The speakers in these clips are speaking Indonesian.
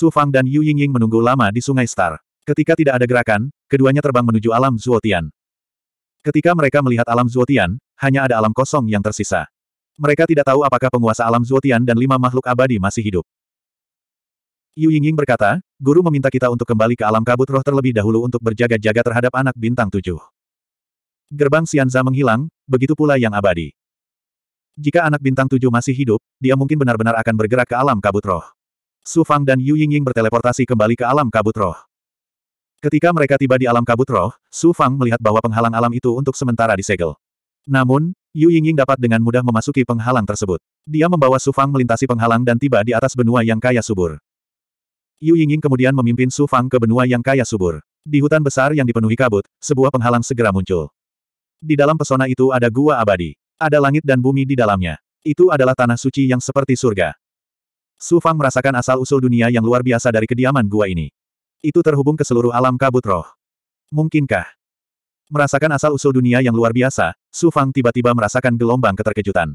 Su Fang dan Yu Yingying menunggu lama di Sungai Star. Ketika tidak ada gerakan, keduanya terbang menuju alam Zuotian. Ketika mereka melihat alam Zuotian, hanya ada alam kosong yang tersisa. Mereka tidak tahu apakah penguasa alam Zuotian dan lima makhluk abadi masih hidup. Yu Yingying berkata, Guru meminta kita untuk kembali ke alam kabut roh terlebih dahulu untuk berjaga-jaga terhadap anak bintang tujuh. Gerbang Sianza menghilang, begitu pula yang abadi. Jika anak bintang tujuh masih hidup, dia mungkin benar-benar akan bergerak ke alam kabut roh. Su Fang dan Yu Yingying berteleportasi kembali ke alam kabut roh. Ketika mereka tiba di alam kabut roh, Su Fang melihat bahwa penghalang alam itu untuk sementara disegel. Namun, Yu Yingying dapat dengan mudah memasuki penghalang tersebut. Dia membawa Su Fang melintasi penghalang dan tiba di atas benua yang kaya subur. Yu Yingying kemudian memimpin Su Fang ke benua yang kaya subur. Di hutan besar yang dipenuhi kabut, sebuah penghalang segera muncul. Di dalam pesona itu ada gua abadi. Ada langit dan bumi di dalamnya. Itu adalah tanah suci yang seperti surga. Su Fang merasakan asal-usul dunia yang luar biasa dari kediaman gua ini. Itu terhubung ke seluruh alam kabut roh. Mungkinkah? Merasakan asal-usul dunia yang luar biasa, Su Fang tiba-tiba merasakan gelombang keterkejutan.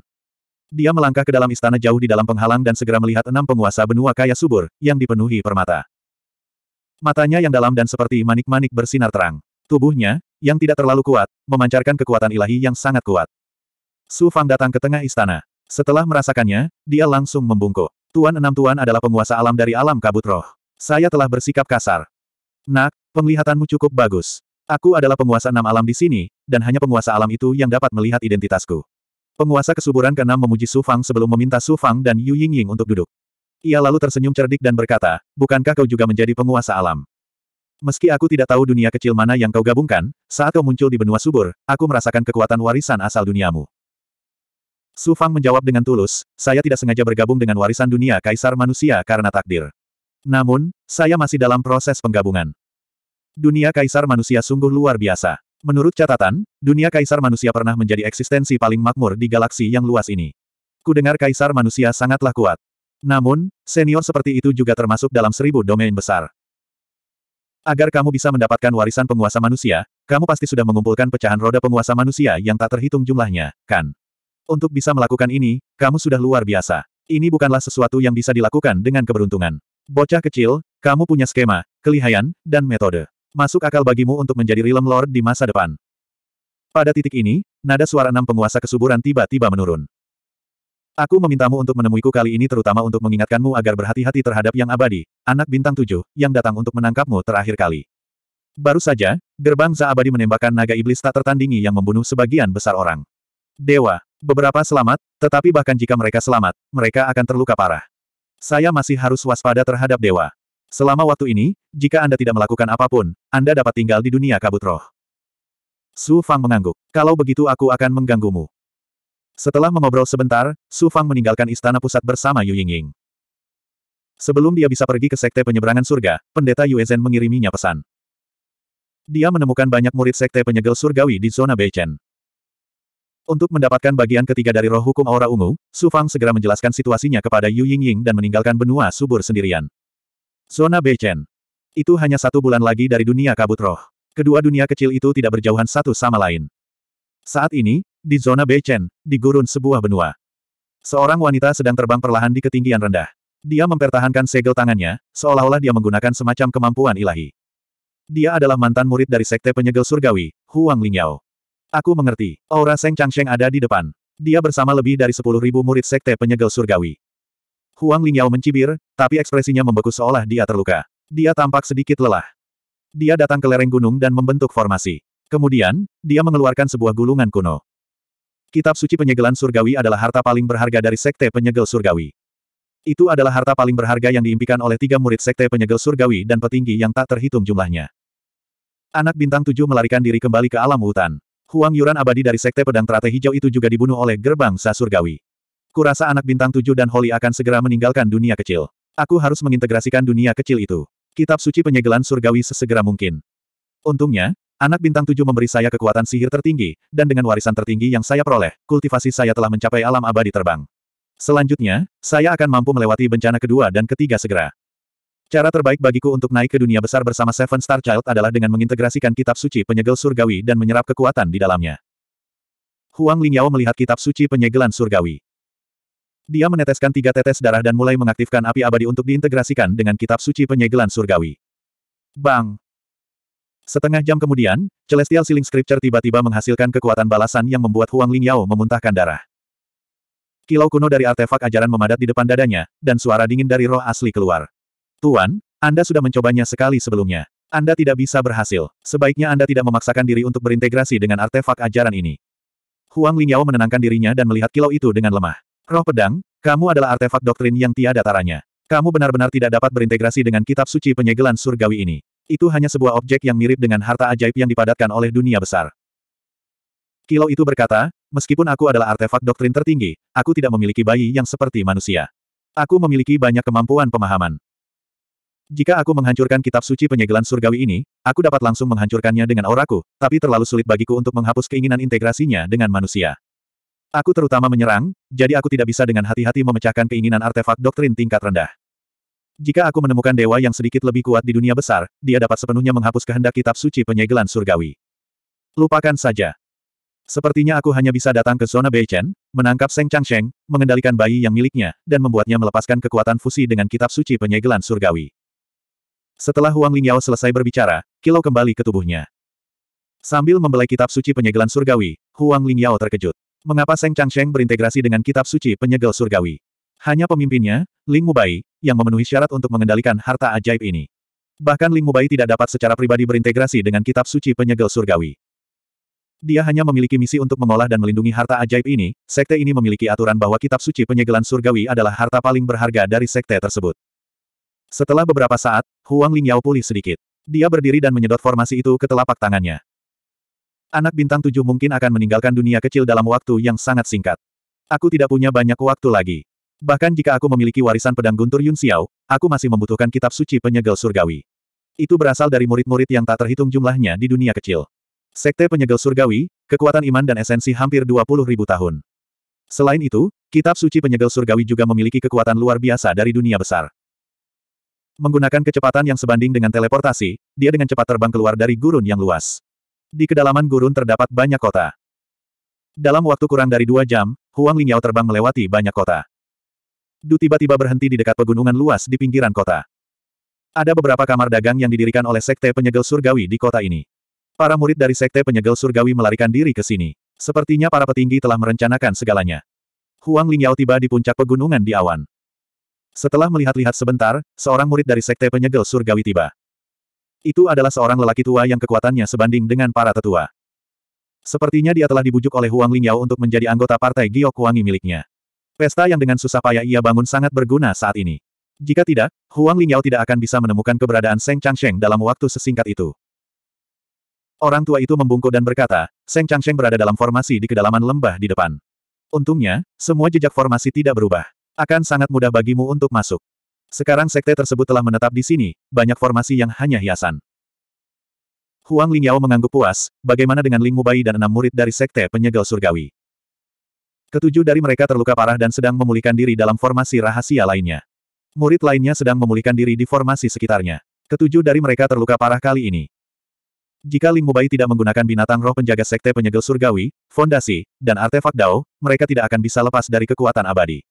Dia melangkah ke dalam istana jauh di dalam penghalang dan segera melihat enam penguasa benua kaya subur, yang dipenuhi permata. Matanya yang dalam dan seperti manik-manik bersinar terang. Tubuhnya, yang tidak terlalu kuat, memancarkan kekuatan ilahi yang sangat kuat. Su Fang datang ke tengah istana. Setelah merasakannya, dia langsung membungkuk. Tuan Enam Tuan adalah penguasa alam dari alam kabut roh. Saya telah bersikap kasar. Nak, penglihatanmu cukup bagus. Aku adalah penguasa enam alam di sini, dan hanya penguasa alam itu yang dapat melihat identitasku. Penguasa kesuburan keenam memuji Su Fang sebelum meminta Su Fang dan Yu Yingying untuk duduk. Ia lalu tersenyum cerdik dan berkata, bukankah kau juga menjadi penguasa alam? Meski aku tidak tahu dunia kecil mana yang kau gabungkan, saat kau muncul di benua subur, aku merasakan kekuatan warisan asal duniamu. Su Fang menjawab dengan tulus, saya tidak sengaja bergabung dengan warisan dunia kaisar manusia karena takdir. Namun, saya masih dalam proses penggabungan. Dunia kaisar manusia sungguh luar biasa. Menurut catatan, dunia kaisar manusia pernah menjadi eksistensi paling makmur di galaksi yang luas ini. Kudengar kaisar manusia sangatlah kuat. Namun, senior seperti itu juga termasuk dalam seribu domain besar. Agar kamu bisa mendapatkan warisan penguasa manusia, kamu pasti sudah mengumpulkan pecahan roda penguasa manusia yang tak terhitung jumlahnya, kan? Untuk bisa melakukan ini, kamu sudah luar biasa. Ini bukanlah sesuatu yang bisa dilakukan dengan keberuntungan. Bocah kecil, kamu punya skema, kelihayan, dan metode. Masuk akal bagimu untuk menjadi Realm Lord di masa depan. Pada titik ini, nada suara enam penguasa kesuburan tiba-tiba menurun. Aku memintamu untuk menemuiku kali ini terutama untuk mengingatkanmu agar berhati-hati terhadap yang abadi, anak bintang tujuh, yang datang untuk menangkapmu terakhir kali. Baru saja, gerbang Zaabadi menembakkan naga iblis tak tertandingi yang membunuh sebagian besar orang. Dewa, Beberapa selamat, tetapi bahkan jika mereka selamat, mereka akan terluka parah. Saya masih harus waspada terhadap dewa. Selama waktu ini, jika Anda tidak melakukan apapun, Anda dapat tinggal di dunia kabut roh. Su Fang mengangguk. Kalau begitu aku akan mengganggumu. Setelah mengobrol sebentar, Su Fang meninggalkan istana pusat bersama Yu Yingying. Sebelum dia bisa pergi ke sekte penyeberangan surga, pendeta Yuezhen mengiriminya pesan. Dia menemukan banyak murid sekte penyegel surgawi di zona Beichen. Untuk mendapatkan bagian ketiga dari roh hukum aura ungu, Su Fang segera menjelaskan situasinya kepada Yu Yingying dan meninggalkan benua subur sendirian. Zona Beichen. Itu hanya satu bulan lagi dari dunia kabut roh. Kedua dunia kecil itu tidak berjauhan satu sama lain. Saat ini, di zona Beichen, di gurun sebuah benua. Seorang wanita sedang terbang perlahan di ketinggian rendah. Dia mempertahankan segel tangannya, seolah-olah dia menggunakan semacam kemampuan ilahi. Dia adalah mantan murid dari Sekte Penyegel Surgawi, Huang Lingyao. Aku mengerti. Aura Seng Changsheng ada di depan. Dia bersama lebih dari sepuluh ribu murid sekte penyegel surgawi. Huang Lingyao mencibir, tapi ekspresinya membeku seolah dia terluka. Dia tampak sedikit lelah. Dia datang ke lereng gunung dan membentuk formasi. Kemudian, dia mengeluarkan sebuah gulungan kuno. Kitab suci penyegelan surgawi adalah harta paling berharga dari sekte penyegel surgawi. Itu adalah harta paling berharga yang diimpikan oleh tiga murid sekte penyegel surgawi dan petinggi yang tak terhitung jumlahnya. Anak bintang tujuh melarikan diri kembali ke alam hutan. Huang Yuran abadi dari Sekte Pedang Teratai Hijau itu juga dibunuh oleh gerbang Sasurgawi. Kurasa anak bintang tujuh dan Holly akan segera meninggalkan dunia kecil. Aku harus mengintegrasikan dunia kecil itu. Kitab suci penyegelan surgawi sesegera mungkin. Untungnya, anak bintang tujuh memberi saya kekuatan sihir tertinggi, dan dengan warisan tertinggi yang saya peroleh, kultivasi saya telah mencapai alam abadi terbang. Selanjutnya, saya akan mampu melewati bencana kedua dan ketiga segera. Cara terbaik bagiku untuk naik ke dunia besar bersama Seven Star Child adalah dengan mengintegrasikan kitab suci penyegel surgawi dan menyerap kekuatan di dalamnya. Huang Lingyao melihat kitab suci penyegelan surgawi. Dia meneteskan tiga tetes darah dan mulai mengaktifkan api abadi untuk diintegrasikan dengan kitab suci penyegelan surgawi. Bang! Setengah jam kemudian, Celestial Sealing Scripture tiba-tiba menghasilkan kekuatan balasan yang membuat Huang Lingyao memuntahkan darah. Kilau kuno dari artefak ajaran memadat di depan dadanya, dan suara dingin dari roh asli keluar. Tuan, Anda sudah mencobanya sekali sebelumnya. Anda tidak bisa berhasil. Sebaiknya Anda tidak memaksakan diri untuk berintegrasi dengan artefak ajaran ini. Huang Lingyao menenangkan dirinya dan melihat kilau itu dengan lemah. Roh pedang, kamu adalah artefak doktrin yang tiada taranya. Kamu benar-benar tidak dapat berintegrasi dengan kitab suci penyegelan surgawi ini. Itu hanya sebuah objek yang mirip dengan harta ajaib yang dipadatkan oleh dunia besar. Kilau itu berkata, meskipun aku adalah artefak doktrin tertinggi, aku tidak memiliki bayi yang seperti manusia. Aku memiliki banyak kemampuan pemahaman. Jika aku menghancurkan kitab suci penyegelan surgawi ini, aku dapat langsung menghancurkannya dengan auraku, tapi terlalu sulit bagiku untuk menghapus keinginan integrasinya dengan manusia. Aku terutama menyerang, jadi aku tidak bisa dengan hati-hati memecahkan keinginan artefak doktrin tingkat rendah. Jika aku menemukan dewa yang sedikit lebih kuat di dunia besar, dia dapat sepenuhnya menghapus kehendak kitab suci penyegelan surgawi. Lupakan saja. Sepertinya aku hanya bisa datang ke zona Beichen, menangkap Seng Changsheng, mengendalikan bayi yang miliknya, dan membuatnya melepaskan kekuatan fusi dengan kitab suci penyegelan surgawi. Setelah Huang Lingyao selesai berbicara, Kilo kembali ke tubuhnya. Sambil membelai kitab suci penyegelan surgawi, Huang Lingyao terkejut. Mengapa Seng Changsheng berintegrasi dengan kitab suci penyegel surgawi? Hanya pemimpinnya, Ling Mubai, yang memenuhi syarat untuk mengendalikan harta ajaib ini. Bahkan Ling Mubai tidak dapat secara pribadi berintegrasi dengan kitab suci penyegel surgawi. Dia hanya memiliki misi untuk mengolah dan melindungi harta ajaib ini, sekte ini memiliki aturan bahwa kitab suci penyegelan surgawi adalah harta paling berharga dari sekte tersebut. Setelah beberapa saat, Huang Lingyao pulih sedikit. Dia berdiri dan menyedot formasi itu ke telapak tangannya. Anak bintang tujuh mungkin akan meninggalkan dunia kecil dalam waktu yang sangat singkat. Aku tidak punya banyak waktu lagi. Bahkan jika aku memiliki warisan pedang guntur Yun Xiao, aku masih membutuhkan kitab suci penyegel surgawi. Itu berasal dari murid-murid yang tak terhitung jumlahnya di dunia kecil. Sekte penyegel surgawi, kekuatan iman dan esensi hampir 20 ribu tahun. Selain itu, kitab suci penyegel surgawi juga memiliki kekuatan luar biasa dari dunia besar. Menggunakan kecepatan yang sebanding dengan teleportasi, dia dengan cepat terbang keluar dari gurun yang luas. Di kedalaman gurun terdapat banyak kota. Dalam waktu kurang dari dua jam, Huang Lingyao terbang melewati banyak kota. Du tiba-tiba berhenti di dekat pegunungan luas di pinggiran kota. Ada beberapa kamar dagang yang didirikan oleh Sekte Penyegel Surgawi di kota ini. Para murid dari Sekte Penyegel Surgawi melarikan diri ke sini. Sepertinya para petinggi telah merencanakan segalanya. Huang Lingyao tiba di puncak pegunungan di awan. Setelah melihat-lihat sebentar, seorang murid dari Sekte Penyegel Surgawi tiba. Itu adalah seorang lelaki tua yang kekuatannya sebanding dengan para tetua. Sepertinya dia telah dibujuk oleh Huang Lingyao untuk menjadi anggota partai Giok Wangi miliknya. Pesta yang dengan susah payah ia bangun sangat berguna saat ini. Jika tidak, Huang Lingyao tidak akan bisa menemukan keberadaan Seng Changsheng dalam waktu sesingkat itu. Orang tua itu membungkuk dan berkata, Seng Changsheng berada dalam formasi di kedalaman lembah di depan. Untungnya, semua jejak formasi tidak berubah. Akan sangat mudah bagimu untuk masuk. Sekarang sekte tersebut telah menetap di sini, banyak formasi yang hanya hiasan. Huang Lingyao mengangguk puas, bagaimana dengan Ling Mubai dan enam murid dari Sekte Penyegel Surgawi. Ketujuh dari mereka terluka parah dan sedang memulihkan diri dalam formasi rahasia lainnya. Murid lainnya sedang memulihkan diri di formasi sekitarnya. Ketujuh dari mereka terluka parah kali ini. Jika Ling Mubai tidak menggunakan binatang roh penjaga Sekte Penyegel Surgawi, fondasi, dan artefak Dao, mereka tidak akan bisa lepas dari kekuatan abadi.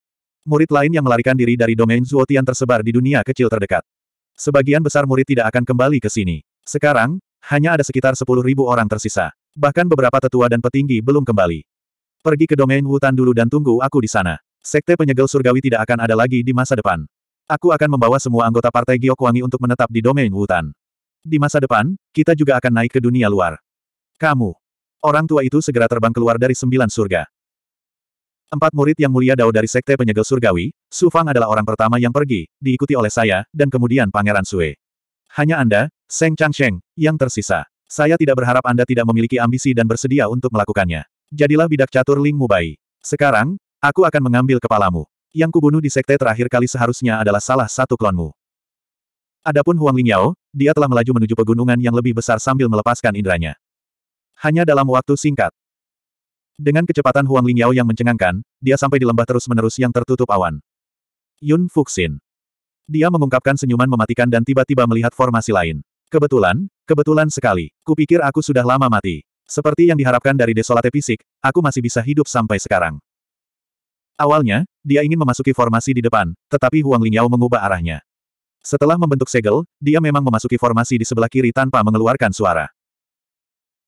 Murid lain yang melarikan diri dari domain Zuotian tersebar di dunia kecil terdekat. Sebagian besar murid tidak akan kembali ke sini. Sekarang, hanya ada sekitar 10.000 orang tersisa. Bahkan beberapa tetua dan petinggi belum kembali. Pergi ke domain hutan dulu dan tunggu aku di sana. Sekte penyegel surgawi tidak akan ada lagi di masa depan. Aku akan membawa semua anggota partai Giokwangi untuk menetap di domain hutan. Di masa depan, kita juga akan naik ke dunia luar. Kamu. Orang tua itu segera terbang keluar dari sembilan surga. Empat murid yang mulia Dao dari Sekte Penyegel Surgawi, Su Fang adalah orang pertama yang pergi, diikuti oleh saya, dan kemudian Pangeran Sue. Hanya Anda, Seng Changsheng, yang tersisa. Saya tidak berharap Anda tidak memiliki ambisi dan bersedia untuk melakukannya. Jadilah bidak catur Ling Mubai. Sekarang, aku akan mengambil kepalamu. Yang kubunuh di sekte terakhir kali seharusnya adalah salah satu klonmu. Adapun Huang Ling Yao, dia telah melaju menuju pegunungan yang lebih besar sambil melepaskan indranya. Hanya dalam waktu singkat, dengan kecepatan Huang Lingyao yang mencengangkan, dia sampai di lembah terus-menerus yang tertutup awan. Yun Fuxin. Dia mengungkapkan senyuman mematikan dan tiba-tiba melihat formasi lain. Kebetulan, kebetulan sekali. Kupikir aku sudah lama mati. Seperti yang diharapkan dari desolate fisik, aku masih bisa hidup sampai sekarang. Awalnya, dia ingin memasuki formasi di depan, tetapi Huang Lingyao mengubah arahnya. Setelah membentuk segel, dia memang memasuki formasi di sebelah kiri tanpa mengeluarkan suara.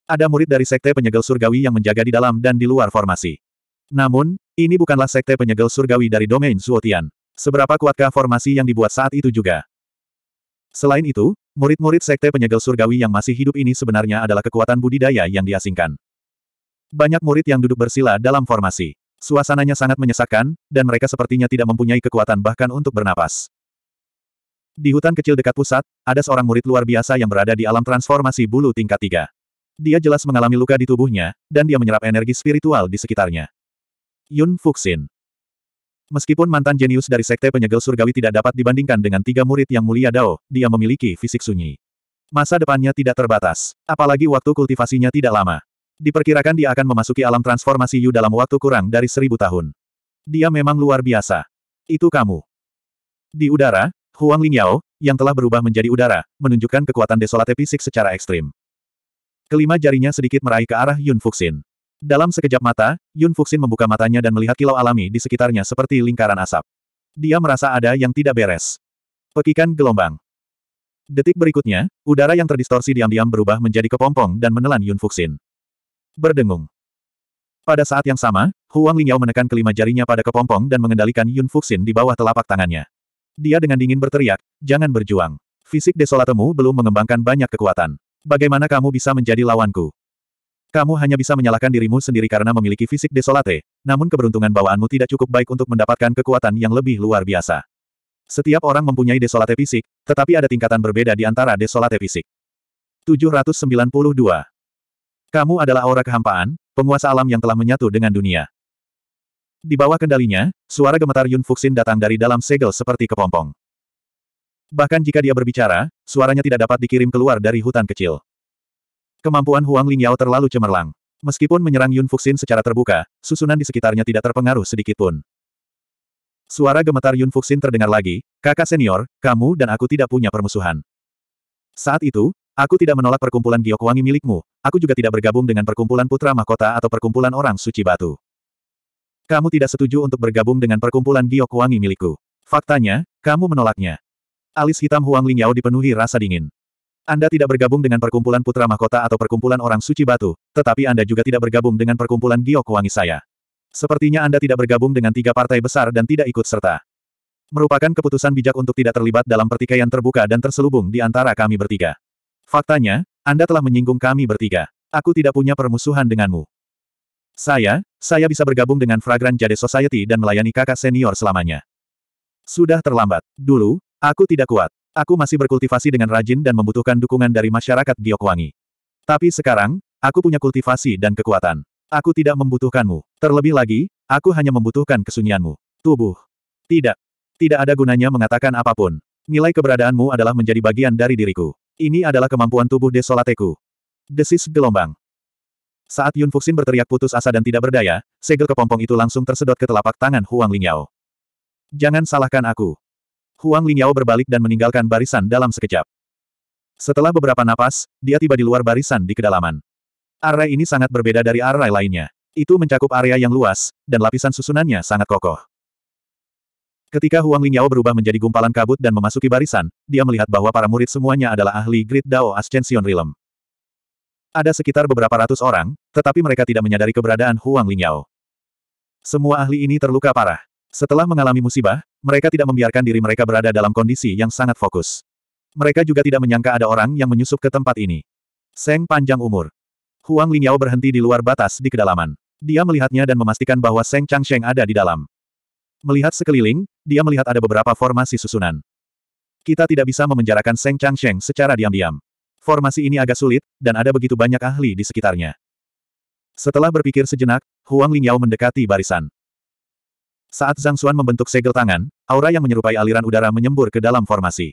Ada murid dari Sekte Penyegel Surgawi yang menjaga di dalam dan di luar formasi. Namun, ini bukanlah Sekte Penyegel Surgawi dari domain Suotian. Seberapa kuatkah formasi yang dibuat saat itu juga? Selain itu, murid-murid Sekte Penyegel Surgawi yang masih hidup ini sebenarnya adalah kekuatan budidaya yang diasingkan. Banyak murid yang duduk bersila dalam formasi. Suasananya sangat menyesakkan, dan mereka sepertinya tidak mempunyai kekuatan bahkan untuk bernapas. Di hutan kecil dekat pusat, ada seorang murid luar biasa yang berada di alam transformasi bulu tingkat tiga. Dia jelas mengalami luka di tubuhnya, dan dia menyerap energi spiritual di sekitarnya. Yun Fuxin Meskipun mantan jenius dari Sekte Penyegel Surgawi tidak dapat dibandingkan dengan tiga murid yang mulia Dao, dia memiliki fisik sunyi. Masa depannya tidak terbatas, apalagi waktu kultivasinya tidak lama. Diperkirakan dia akan memasuki alam transformasi Yu dalam waktu kurang dari seribu tahun. Dia memang luar biasa. Itu kamu. Di udara, Huang Lingyao, yang telah berubah menjadi udara, menunjukkan kekuatan desolate fisik secara ekstrim. Kelima jarinya sedikit meraih ke arah Yun Fuxin. Dalam sekejap mata, Yun Fuxin membuka matanya dan melihat kilau alami di sekitarnya seperti lingkaran asap. Dia merasa ada yang tidak beres. Pekikan gelombang. Detik berikutnya, udara yang terdistorsi diam-diam berubah menjadi kepompong dan menelan Yun Fuxin. Berdengung. Pada saat yang sama, Huang Lingyao menekan kelima jarinya pada kepompong dan mengendalikan Yun Fuxin di bawah telapak tangannya. Dia dengan dingin berteriak, jangan berjuang. Fisik desolatemu belum mengembangkan banyak kekuatan. Bagaimana kamu bisa menjadi lawanku? Kamu hanya bisa menyalahkan dirimu sendiri karena memiliki fisik desolate, namun keberuntungan bawaanmu tidak cukup baik untuk mendapatkan kekuatan yang lebih luar biasa. Setiap orang mempunyai desolate fisik, tetapi ada tingkatan berbeda di antara desolate fisik. 792. Kamu adalah aura kehampaan, penguasa alam yang telah menyatu dengan dunia. Di bawah kendalinya, suara gemetar Yun Fuxin datang dari dalam segel seperti kepompong. Bahkan jika dia berbicara, suaranya tidak dapat dikirim keluar dari hutan kecil. Kemampuan Huang Lingyao terlalu cemerlang. Meskipun menyerang Yun Fuxin secara terbuka, susunan di sekitarnya tidak terpengaruh sedikitpun. Suara gemetar Yun Fuxin terdengar lagi, kakak senior, kamu dan aku tidak punya permusuhan. Saat itu, Aku tidak menolak perkumpulan giok wangi milikmu, aku juga tidak bergabung dengan perkumpulan putra mahkota atau perkumpulan orang suci batu. Kamu tidak setuju untuk bergabung dengan perkumpulan giok wangi milikku. Faktanya, kamu menolaknya. Alis hitam Huang Lingyao dipenuhi rasa dingin. Anda tidak bergabung dengan perkumpulan putra mahkota atau perkumpulan orang suci batu, tetapi Anda juga tidak bergabung dengan perkumpulan giok wangi saya. Sepertinya Anda tidak bergabung dengan tiga partai besar dan tidak ikut serta. Merupakan keputusan bijak untuk tidak terlibat dalam pertikaian terbuka dan terselubung di antara kami bertiga. Faktanya, Anda telah menyinggung kami bertiga. Aku tidak punya permusuhan denganmu. Saya, saya bisa bergabung dengan Fragrant Jade Society dan melayani kakak senior selamanya. Sudah terlambat. Dulu, Aku tidak kuat. Aku masih berkultivasi dengan rajin dan membutuhkan dukungan dari masyarakat Giokwangi. Tapi sekarang, aku punya kultivasi dan kekuatan. Aku tidak membutuhkanmu. Terlebih lagi, aku hanya membutuhkan kesunyianmu. Tubuh. Tidak. Tidak ada gunanya mengatakan apapun. Nilai keberadaanmu adalah menjadi bagian dari diriku. Ini adalah kemampuan tubuh desolateku. Desis gelombang. Saat Yun Fuxin berteriak putus asa dan tidak berdaya, segel kepompong itu langsung tersedot ke telapak tangan Huang Lingyao. Jangan salahkan aku. Huang Lingyao berbalik dan meninggalkan barisan dalam sekejap. Setelah beberapa napas, dia tiba di luar barisan di kedalaman. Array ini sangat berbeda dari array lainnya. Itu mencakup area yang luas, dan lapisan susunannya sangat kokoh. Ketika Huang Lingyao berubah menjadi gumpalan kabut dan memasuki barisan, dia melihat bahwa para murid semuanya adalah ahli Great Dao Ascension Realm. Ada sekitar beberapa ratus orang, tetapi mereka tidak menyadari keberadaan Huang Lingyao. Semua ahli ini terluka parah. Setelah mengalami musibah, mereka tidak membiarkan diri mereka berada dalam kondisi yang sangat fokus. Mereka juga tidak menyangka ada orang yang menyusup ke tempat ini. Seng panjang umur. Huang Lingyao berhenti di luar batas di kedalaman. Dia melihatnya dan memastikan bahwa Seng Changsheng ada di dalam. Melihat sekeliling, dia melihat ada beberapa formasi susunan. Kita tidak bisa memenjarakan Seng Changsheng secara diam-diam. Formasi ini agak sulit, dan ada begitu banyak ahli di sekitarnya. Setelah berpikir sejenak, Huang Lingyao mendekati barisan. Saat Zhang Xuan membentuk segel tangan, aura yang menyerupai aliran udara menyembur ke dalam formasi.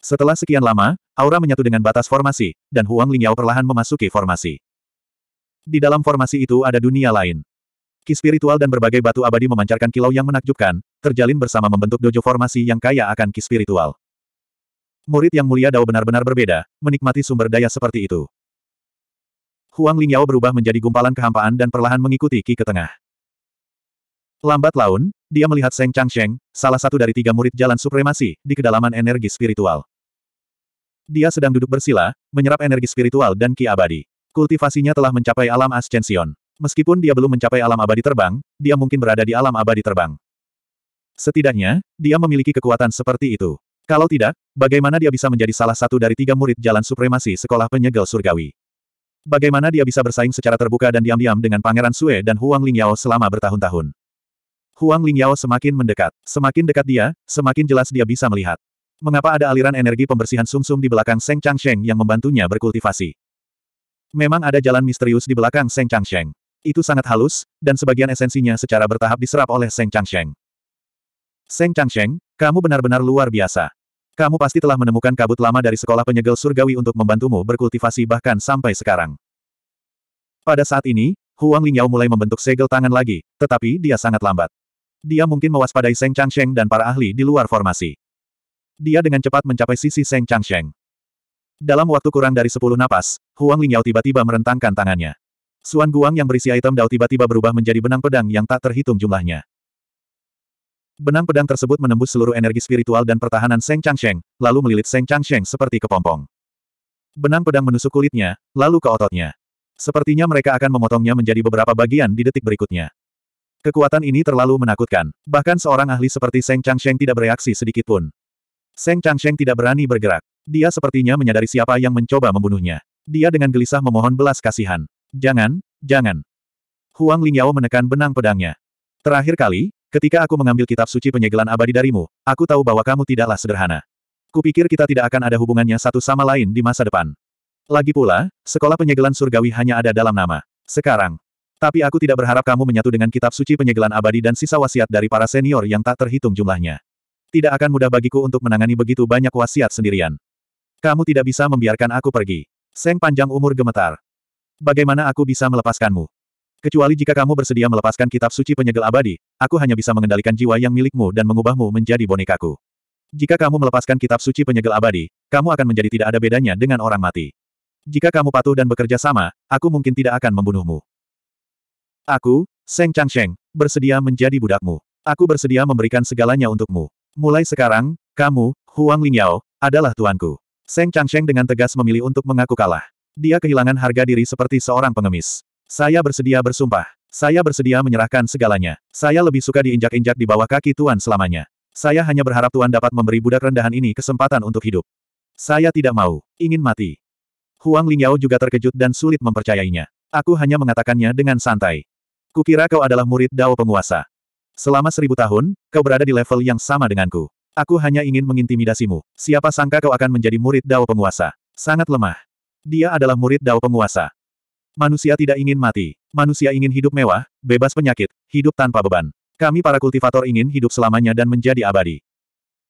Setelah sekian lama, aura menyatu dengan batas formasi, dan Huang Lingyao perlahan memasuki formasi. Di dalam formasi itu ada dunia lain. Ki spiritual dan berbagai batu abadi memancarkan kilau yang menakjubkan, terjalin bersama membentuk dojo formasi yang kaya akan ki spiritual. Murid yang mulia Dao benar-benar berbeda, menikmati sumber daya seperti itu. Huang Lingyao berubah menjadi gumpalan kehampaan dan perlahan mengikuti Ki ke tengah. Lambat laun, dia melihat Seng Changsheng, salah satu dari tiga murid jalan supremasi, di kedalaman energi spiritual. Dia sedang duduk bersila, menyerap energi spiritual dan ki abadi. Kultivasinya telah mencapai alam ascension. Meskipun dia belum mencapai alam abadi terbang, dia mungkin berada di alam abadi terbang. Setidaknya, dia memiliki kekuatan seperti itu. Kalau tidak, bagaimana dia bisa menjadi salah satu dari tiga murid jalan supremasi sekolah penyegel surgawi? Bagaimana dia bisa bersaing secara terbuka dan diam-diam dengan Pangeran Sue dan Huang Lingyao selama bertahun-tahun? Huang Lingyao semakin mendekat. Semakin dekat dia, semakin jelas dia bisa melihat. Mengapa ada aliran energi pembersihan sumsum -sum di belakang Seng Changsheng yang membantunya berkultivasi? Memang ada jalan misterius di belakang Seng Changsheng. Itu sangat halus, dan sebagian esensinya secara bertahap diserap oleh Seng Changsheng. Seng Changsheng, kamu benar-benar luar biasa. Kamu pasti telah menemukan kabut lama dari sekolah penyegel surgawi untuk membantumu berkultivasi bahkan sampai sekarang. Pada saat ini, Huang Lingyao mulai membentuk segel tangan lagi, tetapi dia sangat lambat. Dia mungkin mewaspadai Seng Changsheng dan para ahli di luar formasi. Dia dengan cepat mencapai sisi Seng Changsheng. Dalam waktu kurang dari sepuluh napas, Huang Lingyao tiba-tiba merentangkan tangannya. Suan Guang yang berisi item dao tiba-tiba berubah menjadi benang pedang yang tak terhitung jumlahnya. Benang pedang tersebut menembus seluruh energi spiritual dan pertahanan Seng Changsheng, lalu melilit Seng Changsheng seperti kepompong. Benang pedang menusuk kulitnya, lalu ke ototnya. Sepertinya mereka akan memotongnya menjadi beberapa bagian di detik berikutnya. Kekuatan ini terlalu menakutkan. Bahkan seorang ahli seperti Seng Changsheng tidak bereaksi sedikit pun. Seng Changsheng tidak berani bergerak. Dia sepertinya menyadari siapa yang mencoba membunuhnya. Dia dengan gelisah memohon belas kasihan. Jangan, jangan. Huang Lingyao menekan benang pedangnya. Terakhir kali, ketika aku mengambil kitab suci penyegelan abadi darimu, aku tahu bahwa kamu tidaklah sederhana. Kupikir kita tidak akan ada hubungannya satu sama lain di masa depan. Lagi pula, sekolah penyegelan surgawi hanya ada dalam nama. Sekarang, tapi aku tidak berharap kamu menyatu dengan kitab suci penyegelan abadi dan sisa wasiat dari para senior yang tak terhitung jumlahnya. Tidak akan mudah bagiku untuk menangani begitu banyak wasiat sendirian. Kamu tidak bisa membiarkan aku pergi. Seng panjang umur gemetar. Bagaimana aku bisa melepaskanmu? Kecuali jika kamu bersedia melepaskan kitab suci penyegel abadi, aku hanya bisa mengendalikan jiwa yang milikmu dan mengubahmu menjadi bonekaku. Jika kamu melepaskan kitab suci penyegel abadi, kamu akan menjadi tidak ada bedanya dengan orang mati. Jika kamu patuh dan bekerja sama, aku mungkin tidak akan membunuhmu. Aku, Seng Changsheng, bersedia menjadi budakmu. Aku bersedia memberikan segalanya untukmu. Mulai sekarang, kamu, Huang Lingyao, adalah tuanku. Seng Changsheng dengan tegas memilih untuk mengaku kalah. Dia kehilangan harga diri seperti seorang pengemis. Saya bersedia bersumpah. Saya bersedia menyerahkan segalanya. Saya lebih suka diinjak-injak di bawah kaki Tuan selamanya. Saya hanya berharap Tuan dapat memberi budak rendahan ini kesempatan untuk hidup. Saya tidak mau, ingin mati. Huang Lingyao juga terkejut dan sulit mempercayainya. Aku hanya mengatakannya dengan santai. Kukira kau adalah murid Dao penguasa. Selama seribu tahun, kau berada di level yang sama denganku. Aku hanya ingin mengintimidasimu. Siapa sangka kau akan menjadi murid Dao penguasa. Sangat lemah. Dia adalah murid Dao penguasa. Manusia tidak ingin mati. Manusia ingin hidup mewah, bebas penyakit, hidup tanpa beban. Kami para kultivator ingin hidup selamanya dan menjadi abadi.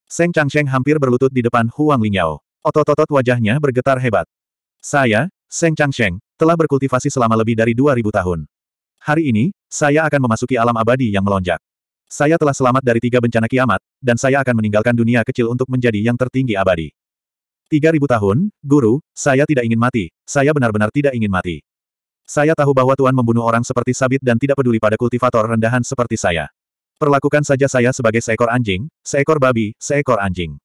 Seng Changsheng hampir berlutut di depan Huang Lingyao. Otot-otot wajahnya bergetar hebat. Saya, Seng Changsheng, telah berkultivasi selama lebih dari 2000 tahun. Hari ini, saya akan memasuki alam abadi yang melonjak. Saya telah selamat dari tiga bencana kiamat, dan saya akan meninggalkan dunia kecil untuk menjadi yang tertinggi abadi. Tiga ribu tahun, guru, saya tidak ingin mati, saya benar-benar tidak ingin mati. Saya tahu bahwa Tuhan membunuh orang seperti Sabit dan tidak peduli pada kultivator rendahan seperti saya. Perlakukan saja saya sebagai seekor anjing, seekor babi, seekor anjing.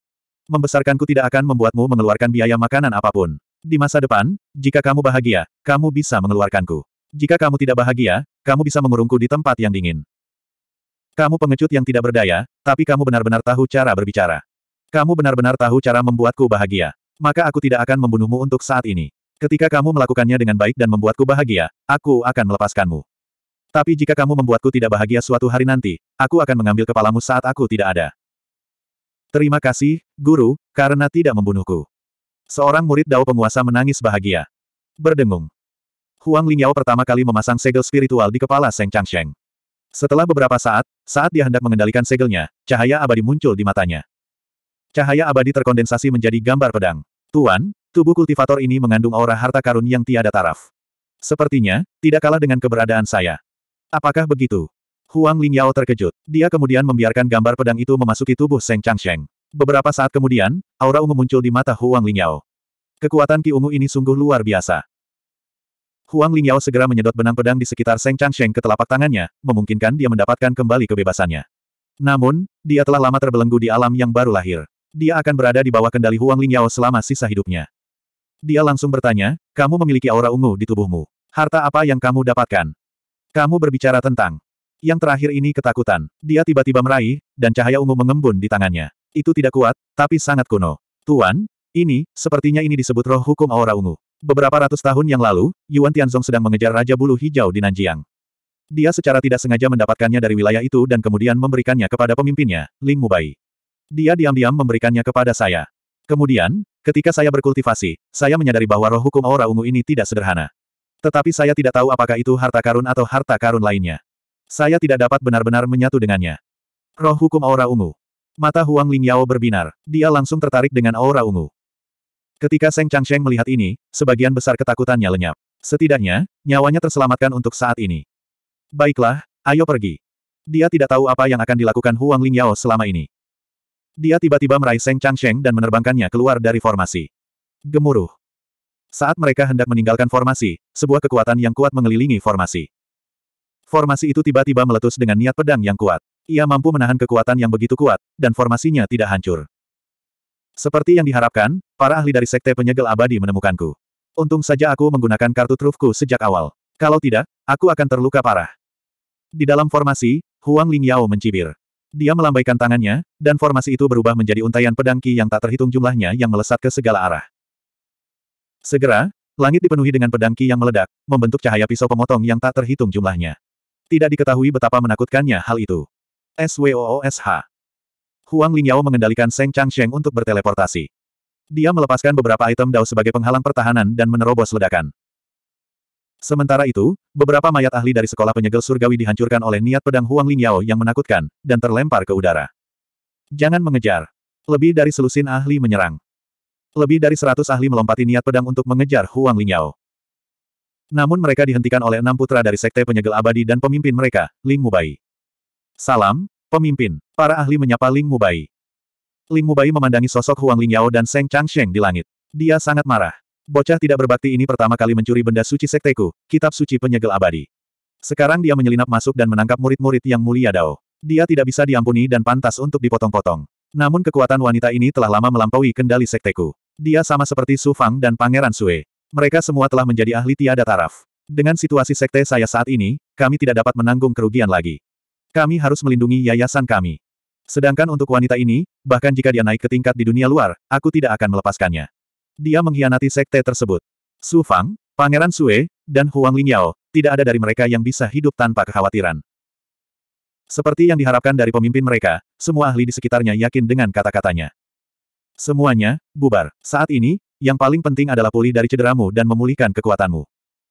Membesarkanku tidak akan membuatmu mengeluarkan biaya makanan apapun. Di masa depan, jika kamu bahagia, kamu bisa mengeluarkanku. Jika kamu tidak bahagia, kamu bisa mengurungku di tempat yang dingin. Kamu pengecut yang tidak berdaya, tapi kamu benar-benar tahu cara berbicara. Kamu benar-benar tahu cara membuatku bahagia. Maka aku tidak akan membunuhmu untuk saat ini. Ketika kamu melakukannya dengan baik dan membuatku bahagia, aku akan melepaskanmu. Tapi jika kamu membuatku tidak bahagia suatu hari nanti, aku akan mengambil kepalamu saat aku tidak ada. Terima kasih, Guru, karena tidak membunuhku. Seorang murid Dao penguasa menangis bahagia. Berdengung. Huang Lingyao pertama kali memasang segel spiritual di kepala Seng Changsheng. Setelah beberapa saat, saat dia hendak mengendalikan segelnya, cahaya abadi muncul di matanya. Cahaya abadi terkondensasi menjadi gambar pedang. Tuan, tubuh kultivator ini mengandung aura harta karun yang tiada taraf. Sepertinya, tidak kalah dengan keberadaan saya. Apakah begitu? Huang Lingyao terkejut. Dia kemudian membiarkan gambar pedang itu memasuki tubuh Seng Changsheng. Beberapa saat kemudian, aura ungu muncul di mata Huang Lingyao. Kekuatan Ki Ungu ini sungguh luar biasa. Huang Lingyao segera menyedot benang pedang di sekitar Seng Changsheng ke telapak tangannya, memungkinkan dia mendapatkan kembali kebebasannya. Namun, dia telah lama terbelenggu di alam yang baru lahir. Dia akan berada di bawah kendali Huang Lingyao selama sisa hidupnya. Dia langsung bertanya, kamu memiliki aura ungu di tubuhmu. Harta apa yang kamu dapatkan? Kamu berbicara tentang yang terakhir ini ketakutan. Dia tiba-tiba meraih, dan cahaya ungu mengembun di tangannya. Itu tidak kuat, tapi sangat kuno. Tuan, ini, sepertinya ini disebut roh hukum aura ungu. Beberapa ratus tahun yang lalu, Yuan Tianzong sedang mengejar Raja Bulu Hijau di Nanjiang. Dia secara tidak sengaja mendapatkannya dari wilayah itu dan kemudian memberikannya kepada pemimpinnya, Ling Mubai. Dia diam-diam memberikannya kepada saya. Kemudian, ketika saya berkultivasi, saya menyadari bahwa roh hukum aura ungu ini tidak sederhana. Tetapi saya tidak tahu apakah itu harta karun atau harta karun lainnya. Saya tidak dapat benar-benar menyatu dengannya. Roh hukum aura ungu. Mata Huang Lingyao berbinar. Dia langsung tertarik dengan aura ungu. Ketika Seng Changsheng melihat ini, sebagian besar ketakutannya lenyap. Setidaknya, nyawanya terselamatkan untuk saat ini. Baiklah, ayo pergi. Dia tidak tahu apa yang akan dilakukan Huang Lingyao selama ini. Dia tiba-tiba meraih Seng Changsheng dan menerbangkannya keluar dari formasi. Gemuruh. Saat mereka hendak meninggalkan formasi, sebuah kekuatan yang kuat mengelilingi formasi. Formasi itu tiba-tiba meletus dengan niat pedang yang kuat. Ia mampu menahan kekuatan yang begitu kuat, dan formasinya tidak hancur. Seperti yang diharapkan, para ahli dari Sekte Penyegel Abadi menemukanku. Untung saja aku menggunakan kartu trufku sejak awal. Kalau tidak, aku akan terluka parah. Di dalam formasi, Huang Lingyao mencibir. Dia melambaikan tangannya, dan formasi itu berubah menjadi untaian pedang Qi yang tak terhitung jumlahnya yang melesat ke segala arah. Segera, langit dipenuhi dengan pedang Qi yang meledak, membentuk cahaya pisau pemotong yang tak terhitung jumlahnya. Tidak diketahui betapa menakutkannya hal itu. SWOOSH Huang Lingyao mengendalikan Seng Changsheng untuk berteleportasi. Dia melepaskan beberapa item Dao sebagai penghalang pertahanan dan menerobos ledakan. Sementara itu, beberapa mayat ahli dari sekolah penyegel surgawi dihancurkan oleh niat pedang Huang Lingyao yang menakutkan, dan terlempar ke udara. Jangan mengejar. Lebih dari selusin ahli menyerang. Lebih dari seratus ahli melompati niat pedang untuk mengejar Huang Lingyao. Namun mereka dihentikan oleh enam putra dari sekte penyegel abadi dan pemimpin mereka, Ling Mubai. Salam, Pemimpin, para ahli menyapa Ling Mubai. Ling Mubai memandangi sosok Huang Lingyao dan Seng Changsheng di langit. Dia sangat marah. Bocah tidak berbakti ini pertama kali mencuri benda suci sekteku, kitab suci penyegel abadi. Sekarang dia menyelinap masuk dan menangkap murid-murid yang mulia Dao. Dia tidak bisa diampuni dan pantas untuk dipotong-potong. Namun kekuatan wanita ini telah lama melampaui kendali sekteku. Dia sama seperti Su Fang dan Pangeran Sue. Mereka semua telah menjadi ahli tiada taraf. Dengan situasi sekte saya saat ini, kami tidak dapat menanggung kerugian lagi. Kami harus melindungi yayasan kami. Sedangkan untuk wanita ini, bahkan jika dia naik ke tingkat di dunia luar, aku tidak akan melepaskannya. Dia mengkhianati sekte tersebut. Su Fang, Pangeran Sue, dan Huang Lingyao, tidak ada dari mereka yang bisa hidup tanpa kekhawatiran. Seperti yang diharapkan dari pemimpin mereka, semua ahli di sekitarnya yakin dengan kata-katanya. Semuanya, bubar. Saat ini, yang paling penting adalah pulih dari cederamu dan memulihkan kekuatanmu.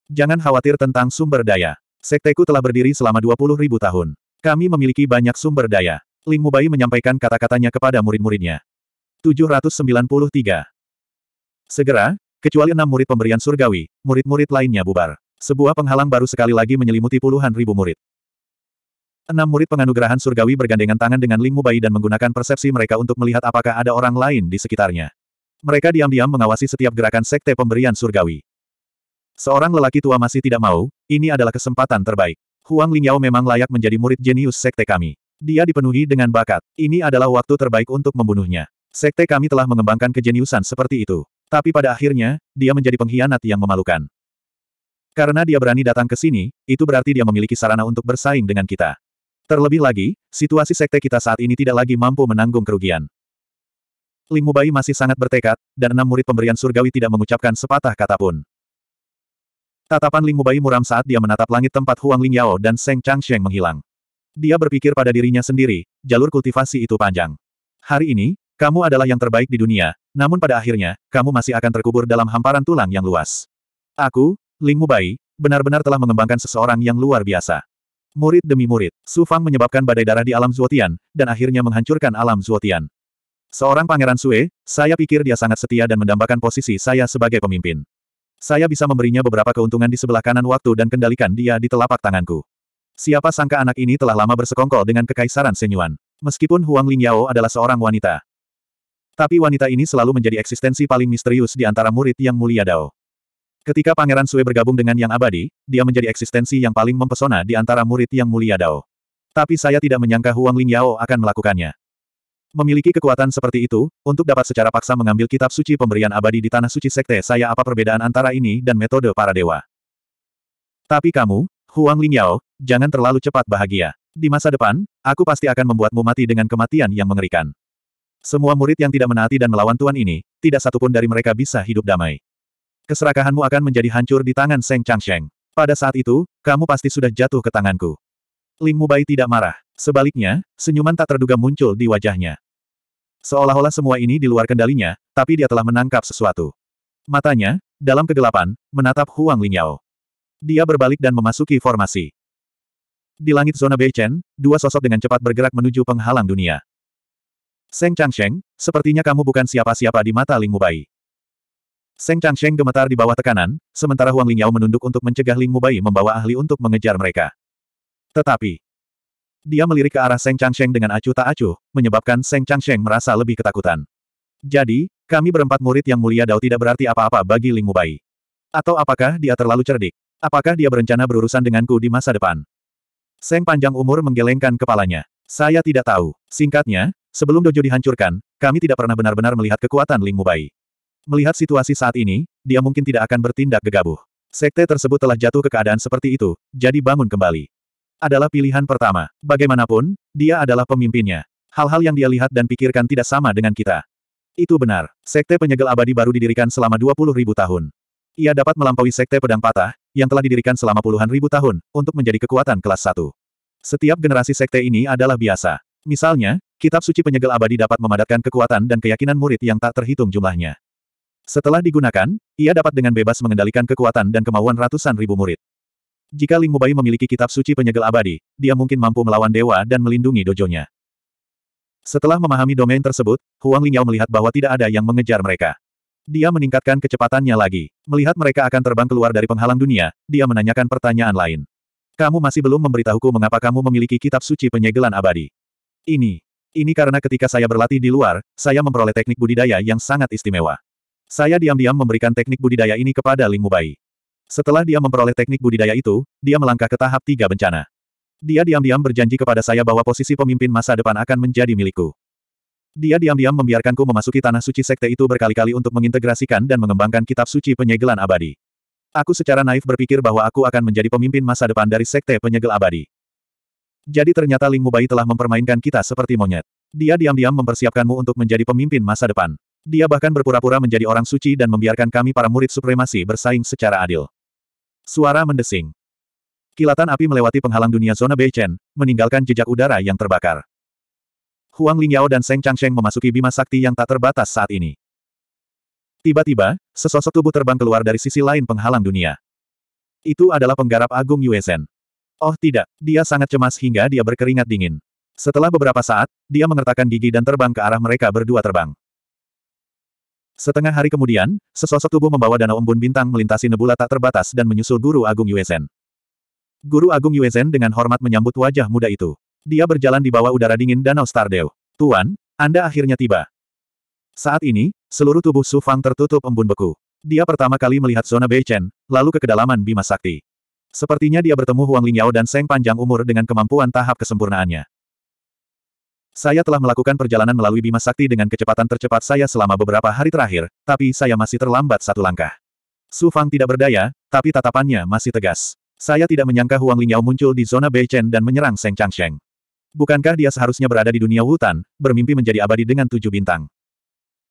Jangan khawatir tentang sumber daya. Sekteku telah berdiri selama 20 ribu tahun. Kami memiliki banyak sumber daya. Ling Mubai menyampaikan kata-katanya kepada murid-muridnya. 793. Segera, kecuali enam murid pemberian surgawi, murid-murid lainnya bubar. Sebuah penghalang baru sekali lagi menyelimuti puluhan ribu murid. Enam murid penganugerahan surgawi bergandengan tangan dengan Ling Mubai dan menggunakan persepsi mereka untuk melihat apakah ada orang lain di sekitarnya. Mereka diam-diam mengawasi setiap gerakan sekte pemberian surgawi. Seorang lelaki tua masih tidak mau, ini adalah kesempatan terbaik. Huang Lingyao memang layak menjadi murid jenius sekte kami. Dia dipenuhi dengan bakat. Ini adalah waktu terbaik untuk membunuhnya. Sekte kami telah mengembangkan kejeniusan seperti itu. Tapi pada akhirnya, dia menjadi pengkhianat yang memalukan. Karena dia berani datang ke sini, itu berarti dia memiliki sarana untuk bersaing dengan kita. Terlebih lagi, situasi sekte kita saat ini tidak lagi mampu menanggung kerugian. Ling Mubai masih sangat bertekad, dan enam murid pemberian surgawi tidak mengucapkan sepatah kata pun. Tatapan Ling Mubai muram saat dia menatap langit tempat Huang Ling Yao dan Seng Changsheng menghilang. Dia berpikir pada dirinya sendiri, jalur kultivasi itu panjang. Hari ini, kamu adalah yang terbaik di dunia, namun pada akhirnya, kamu masih akan terkubur dalam hamparan tulang yang luas. Aku, Ling Mubai, benar-benar telah mengembangkan seseorang yang luar biasa. Murid demi murid, Su Fang menyebabkan badai darah di alam Zuotian, dan akhirnya menghancurkan alam Zuotian. Seorang pangeran Sue, saya pikir dia sangat setia dan mendambakan posisi saya sebagai pemimpin. Saya bisa memberinya beberapa keuntungan di sebelah kanan waktu dan kendalikan dia di telapak tanganku. Siapa sangka anak ini telah lama bersekongkol dengan kekaisaran Senyuan. Meskipun Huang Lingyao adalah seorang wanita. Tapi wanita ini selalu menjadi eksistensi paling misterius di antara murid yang mulia Dao. Ketika Pangeran Sui bergabung dengan Yang Abadi, dia menjadi eksistensi yang paling mempesona di antara murid yang mulia Dao. Tapi saya tidak menyangka Huang Lingyao akan melakukannya. Memiliki kekuatan seperti itu, untuk dapat secara paksa mengambil kitab suci pemberian abadi di tanah suci sekte saya apa perbedaan antara ini dan metode para dewa. Tapi kamu, Huang Lingyao, jangan terlalu cepat bahagia. Di masa depan, aku pasti akan membuatmu mati dengan kematian yang mengerikan. Semua murid yang tidak menaati dan melawan Tuan ini, tidak satupun dari mereka bisa hidup damai. Keserakahanmu akan menjadi hancur di tangan Seng Changsheng. Pada saat itu, kamu pasti sudah jatuh ke tanganku. Ling Mubai tidak marah. Sebaliknya, senyuman tak terduga muncul di wajahnya. Seolah-olah semua ini di luar kendalinya, tapi dia telah menangkap sesuatu. Matanya, dalam kegelapan, menatap Huang Lingyao. Dia berbalik dan memasuki formasi. Di langit zona Beichen, dua sosok dengan cepat bergerak menuju penghalang dunia. Seng Changsheng, sepertinya kamu bukan siapa-siapa di mata Ling Mubai. Seng Changsheng gemetar di bawah tekanan, sementara Huang Lingyao menunduk untuk mencegah Ling Mubai membawa ahli untuk mengejar mereka. Tetapi, dia melirik ke arah Seng Changsheng dengan acuh tak acuh, menyebabkan Seng Changsheng merasa lebih ketakutan. Jadi, kami berempat murid yang mulia Dao tidak berarti apa-apa bagi Ling Mubai. Atau apakah dia terlalu cerdik? Apakah dia berencana berurusan denganku di masa depan? Seng panjang umur menggelengkan kepalanya. Saya tidak tahu. Singkatnya, sebelum dojo dihancurkan, kami tidak pernah benar-benar melihat kekuatan Ling Mubai. Melihat situasi saat ini, dia mungkin tidak akan bertindak gegabah. Sekte tersebut telah jatuh ke keadaan seperti itu, jadi bangun kembali adalah pilihan pertama. Bagaimanapun, dia adalah pemimpinnya. Hal-hal yang dia lihat dan pikirkan tidak sama dengan kita. Itu benar. Sekte penyegel abadi baru didirikan selama 20 ribu tahun. Ia dapat melampaui sekte pedang patah, yang telah didirikan selama puluhan ribu tahun, untuk menjadi kekuatan kelas 1. Setiap generasi sekte ini adalah biasa. Misalnya, kitab suci penyegel abadi dapat memadatkan kekuatan dan keyakinan murid yang tak terhitung jumlahnya. Setelah digunakan, ia dapat dengan bebas mengendalikan kekuatan dan kemauan ratusan ribu murid. Jika Ling Mubai memiliki kitab suci penyegel abadi, dia mungkin mampu melawan dewa dan melindungi dojonya. Setelah memahami domain tersebut, Huang Lingyao melihat bahwa tidak ada yang mengejar mereka. Dia meningkatkan kecepatannya lagi. Melihat mereka akan terbang keluar dari penghalang dunia, dia menanyakan pertanyaan lain. Kamu masih belum memberitahuku mengapa kamu memiliki kitab suci penyegelan abadi. Ini. Ini karena ketika saya berlatih di luar, saya memperoleh teknik budidaya yang sangat istimewa. Saya diam-diam memberikan teknik budidaya ini kepada Ling Mubai. Setelah dia memperoleh teknik budidaya itu, dia melangkah ke tahap tiga bencana. Dia diam-diam berjanji kepada saya bahwa posisi pemimpin masa depan akan menjadi milikku. Dia diam-diam membiarkanku memasuki tanah suci sekte itu berkali-kali untuk mengintegrasikan dan mengembangkan kitab suci penyegelan abadi. Aku secara naif berpikir bahwa aku akan menjadi pemimpin masa depan dari sekte penyegel abadi. Jadi ternyata Ling Mubai telah mempermainkan kita seperti monyet. Dia diam-diam mempersiapkanmu untuk menjadi pemimpin masa depan. Dia bahkan berpura-pura menjadi orang suci dan membiarkan kami para murid supremasi bersaing secara adil. Suara mendesing. Kilatan api melewati penghalang dunia zona Beichen, meninggalkan jejak udara yang terbakar. Huang Lingyao dan Seng Changsheng memasuki bima sakti yang tak terbatas saat ini. Tiba-tiba, sesosok tubuh terbang keluar dari sisi lain penghalang dunia. Itu adalah penggarap agung Yuezhen. Oh tidak, dia sangat cemas hingga dia berkeringat dingin. Setelah beberapa saat, dia mengertakkan gigi dan terbang ke arah mereka berdua terbang. Setengah hari kemudian, sesosok tubuh membawa danau embun bintang melintasi nebula tak terbatas dan menyusul Guru Agung Yuezen. Guru Agung Yuezen dengan hormat menyambut wajah muda itu. Dia berjalan di bawah udara dingin danau Stardew. Tuan, Anda akhirnya tiba. Saat ini, seluruh tubuh Su Fang tertutup embun beku. Dia pertama kali melihat zona Beichen, lalu ke kedalaman Bima Sakti. Sepertinya dia bertemu Huang Lingyao dan Seng Panjang Umur dengan kemampuan tahap kesempurnaannya. Saya telah melakukan perjalanan melalui Bima Sakti dengan kecepatan tercepat saya selama beberapa hari terakhir, tapi saya masih terlambat satu langkah. Su Fang tidak berdaya, tapi tatapannya masih tegas. Saya tidak menyangka Huang Lingyao muncul di zona Bei Chen dan menyerang Seng Changsheng. Bukankah dia seharusnya berada di dunia hutan, bermimpi menjadi abadi dengan tujuh bintang?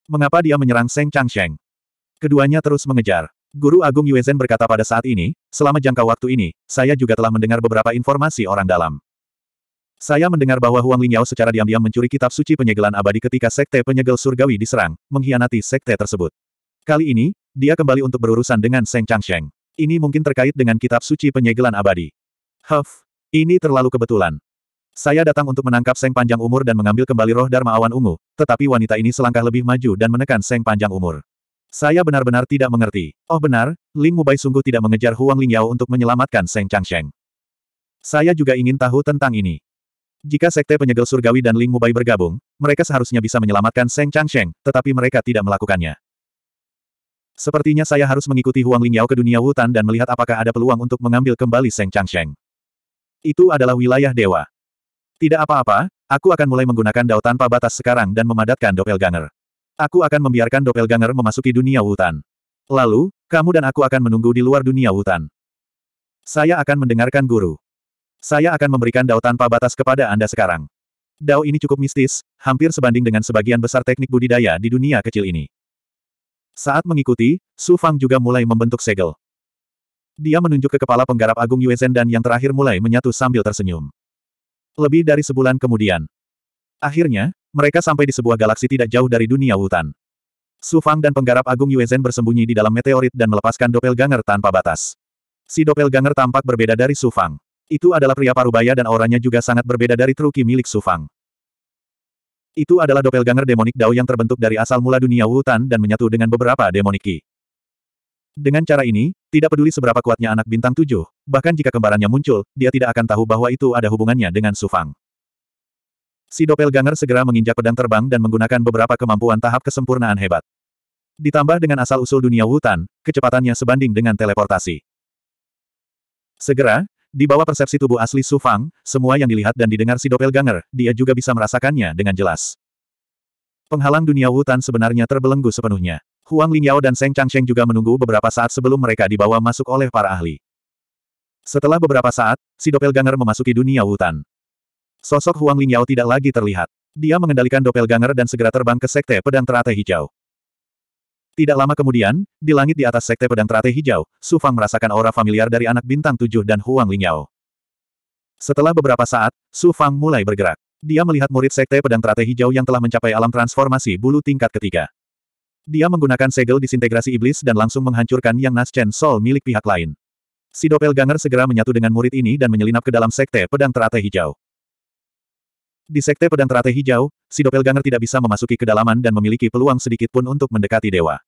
Mengapa dia menyerang Seng Changsheng? Keduanya terus mengejar. Guru Agung Yuezhen berkata pada saat ini, selama jangka waktu ini, saya juga telah mendengar beberapa informasi orang dalam. Saya mendengar bahwa Huang Lingyao secara diam-diam mencuri kitab suci penyegelan abadi ketika sekte penyegel surgawi diserang, mengkhianati sekte tersebut. Kali ini, dia kembali untuk berurusan dengan Seng Changsheng. Ini mungkin terkait dengan kitab suci penyegelan abadi. Huff, ini terlalu kebetulan. Saya datang untuk menangkap Seng Panjang Umur dan mengambil kembali roh Dharma Awan Ungu, tetapi wanita ini selangkah lebih maju dan menekan Seng Panjang Umur. Saya benar-benar tidak mengerti. Oh benar, Ling Mubai sungguh tidak mengejar Huang Lingyao untuk menyelamatkan Seng Changsheng. Saya juga ingin tahu tentang ini. Jika Sekte Penyegel Surgawi dan Ling Mubai bergabung, mereka seharusnya bisa menyelamatkan Seng Changsheng, tetapi mereka tidak melakukannya. Sepertinya saya harus mengikuti Huang Lingyao ke dunia hutan dan melihat apakah ada peluang untuk mengambil kembali Seng Changsheng. Itu adalah wilayah dewa. Tidak apa-apa, aku akan mulai menggunakan dao tanpa batas sekarang dan memadatkan doppelganger. Aku akan membiarkan doppelganger memasuki dunia hutan. Lalu, kamu dan aku akan menunggu di luar dunia hutan. Saya akan mendengarkan guru. Saya akan memberikan dao tanpa batas kepada Anda sekarang. Dao ini cukup mistis, hampir sebanding dengan sebagian besar teknik budidaya di dunia kecil ini. Saat mengikuti, Su Fang juga mulai membentuk segel. Dia menunjuk ke kepala penggarap agung Yuezhen dan yang terakhir mulai menyatu sambil tersenyum. Lebih dari sebulan kemudian. Akhirnya, mereka sampai di sebuah galaksi tidak jauh dari dunia hutan. Su Fang dan penggarap agung Yuezhen bersembunyi di dalam meteorit dan melepaskan doppelganger tanpa batas. Si doppelganger tampak berbeda dari Su Fang. Itu adalah pria parubaya dan auranya juga sangat berbeda dari Truki milik Sufang. Itu adalah doppelganger demonik Dao yang terbentuk dari asal mula dunia hutan dan menyatu dengan beberapa demoniki. Dengan cara ini, tidak peduli seberapa kuatnya anak bintang tujuh, bahkan jika kembarannya muncul, dia tidak akan tahu bahwa itu ada hubungannya dengan Sufang. Si doppelganger segera menginjak pedang terbang dan menggunakan beberapa kemampuan tahap kesempurnaan hebat. Ditambah dengan asal-usul dunia hutan, kecepatannya sebanding dengan teleportasi. Segera, di bawah persepsi tubuh asli Su Fang, semua yang dilihat dan didengar si doppelganger, dia juga bisa merasakannya dengan jelas. Penghalang dunia Wutan sebenarnya terbelenggu sepenuhnya. Huang Lingyao dan Seng Changsheng juga menunggu beberapa saat sebelum mereka dibawa masuk oleh para ahli. Setelah beberapa saat, si doppelganger memasuki dunia Wutan. Sosok Huang Lingyao tidak lagi terlihat. Dia mengendalikan doppelganger dan segera terbang ke Sekte Pedang Teratai Hijau. Tidak lama kemudian, di langit di atas sekte pedang teratai hijau, Su Fang merasakan aura familiar dari anak bintang tujuh dan Huang Lingyao. Setelah beberapa saat, Su Fang mulai bergerak. Dia melihat murid sekte pedang teratai hijau yang telah mencapai alam transformasi bulu tingkat ketiga. Dia menggunakan segel disintegrasi iblis dan langsung menghancurkan yang Naschen Sol milik pihak lain. Si doppelganger segera menyatu dengan murid ini dan menyelinap ke dalam sekte pedang teratai hijau. Di Sekte Pedang Teratai Hijau, si doppelganger tidak bisa memasuki kedalaman dan memiliki peluang sedikit pun untuk mendekati dewa.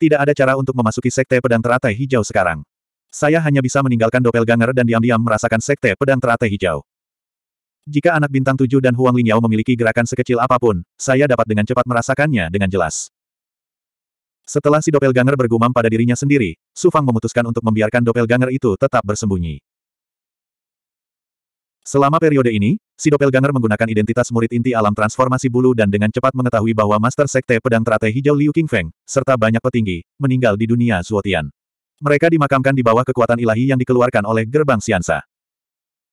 Tidak ada cara untuk memasuki Sekte Pedang Teratai Hijau sekarang. Saya hanya bisa meninggalkan doppelganger dan diam-diam merasakan Sekte Pedang Teratai Hijau. Jika anak bintang tujuh dan Huang Lingyao memiliki gerakan sekecil apapun, saya dapat dengan cepat merasakannya dengan jelas. Setelah si doppelganger bergumam pada dirinya sendiri, Sufang memutuskan untuk membiarkan doppelganger itu tetap bersembunyi. Selama periode ini, si doppelganger menggunakan identitas murid inti alam transformasi bulu dan dengan cepat mengetahui bahwa Master Sekte Pedang Teratai Hijau Liu Qingfeng, serta banyak petinggi, meninggal di dunia Zuotian. Mereka dimakamkan di bawah kekuatan ilahi yang dikeluarkan oleh gerbang Siansa.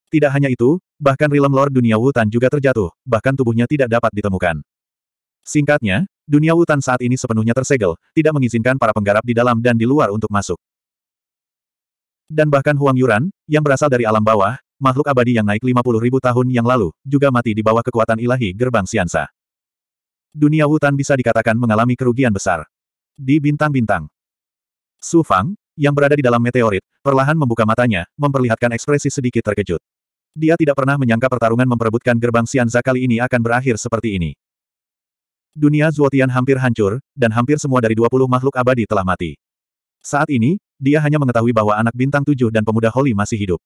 Tidak hanya itu, bahkan Realm Lord Dunia Wutan juga terjatuh, bahkan tubuhnya tidak dapat ditemukan. Singkatnya, dunia Wutan saat ini sepenuhnya tersegel, tidak mengizinkan para penggarap di dalam dan di luar untuk masuk. Dan bahkan Huang Yuran, yang berasal dari alam bawah, makhluk abadi yang naik 50 tahun yang lalu, juga mati di bawah kekuatan ilahi gerbang Siansa. Dunia hutan bisa dikatakan mengalami kerugian besar. Di bintang-bintang. Su Fang, yang berada di dalam meteorit, perlahan membuka matanya, memperlihatkan ekspresi sedikit terkejut. Dia tidak pernah menyangka pertarungan memperebutkan gerbang Sianza kali ini akan berakhir seperti ini. Dunia Zuotian hampir hancur, dan hampir semua dari 20 makhluk abadi telah mati. Saat ini, dia hanya mengetahui bahwa anak bintang tujuh dan pemuda Holly masih hidup.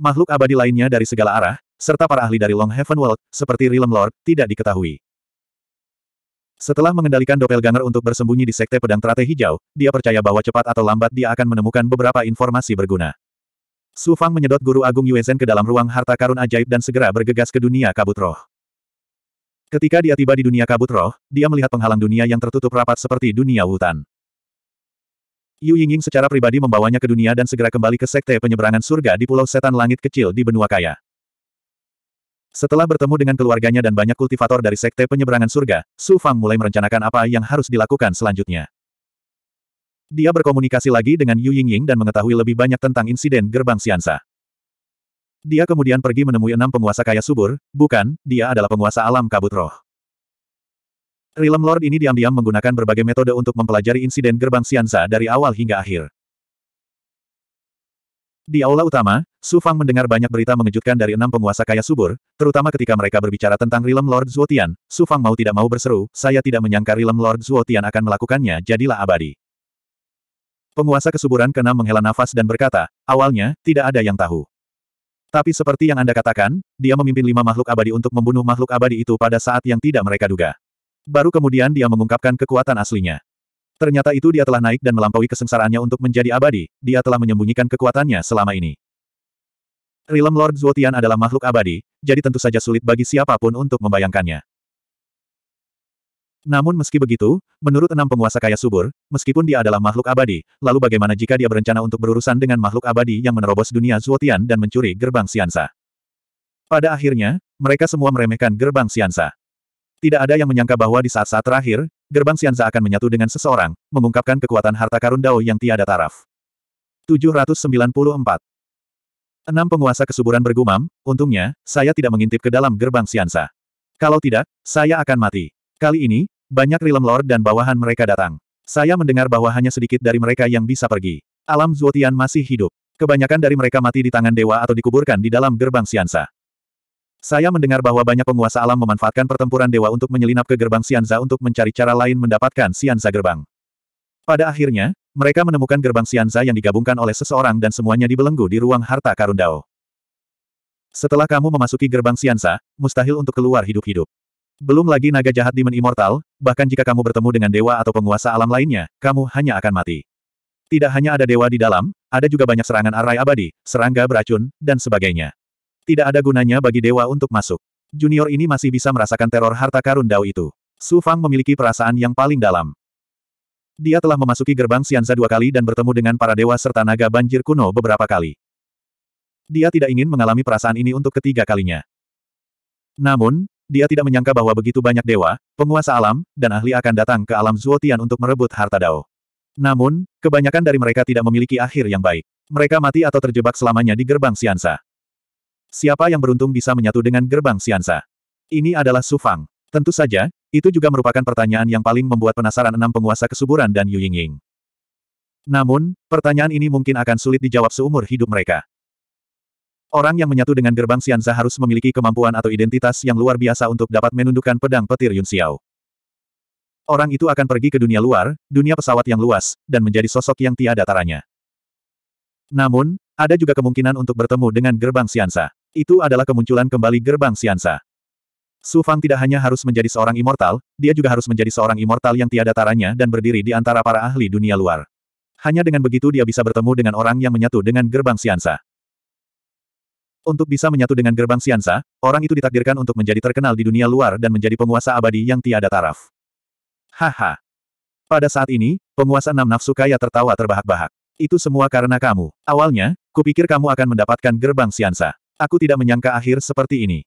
Makhluk abadi lainnya dari segala arah, serta para ahli dari Long Heaven World, seperti Realm Lord, tidak diketahui. Setelah mengendalikan doppelganger untuk bersembunyi di sekte pedang Trate hijau, dia percaya bahwa cepat atau lambat dia akan menemukan beberapa informasi berguna. Su Fang menyedot Guru Agung Yuezen ke dalam ruang harta karun ajaib dan segera bergegas ke dunia kabut roh. Ketika dia tiba di dunia kabut roh, dia melihat penghalang dunia yang tertutup rapat seperti dunia hutan. Yu Yingying secara pribadi membawanya ke dunia dan segera kembali ke sekte penyeberangan surga di Pulau Setan Langit kecil di Benua Kaya. Setelah bertemu dengan keluarganya dan banyak kultivator dari sekte penyeberangan surga, Su Fang mulai merencanakan apa yang harus dilakukan selanjutnya. Dia berkomunikasi lagi dengan Yu Yingying dan mengetahui lebih banyak tentang insiden gerbang Siansa. Dia kemudian pergi menemui enam penguasa kaya subur, bukan, dia adalah penguasa alam kabut roh. Realm Lord ini diam-diam menggunakan berbagai metode untuk mempelajari insiden gerbang Xianza dari awal hingga akhir. Di aula utama, Su Fang mendengar banyak berita mengejutkan dari enam penguasa kaya subur, terutama ketika mereka berbicara tentang Realm Lord Zuotian, Su Fang mau tidak mau berseru, saya tidak menyangka Realm Lord Zuotian akan melakukannya jadilah abadi. Penguasa kesuburan kena menghela nafas dan berkata, awalnya, tidak ada yang tahu. Tapi seperti yang Anda katakan, dia memimpin lima makhluk abadi untuk membunuh makhluk abadi itu pada saat yang tidak mereka duga. Baru kemudian dia mengungkapkan kekuatan aslinya. Ternyata itu dia telah naik dan melampaui kesengsaraannya untuk menjadi abadi, dia telah menyembunyikan kekuatannya selama ini. Realm Lord Zuotian adalah makhluk abadi, jadi tentu saja sulit bagi siapapun untuk membayangkannya. Namun meski begitu, menurut enam penguasa kaya subur, meskipun dia adalah makhluk abadi, lalu bagaimana jika dia berencana untuk berurusan dengan makhluk abadi yang menerobos dunia Zuotian dan mencuri gerbang Siansa? Pada akhirnya, mereka semua meremehkan gerbang Siansa. Tidak ada yang menyangka bahwa di saat-saat terakhir, gerbang Xianza akan menyatu dengan seseorang, mengungkapkan kekuatan harta karun Dao yang tiada taraf. 794. Enam penguasa kesuburan bergumam, untungnya, saya tidak mengintip ke dalam gerbang Xianza. Kalau tidak, saya akan mati. Kali ini, banyak Rilem Lord dan bawahan mereka datang. Saya mendengar bahwa hanya sedikit dari mereka yang bisa pergi. Alam Zuotian masih hidup. Kebanyakan dari mereka mati di tangan dewa atau dikuburkan di dalam gerbang Xianza. Saya mendengar bahwa banyak penguasa alam memanfaatkan pertempuran dewa untuk menyelinap ke gerbang Sianza untuk mencari cara lain mendapatkan Sianza gerbang. Pada akhirnya, mereka menemukan gerbang Sianza yang digabungkan oleh seseorang dan semuanya dibelenggu di ruang harta karun Dao. Setelah kamu memasuki gerbang Sianza, mustahil untuk keluar hidup-hidup. Belum lagi naga jahat Demon Immortal, bahkan jika kamu bertemu dengan dewa atau penguasa alam lainnya, kamu hanya akan mati. Tidak hanya ada dewa di dalam, ada juga banyak serangan arai abadi, serangga beracun, dan sebagainya. Tidak ada gunanya bagi dewa untuk masuk. Junior ini masih bisa merasakan teror harta karun Dao itu. Su Fang memiliki perasaan yang paling dalam. Dia telah memasuki gerbang Sianza dua kali dan bertemu dengan para dewa serta naga banjir kuno beberapa kali. Dia tidak ingin mengalami perasaan ini untuk ketiga kalinya. Namun, dia tidak menyangka bahwa begitu banyak dewa, penguasa alam, dan ahli akan datang ke alam Zuotian untuk merebut harta Dao. Namun, kebanyakan dari mereka tidak memiliki akhir yang baik. Mereka mati atau terjebak selamanya di gerbang Sianza. Siapa yang beruntung bisa menyatu dengan gerbang Siansa? Ini adalah Sufang. Tentu saja, itu juga merupakan pertanyaan yang paling membuat penasaran enam penguasa kesuburan dan Yu Ying Ying. Namun, pertanyaan ini mungkin akan sulit dijawab seumur hidup mereka. Orang yang menyatu dengan gerbang Xianza harus memiliki kemampuan atau identitas yang luar biasa untuk dapat menundukkan pedang petir Yun Xiao. Orang itu akan pergi ke dunia luar, dunia pesawat yang luas, dan menjadi sosok yang tiada taranya. Namun, ada juga kemungkinan untuk bertemu dengan gerbang Xianza. Itu adalah kemunculan kembali gerbang Siansa. Su Fang tidak hanya harus menjadi seorang immortal, dia juga harus menjadi seorang immortal yang tiada taranya dan berdiri di antara para ahli dunia luar. Hanya dengan begitu dia bisa bertemu dengan orang yang menyatu dengan gerbang Siansa. Untuk bisa menyatu dengan gerbang Siansa, orang itu ditakdirkan untuk menjadi terkenal di dunia luar dan menjadi penguasa abadi yang tiada taraf. Haha. Pada saat ini, penguasa enam nafsu kaya tertawa terbahak-bahak. Itu semua karena kamu. Awalnya, kupikir kamu akan mendapatkan gerbang Siansa. Aku tidak menyangka akhir seperti ini.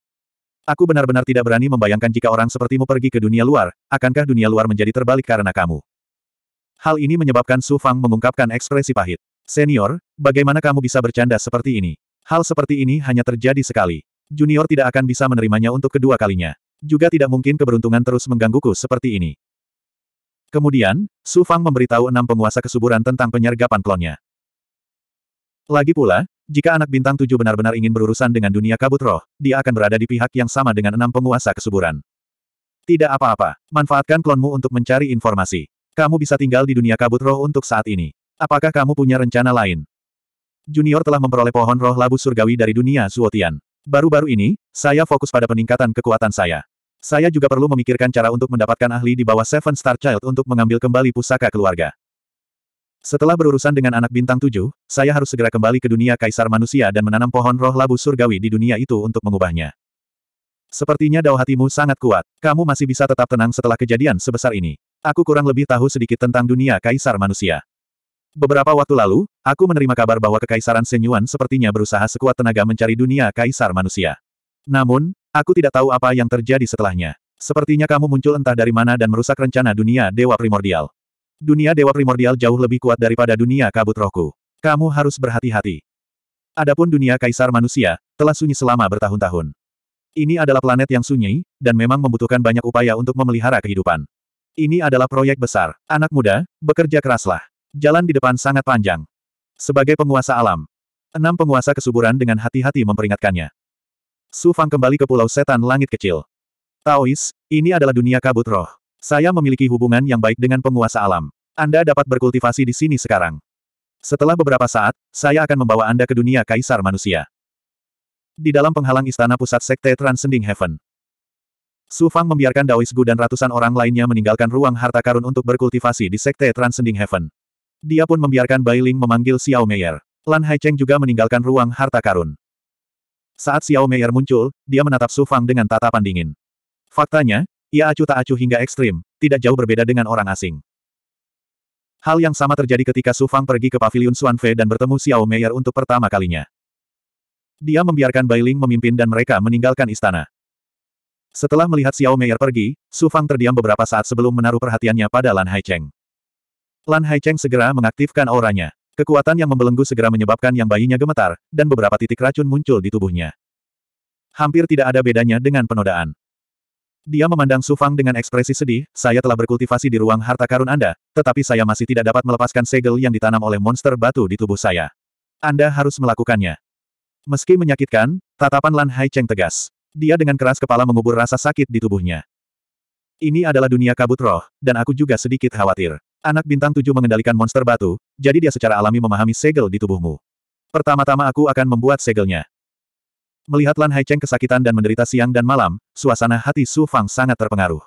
Aku benar-benar tidak berani membayangkan jika orang sepertimu pergi ke dunia luar, akankah dunia luar menjadi terbalik karena kamu? Hal ini menyebabkan Su Fang mengungkapkan ekspresi pahit. Senior, bagaimana kamu bisa bercanda seperti ini? Hal seperti ini hanya terjadi sekali. Junior tidak akan bisa menerimanya untuk kedua kalinya. Juga tidak mungkin keberuntungan terus menggangguku seperti ini. Kemudian, Su Fang memberitahu enam penguasa kesuburan tentang penyergapan klonnya. Lagi pula, jika anak bintang tujuh benar-benar ingin berurusan dengan dunia kabut roh, dia akan berada di pihak yang sama dengan enam penguasa kesuburan. Tidak apa-apa, manfaatkan klonmu untuk mencari informasi. Kamu bisa tinggal di dunia kabut roh untuk saat ini. Apakah kamu punya rencana lain? Junior telah memperoleh pohon roh labu surgawi dari dunia Zuotian. Baru-baru ini, saya fokus pada peningkatan kekuatan saya. Saya juga perlu memikirkan cara untuk mendapatkan ahli di bawah Seven Star Child untuk mengambil kembali pusaka keluarga. Setelah berurusan dengan anak bintang tujuh, saya harus segera kembali ke dunia kaisar manusia dan menanam pohon roh labu surgawi di dunia itu untuk mengubahnya. Sepertinya dao hatimu sangat kuat. Kamu masih bisa tetap tenang setelah kejadian sebesar ini. Aku kurang lebih tahu sedikit tentang dunia kaisar manusia. Beberapa waktu lalu, aku menerima kabar bahwa kekaisaran Senyuan sepertinya berusaha sekuat tenaga mencari dunia kaisar manusia. Namun, aku tidak tahu apa yang terjadi setelahnya. Sepertinya kamu muncul entah dari mana dan merusak rencana dunia dewa primordial. Dunia dewa primordial jauh lebih kuat daripada dunia kabut rohku. Kamu harus berhati-hati. Adapun dunia kaisar manusia, telah sunyi selama bertahun-tahun. Ini adalah planet yang sunyi, dan memang membutuhkan banyak upaya untuk memelihara kehidupan. Ini adalah proyek besar. Anak muda, bekerja keraslah. Jalan di depan sangat panjang. Sebagai penguasa alam, enam penguasa kesuburan dengan hati-hati memperingatkannya. Su Fang kembali ke Pulau Setan Langit Kecil. Taois, ini adalah dunia kabut roh. Saya memiliki hubungan yang baik dengan penguasa alam. Anda dapat berkultivasi di sini sekarang. Setelah beberapa saat, saya akan membawa Anda ke dunia kaisar manusia. Di dalam penghalang istana pusat sekte Transcending Heaven. Su Fang membiarkan Daois Gu dan ratusan orang lainnya meninggalkan ruang harta karun untuk berkultivasi di sekte Transcending Heaven. Dia pun membiarkan Bai Ling memanggil Xiao Meier. Lan Haicheng juga meninggalkan ruang harta karun. Saat Xiao Meier muncul, dia menatap Su Fang dengan tatapan dingin. Faktanya, ia acuh tak acuh hingga ekstrim, tidak jauh berbeda dengan orang asing. Hal yang sama terjadi ketika Su Fang pergi ke paviliun Swanfe dan bertemu Xiao Meier untuk pertama kalinya. Dia membiarkan Bai Ling memimpin dan mereka meninggalkan istana. Setelah melihat Xiao Meier pergi, Su Fang terdiam beberapa saat sebelum menaruh perhatiannya pada Lan Hai Cheng. Lan Hai Cheng segera mengaktifkan auranya. Kekuatan yang membelenggu segera menyebabkan yang bayinya gemetar, dan beberapa titik racun muncul di tubuhnya. Hampir tidak ada bedanya dengan penodaan. Dia memandang Su Fang dengan ekspresi sedih, saya telah berkultivasi di ruang harta karun Anda, tetapi saya masih tidak dapat melepaskan segel yang ditanam oleh monster batu di tubuh saya. Anda harus melakukannya. Meski menyakitkan, tatapan Lan Hai Cheng tegas. Dia dengan keras kepala mengubur rasa sakit di tubuhnya. Ini adalah dunia kabut roh, dan aku juga sedikit khawatir. Anak bintang tujuh mengendalikan monster batu, jadi dia secara alami memahami segel di tubuhmu. Pertama-tama aku akan membuat segelnya. Melihat Lan Haicheng kesakitan dan menderita siang dan malam, suasana hati Su Fang sangat terpengaruh.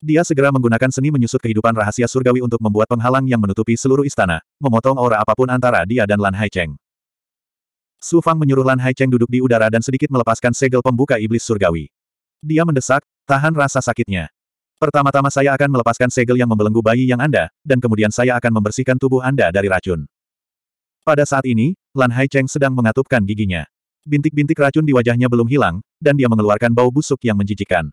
Dia segera menggunakan seni menyusut kehidupan rahasia surgawi untuk membuat penghalang yang menutupi seluruh istana, memotong aura apapun antara dia dan Lan Haicheng. Su Fang menyuruh Lan Haicheng duduk di udara dan sedikit melepaskan segel pembuka iblis surgawi. Dia mendesak, tahan rasa sakitnya. Pertama-tama saya akan melepaskan segel yang membelenggu bayi yang Anda, dan kemudian saya akan membersihkan tubuh Anda dari racun. Pada saat ini, Lan Hai Cheng sedang mengatupkan giginya. Bintik-bintik racun di wajahnya belum hilang, dan dia mengeluarkan bau busuk yang menjijikan.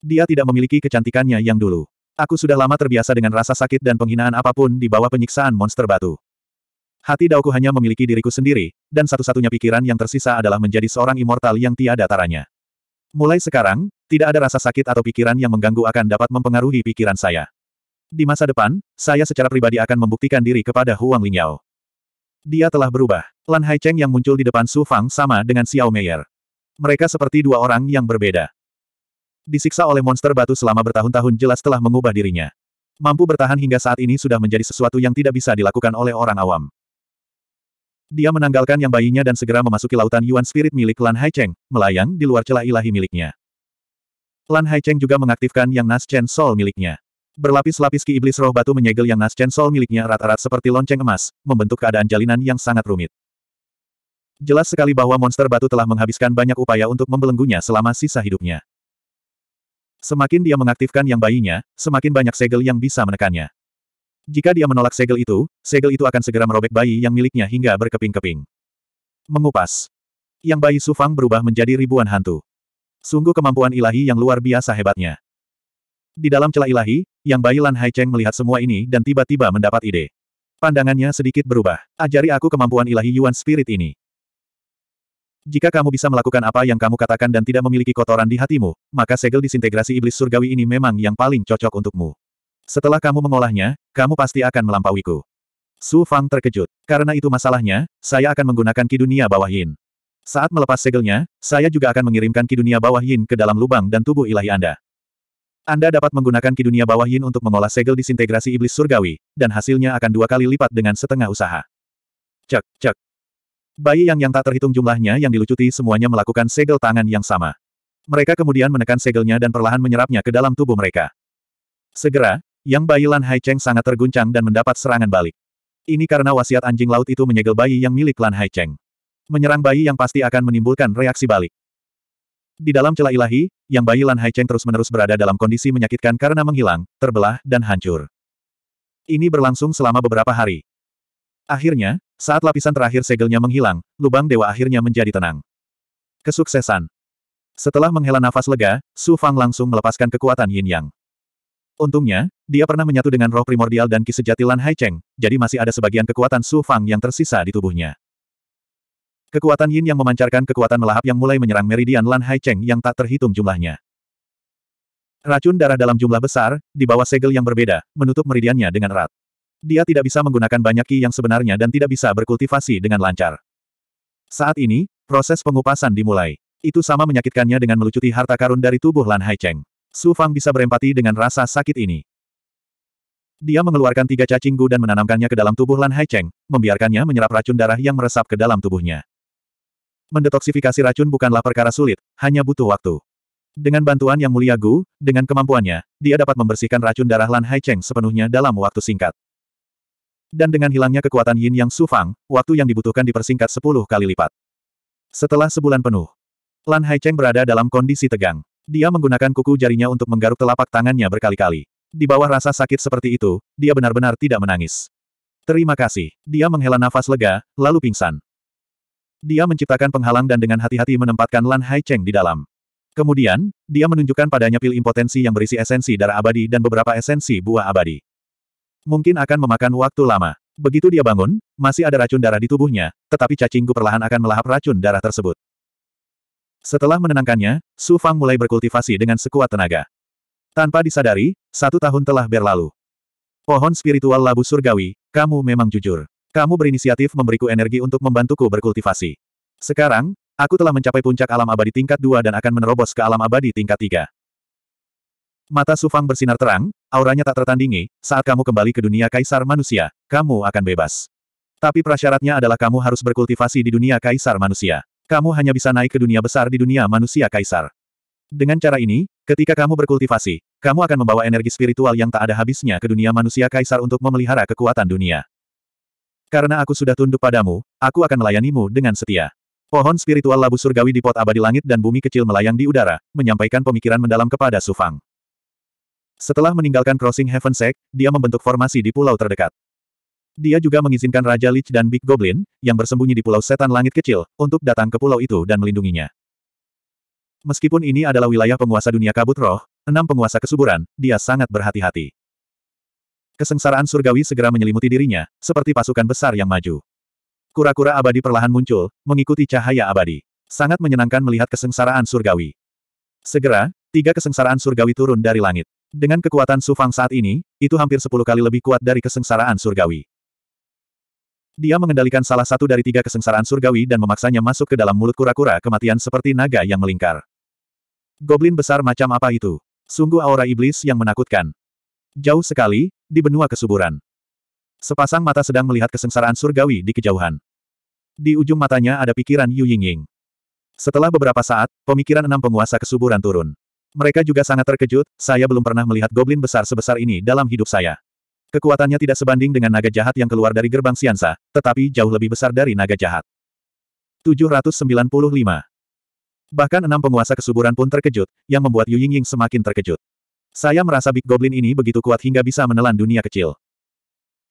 Dia tidak memiliki kecantikannya yang dulu. Aku sudah lama terbiasa dengan rasa sakit dan penghinaan apapun di bawah penyiksaan monster batu. Hati Daoku hanya memiliki diriku sendiri, dan satu-satunya pikiran yang tersisa adalah menjadi seorang immortal yang tiada taranya. Mulai sekarang, tidak ada rasa sakit atau pikiran yang mengganggu akan dapat mempengaruhi pikiran saya. Di masa depan, saya secara pribadi akan membuktikan diri kepada Huang Lingyao. Dia telah berubah. Lan Haicheng yang muncul di depan Su Fang sama dengan Xiao Meier. Mereka seperti dua orang yang berbeda. Disiksa oleh monster batu selama bertahun-tahun jelas telah mengubah dirinya. Mampu bertahan hingga saat ini sudah menjadi sesuatu yang tidak bisa dilakukan oleh orang awam. Dia menanggalkan yang bayinya dan segera memasuki lautan Yuan Spirit milik Lan Haicheng, melayang di luar celah ilahi miliknya. Lan Haicheng juga mengaktifkan yang Nas Chen Soul miliknya. Berlapis-lapis ki iblis roh batu menyegel yang Nas Chen Sol miliknya rat-rat seperti lonceng emas, membentuk keadaan jalinan yang sangat rumit. Jelas sekali bahwa monster batu telah menghabiskan banyak upaya untuk membelenggunya selama sisa hidupnya. Semakin dia mengaktifkan yang bayinya, semakin banyak segel yang bisa menekannya. Jika dia menolak segel itu, segel itu akan segera merobek bayi yang miliknya hingga berkeping-keping. Mengupas. Yang bayi Sufang berubah menjadi ribuan hantu. Sungguh kemampuan ilahi yang luar biasa hebatnya. Di dalam celah ilahi, yang Bai Lan Haicheng melihat semua ini dan tiba-tiba mendapat ide. Pandangannya sedikit berubah. Ajari aku kemampuan ilahi Yuan Spirit ini. Jika kamu bisa melakukan apa yang kamu katakan dan tidak memiliki kotoran di hatimu, maka segel disintegrasi iblis surgawi ini memang yang paling cocok untukmu. Setelah kamu mengolahnya, kamu pasti akan melampauiku. Su Fang terkejut. Karena itu masalahnya, saya akan menggunakan ki dunia bawah yin. Saat melepas segelnya, saya juga akan mengirimkan ki dunia bawah yin ke dalam lubang dan tubuh ilahi Anda. Anda dapat menggunakan kidunia bawah yin untuk mengolah segel disintegrasi iblis surgawi, dan hasilnya akan dua kali lipat dengan setengah usaha. Cek, cek. Bayi yang yang tak terhitung jumlahnya yang dilucuti semuanya melakukan segel tangan yang sama. Mereka kemudian menekan segelnya dan perlahan menyerapnya ke dalam tubuh mereka. Segera, yang bayi Lan Hai Cheng sangat terguncang dan mendapat serangan balik. Ini karena wasiat anjing laut itu menyegel bayi yang milik Lan Hai Cheng. Menyerang bayi yang pasti akan menimbulkan reaksi balik. Di dalam celah ilahi, yang bayi Lan Haicheng terus-menerus berada dalam kondisi menyakitkan karena menghilang, terbelah, dan hancur. Ini berlangsung selama beberapa hari. Akhirnya, saat lapisan terakhir segelnya menghilang, lubang dewa akhirnya menjadi tenang. Kesuksesan. Setelah menghela nafas lega, Su Fang langsung melepaskan kekuatan Yin Yang. Untungnya, dia pernah menyatu dengan roh primordial dan ki sejati Lan Haicheng, jadi masih ada sebagian kekuatan Su Fang yang tersisa di tubuhnya. Kekuatan Yin yang memancarkan kekuatan melahap yang mulai menyerang Meridian Lan Hai Cheng yang tak terhitung jumlahnya. Racun darah dalam jumlah besar, di bawah segel yang berbeda, menutup meridiannya dengan erat. Dia tidak bisa menggunakan banyak ki yang sebenarnya dan tidak bisa berkultivasi dengan lancar. Saat ini, proses pengupasan dimulai. Itu sama menyakitkannya dengan melucuti harta karun dari tubuh Lan Hai Cheng. Su Fang bisa berempati dengan rasa sakit ini. Dia mengeluarkan tiga cacing gu dan menanamkannya ke dalam tubuh Lan Hai Cheng, membiarkannya menyerap racun darah yang meresap ke dalam tubuhnya. Mendetoksifikasi racun bukanlah perkara sulit, hanya butuh waktu. Dengan bantuan yang mulia Gu, dengan kemampuannya, dia dapat membersihkan racun darah Lan Haicheng sepenuhnya dalam waktu singkat. Dan dengan hilangnya kekuatan Yin Yang Sufang, waktu yang dibutuhkan dipersingkat 10 kali lipat. Setelah sebulan penuh, Lan Haicheng berada dalam kondisi tegang. Dia menggunakan kuku jarinya untuk menggaruk telapak tangannya berkali-kali. Di bawah rasa sakit seperti itu, dia benar-benar tidak menangis. Terima kasih. Dia menghela nafas lega, lalu pingsan. Dia menciptakan penghalang dan dengan hati-hati menempatkan Lan Hai Cheng di dalam. Kemudian, dia menunjukkan padanya pil impotensi yang berisi esensi darah abadi dan beberapa esensi buah abadi. Mungkin akan memakan waktu lama. Begitu dia bangun, masih ada racun darah di tubuhnya, tetapi cacingku perlahan akan melahap racun darah tersebut. Setelah menenangkannya, Su Fang mulai berkultivasi dengan sekuat tenaga. Tanpa disadari, satu tahun telah berlalu. Pohon spiritual labu surgawi, kamu memang jujur. Kamu berinisiatif memberiku energi untuk membantuku berkultivasi. Sekarang, aku telah mencapai puncak alam abadi tingkat 2 dan akan menerobos ke alam abadi tingkat 3. Mata Sufang bersinar terang, auranya tak tertandingi, saat kamu kembali ke dunia kaisar manusia, kamu akan bebas. Tapi prasyaratnya adalah kamu harus berkultivasi di dunia kaisar manusia. Kamu hanya bisa naik ke dunia besar di dunia manusia kaisar. Dengan cara ini, ketika kamu berkultivasi, kamu akan membawa energi spiritual yang tak ada habisnya ke dunia manusia kaisar untuk memelihara kekuatan dunia. Karena aku sudah tunduk padamu, aku akan melayanimu dengan setia. Pohon spiritual labu surgawi di pot abadi langit dan bumi kecil melayang di udara, menyampaikan pemikiran mendalam kepada Sufang. Setelah meninggalkan Crossing Heaven Sect, dia membentuk formasi di pulau terdekat. Dia juga mengizinkan Raja Lich dan Big Goblin, yang bersembunyi di Pulau Setan Langit Kecil, untuk datang ke pulau itu dan melindunginya. Meskipun ini adalah wilayah penguasa dunia kabut roh, enam penguasa kesuburan, dia sangat berhati-hati. Kesengsaraan surgawi segera menyelimuti dirinya, seperti pasukan besar yang maju. Kura-kura abadi perlahan muncul, mengikuti cahaya abadi. Sangat menyenangkan melihat kesengsaraan surgawi. Segera, tiga kesengsaraan surgawi turun dari langit. Dengan kekuatan Sufang saat ini, itu hampir sepuluh kali lebih kuat dari kesengsaraan surgawi. Dia mengendalikan salah satu dari tiga kesengsaraan surgawi dan memaksanya masuk ke dalam mulut kura-kura kematian seperti naga yang melingkar. Goblin besar macam apa itu? Sungguh aura iblis yang menakutkan. Jauh sekali, di benua kesuburan. Sepasang mata sedang melihat kesengsaraan surgawi di kejauhan. Di ujung matanya ada pikiran Yu Yingying. Setelah beberapa saat, pemikiran enam penguasa kesuburan turun. Mereka juga sangat terkejut, saya belum pernah melihat goblin besar sebesar ini dalam hidup saya. Kekuatannya tidak sebanding dengan naga jahat yang keluar dari gerbang Siansa, tetapi jauh lebih besar dari naga jahat. 795. Bahkan enam penguasa kesuburan pun terkejut, yang membuat Yu Yingying semakin terkejut. Saya merasa Big Goblin ini begitu kuat hingga bisa menelan dunia kecil.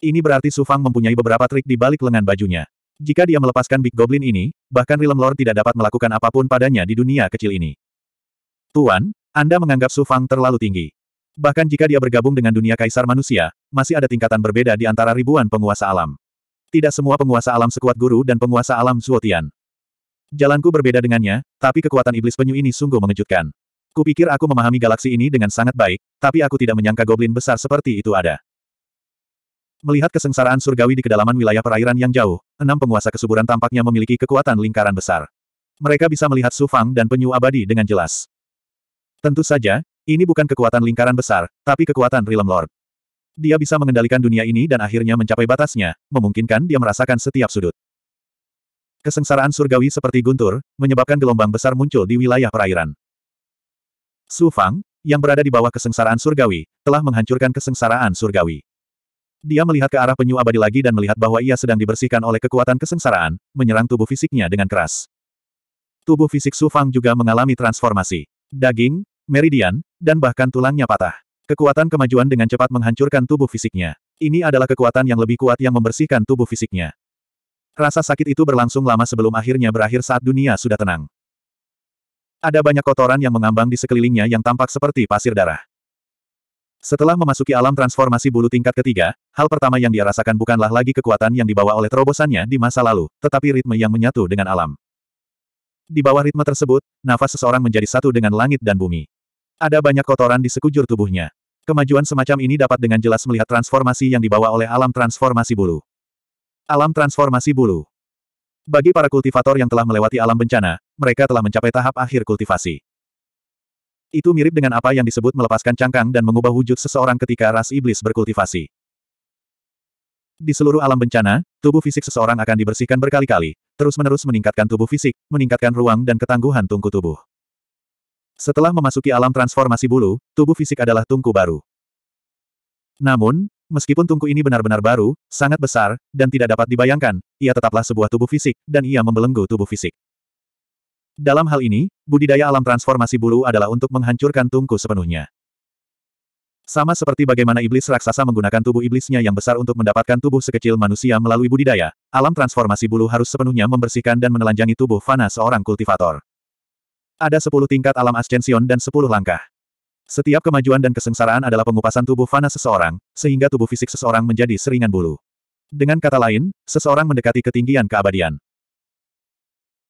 Ini berarti Su Fang mempunyai beberapa trik di balik lengan bajunya. Jika dia melepaskan Big Goblin ini, bahkan Realm Lord tidak dapat melakukan apapun padanya di dunia kecil ini. Tuan, Anda menganggap Su Fang terlalu tinggi. Bahkan jika dia bergabung dengan dunia kaisar manusia, masih ada tingkatan berbeda di antara ribuan penguasa alam. Tidak semua penguasa alam sekuat guru dan penguasa alam Zuotian. Jalanku berbeda dengannya, tapi kekuatan iblis penyu ini sungguh mengejutkan. Kupikir aku memahami galaksi ini dengan sangat baik, tapi aku tidak menyangka goblin besar seperti itu ada. Melihat kesengsaraan surgawi di kedalaman wilayah perairan yang jauh, enam penguasa kesuburan tampaknya memiliki kekuatan lingkaran besar. Mereka bisa melihat Sufang dan penyu abadi dengan jelas. Tentu saja, ini bukan kekuatan lingkaran besar, tapi kekuatan Realm Lord. Dia bisa mengendalikan dunia ini dan akhirnya mencapai batasnya, memungkinkan dia merasakan setiap sudut. Kesengsaraan surgawi seperti guntur, menyebabkan gelombang besar muncul di wilayah perairan. Su Fang, yang berada di bawah kesengsaraan surgawi, telah menghancurkan kesengsaraan surgawi. Dia melihat ke arah penyu abadi lagi dan melihat bahwa ia sedang dibersihkan oleh kekuatan kesengsaraan, menyerang tubuh fisiknya dengan keras. Tubuh fisik Su Fang juga mengalami transformasi. Daging, meridian, dan bahkan tulangnya patah. Kekuatan kemajuan dengan cepat menghancurkan tubuh fisiknya. Ini adalah kekuatan yang lebih kuat yang membersihkan tubuh fisiknya. Rasa sakit itu berlangsung lama sebelum akhirnya berakhir saat dunia sudah tenang. Ada banyak kotoran yang mengambang di sekelilingnya yang tampak seperti pasir darah. Setelah memasuki alam transformasi bulu tingkat ketiga, hal pertama yang dia rasakan bukanlah lagi kekuatan yang dibawa oleh terobosannya di masa lalu, tetapi ritme yang menyatu dengan alam. Di bawah ritme tersebut, nafas seseorang menjadi satu dengan langit dan bumi. Ada banyak kotoran di sekujur tubuhnya. Kemajuan semacam ini dapat dengan jelas melihat transformasi yang dibawa oleh alam transformasi bulu. Alam transformasi bulu. Bagi para kultivator yang telah melewati alam bencana, mereka telah mencapai tahap akhir kultivasi. Itu mirip dengan apa yang disebut melepaskan cangkang dan mengubah wujud seseorang ketika ras iblis berkultivasi. Di seluruh alam bencana, tubuh fisik seseorang akan dibersihkan berkali-kali, terus-menerus meningkatkan tubuh fisik, meningkatkan ruang dan ketangguhan tungku tubuh. Setelah memasuki alam transformasi bulu, tubuh fisik adalah tungku baru. Namun, Meskipun tungku ini benar-benar baru, sangat besar, dan tidak dapat dibayangkan, ia tetaplah sebuah tubuh fisik, dan ia membelenggu tubuh fisik. Dalam hal ini, budidaya alam transformasi bulu adalah untuk menghancurkan tungku sepenuhnya. Sama seperti bagaimana iblis raksasa menggunakan tubuh iblisnya yang besar untuk mendapatkan tubuh sekecil manusia melalui budidaya, alam transformasi bulu harus sepenuhnya membersihkan dan menelanjangi tubuh fana seorang kultivator. Ada sepuluh tingkat alam ascension dan sepuluh langkah. Setiap kemajuan dan kesengsaraan adalah pengupasan tubuh fana seseorang, sehingga tubuh fisik seseorang menjadi seringan bulu. Dengan kata lain, seseorang mendekati ketinggian keabadian.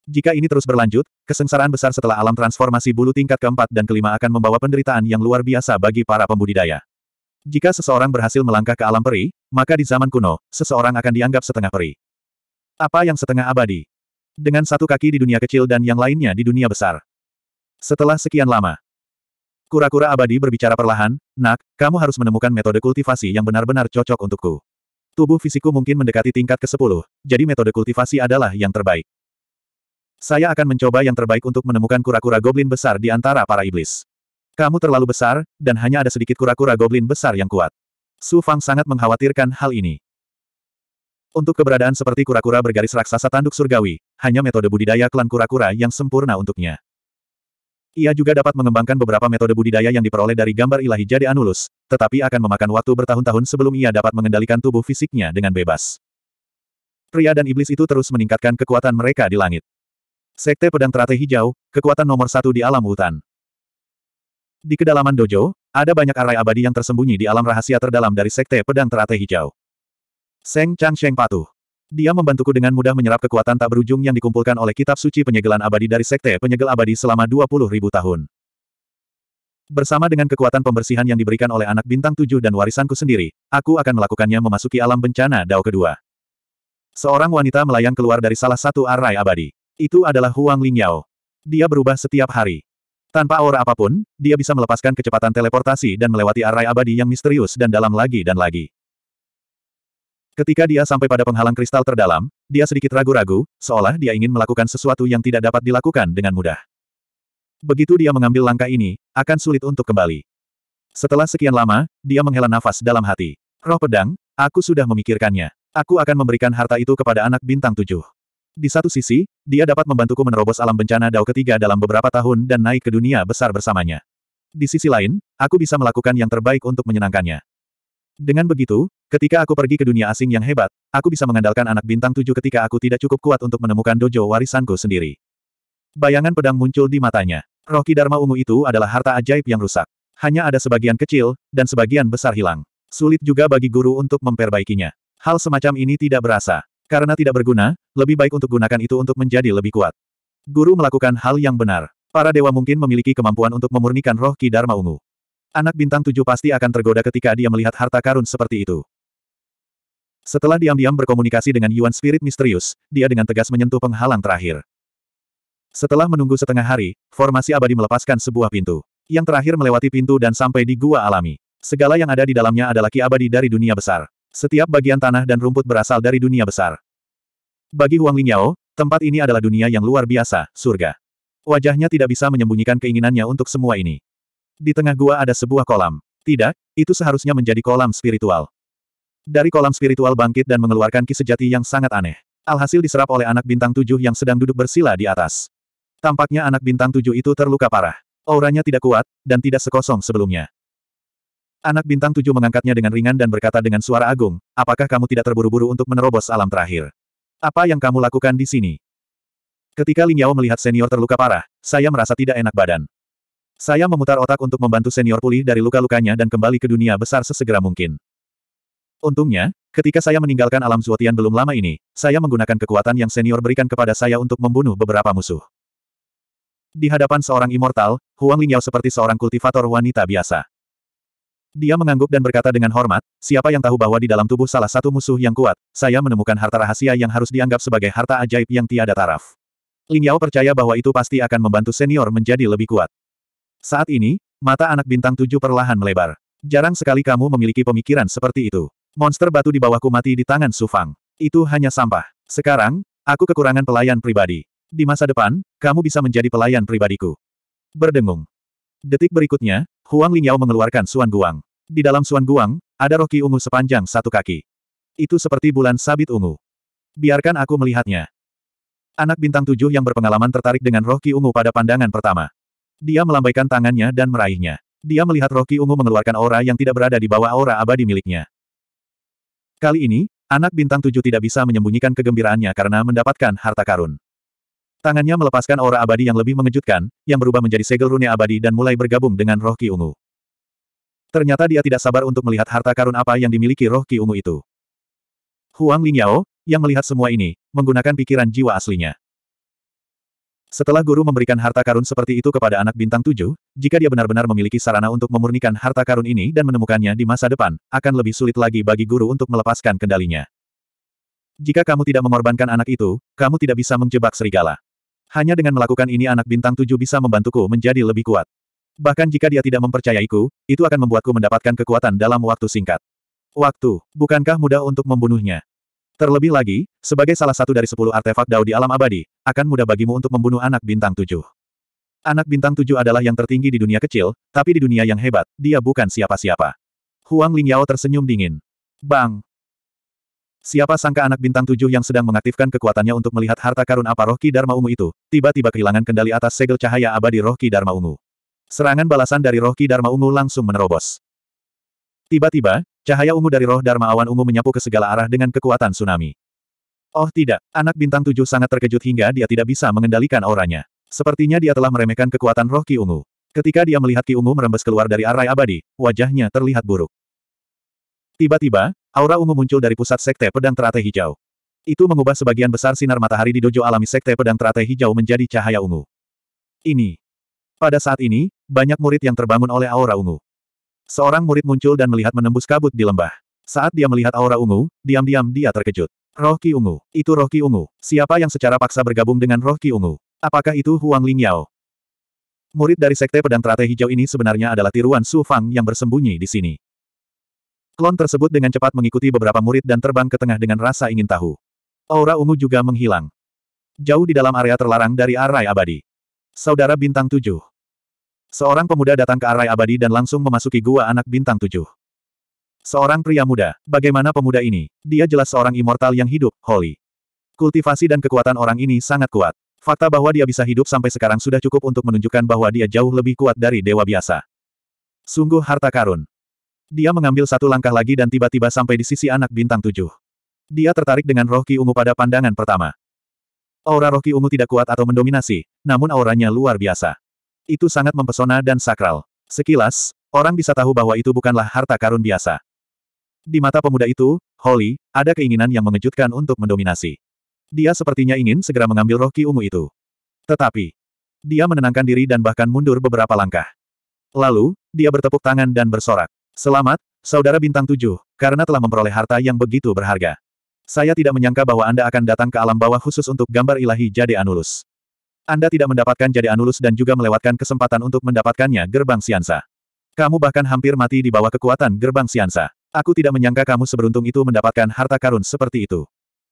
Jika ini terus berlanjut, kesengsaraan besar setelah alam transformasi bulu tingkat keempat dan kelima akan membawa penderitaan yang luar biasa bagi para pembudidaya. Jika seseorang berhasil melangkah ke alam peri, maka di zaman kuno, seseorang akan dianggap setengah peri. Apa yang setengah abadi? Dengan satu kaki di dunia kecil dan yang lainnya di dunia besar. Setelah sekian lama, kura-kura abadi berbicara perlahan, Nak, kamu harus menemukan metode kultivasi yang benar-benar cocok untukku. Tubuh fisikku mungkin mendekati tingkat ke-10, jadi metode kultivasi adalah yang terbaik. Saya akan mencoba yang terbaik untuk menemukan kura-kura goblin besar di antara para iblis. Kamu terlalu besar, dan hanya ada sedikit kura-kura goblin besar yang kuat. Su Fang sangat mengkhawatirkan hal ini. Untuk keberadaan seperti kura-kura bergaris raksasa tanduk surgawi, hanya metode budidaya klan kura-kura yang sempurna untuknya. Ia juga dapat mengembangkan beberapa metode budidaya yang diperoleh dari gambar ilahi Jade Anulus, tetapi akan memakan waktu bertahun-tahun sebelum ia dapat mengendalikan tubuh fisiknya dengan bebas. Pria dan iblis itu terus meningkatkan kekuatan mereka di langit. Sekte Pedang Teratai Hijau, kekuatan nomor satu di alam hutan. Di kedalaman dojo, ada banyak arai abadi yang tersembunyi di alam rahasia terdalam dari Sekte Pedang Teratai Hijau. Seng Chang Sheng patuh. Dia membantuku dengan mudah menyerap kekuatan tak berujung yang dikumpulkan oleh kitab suci penyegelan abadi dari Sekte Penyegel Abadi selama 20 ribu tahun. Bersama dengan kekuatan pembersihan yang diberikan oleh anak bintang tujuh dan warisanku sendiri, aku akan melakukannya memasuki alam bencana Dao kedua. Seorang wanita melayang keluar dari salah satu arai abadi. Itu adalah Huang Lingyao. Dia berubah setiap hari. Tanpa aura apapun, dia bisa melepaskan kecepatan teleportasi dan melewati arai abadi yang misterius dan dalam lagi dan lagi. Ketika dia sampai pada penghalang kristal terdalam, dia sedikit ragu-ragu, seolah dia ingin melakukan sesuatu yang tidak dapat dilakukan dengan mudah. Begitu dia mengambil langkah ini, akan sulit untuk kembali. Setelah sekian lama, dia menghela nafas dalam hati. Roh pedang, aku sudah memikirkannya. Aku akan memberikan harta itu kepada anak bintang tujuh. Di satu sisi, dia dapat membantuku menerobos alam bencana Dao ketiga dalam beberapa tahun dan naik ke dunia besar bersamanya. Di sisi lain, aku bisa melakukan yang terbaik untuk menyenangkannya. Dengan begitu, ketika aku pergi ke dunia asing yang hebat, aku bisa mengandalkan anak bintang tujuh ketika aku tidak cukup kuat untuk menemukan dojo warisanku sendiri. Bayangan pedang muncul di matanya. Roh Dharma ungu itu adalah harta ajaib yang rusak. Hanya ada sebagian kecil, dan sebagian besar hilang. Sulit juga bagi guru untuk memperbaikinya. Hal semacam ini tidak berasa. Karena tidak berguna, lebih baik untuk gunakan itu untuk menjadi lebih kuat. Guru melakukan hal yang benar. Para dewa mungkin memiliki kemampuan untuk memurnikan roh Ki Dharma Ungu. Anak bintang tujuh pasti akan tergoda ketika dia melihat harta karun seperti itu. Setelah diam-diam berkomunikasi dengan Yuan Spirit Misterius, dia dengan tegas menyentuh penghalang terakhir. Setelah menunggu setengah hari, formasi abadi melepaskan sebuah pintu. Yang terakhir melewati pintu dan sampai di gua alami. Segala yang ada di dalamnya adalah ki abadi dari dunia besar. Setiap bagian tanah dan rumput berasal dari dunia besar. Bagi Huang Lingyao, tempat ini adalah dunia yang luar biasa, surga. Wajahnya tidak bisa menyembunyikan keinginannya untuk semua ini. Di tengah gua ada sebuah kolam. Tidak, itu seharusnya menjadi kolam spiritual. Dari kolam spiritual bangkit dan mengeluarkan ki sejati yang sangat aneh. Alhasil diserap oleh anak bintang tujuh yang sedang duduk bersila di atas. Tampaknya anak bintang tujuh itu terluka parah. Auranya tidak kuat, dan tidak sekosong sebelumnya. Anak bintang tujuh mengangkatnya dengan ringan dan berkata dengan suara agung, apakah kamu tidak terburu-buru untuk menerobos alam terakhir? Apa yang kamu lakukan di sini? Ketika Ling Yao melihat senior terluka parah, saya merasa tidak enak badan. Saya memutar otak untuk membantu senior pulih dari luka-lukanya dan kembali ke dunia besar sesegera mungkin. Untungnya, ketika saya meninggalkan alam Zuotian belum lama ini, saya menggunakan kekuatan yang senior berikan kepada saya untuk membunuh beberapa musuh. Di hadapan seorang immortal, Huang Lingyao seperti seorang kultivator wanita biasa. Dia mengangguk dan berkata dengan hormat, siapa yang tahu bahwa di dalam tubuh salah satu musuh yang kuat, saya menemukan harta rahasia yang harus dianggap sebagai harta ajaib yang tiada taraf. Ling Yao percaya bahwa itu pasti akan membantu senior menjadi lebih kuat. Saat ini, mata anak bintang tujuh perlahan melebar. Jarang sekali kamu memiliki pemikiran seperti itu. Monster batu di bawahku mati di tangan Sufang. Itu hanya sampah. Sekarang, aku kekurangan pelayan pribadi. Di masa depan, kamu bisa menjadi pelayan pribadiku. Berdengung. Detik berikutnya, Huang Lingyao mengeluarkan Suan Guang. Di dalam Suan Guang, ada roki ungu sepanjang satu kaki. Itu seperti bulan sabit ungu. Biarkan aku melihatnya. Anak bintang tujuh yang berpengalaman tertarik dengan roki ungu pada pandangan pertama. Dia melambaikan tangannya dan meraihnya. Dia melihat roki ungu mengeluarkan aura yang tidak berada di bawah aura abadi miliknya. Kali ini, anak bintang tujuh tidak bisa menyembunyikan kegembiraannya karena mendapatkan harta karun. Tangannya melepaskan aura abadi yang lebih mengejutkan, yang berubah menjadi segel rune abadi dan mulai bergabung dengan roh Ki Ungu. Ternyata dia tidak sabar untuk melihat harta karun apa yang dimiliki roh Ki Ungu itu. Huang Lingyao, yang melihat semua ini, menggunakan pikiran jiwa aslinya. Setelah guru memberikan harta karun seperti itu kepada anak bintang tujuh, jika dia benar-benar memiliki sarana untuk memurnikan harta karun ini dan menemukannya di masa depan, akan lebih sulit lagi bagi guru untuk melepaskan kendalinya. Jika kamu tidak mengorbankan anak itu, kamu tidak bisa menjebak serigala. Hanya dengan melakukan ini anak bintang tujuh bisa membantuku menjadi lebih kuat. Bahkan jika dia tidak mempercayaiku, itu akan membuatku mendapatkan kekuatan dalam waktu singkat. Waktu, bukankah mudah untuk membunuhnya? Terlebih lagi, sebagai salah satu dari sepuluh artefak Dao di alam abadi, akan mudah bagimu untuk membunuh anak bintang tujuh. Anak bintang tujuh adalah yang tertinggi di dunia kecil, tapi di dunia yang hebat, dia bukan siapa-siapa. Huang Lingyao tersenyum dingin. Bang! Siapa sangka anak bintang tujuh yang sedang mengaktifkan kekuatannya untuk melihat harta karun apa roh Ki Dharma Ungu itu, tiba-tiba kehilangan kendali atas segel cahaya abadi roh Ki Dharma Ungu. Serangan balasan dari roh Ki Dharma Ungu langsung menerobos. Tiba-tiba, cahaya ungu dari roh Dharma Awan Ungu menyapu ke segala arah dengan kekuatan tsunami. Oh tidak, anak bintang tujuh sangat terkejut hingga dia tidak bisa mengendalikan auranya. Sepertinya dia telah meremehkan kekuatan roh Ki Ungu. Ketika dia melihat Ki Ungu merembes keluar dari arai abadi, wajahnya terlihat buruk. Tiba-tiba, aura ungu muncul dari pusat sekte pedang teratai hijau. Itu mengubah sebagian besar sinar matahari di dojo alami sekte pedang teratai hijau menjadi cahaya ungu. Ini. Pada saat ini, banyak murid yang terbangun oleh aura ungu. Seorang murid muncul dan melihat menembus kabut di lembah. Saat dia melihat aura ungu, diam-diam dia terkejut. Roh Ki Ungu. Itu Roh Ki Ungu. Siapa yang secara paksa bergabung dengan Roh Ki Ungu? Apakah itu Huang Lingyao? Murid dari Sekte Pedang Teratai Hijau ini sebenarnya adalah tiruan Su Fang yang bersembunyi di sini. Klon tersebut dengan cepat mengikuti beberapa murid dan terbang ke tengah dengan rasa ingin tahu. Aura ungu juga menghilang. Jauh di dalam area terlarang dari arai abadi. Saudara bintang tujuh. Seorang pemuda datang ke arai abadi dan langsung memasuki gua anak bintang tujuh. Seorang pria muda, bagaimana pemuda ini? Dia jelas seorang immortal yang hidup, holy. Kultivasi dan kekuatan orang ini sangat kuat. Fakta bahwa dia bisa hidup sampai sekarang sudah cukup untuk menunjukkan bahwa dia jauh lebih kuat dari dewa biasa. Sungguh harta karun. Dia mengambil satu langkah lagi dan tiba-tiba sampai di sisi anak bintang tujuh. Dia tertarik dengan roh ki ungu pada pandangan pertama. Aura roh ki ungu tidak kuat atau mendominasi, namun auranya luar biasa. Itu sangat mempesona dan sakral. Sekilas, orang bisa tahu bahwa itu bukanlah harta karun biasa. Di mata pemuda itu, Holly, ada keinginan yang mengejutkan untuk mendominasi. Dia sepertinya ingin segera mengambil roh ki ungu itu. Tetapi, dia menenangkan diri dan bahkan mundur beberapa langkah. Lalu, dia bertepuk tangan dan bersorak. Selamat, Saudara Bintang Tujuh, karena telah memperoleh harta yang begitu berharga. Saya tidak menyangka bahwa Anda akan datang ke alam bawah khusus untuk gambar ilahi Jade Anulus. Anda tidak mendapatkan Jade Anulus dan juga melewatkan kesempatan untuk mendapatkannya gerbang Siansa. Kamu bahkan hampir mati di bawah kekuatan gerbang Siansa. Aku tidak menyangka kamu seberuntung itu mendapatkan harta karun seperti itu.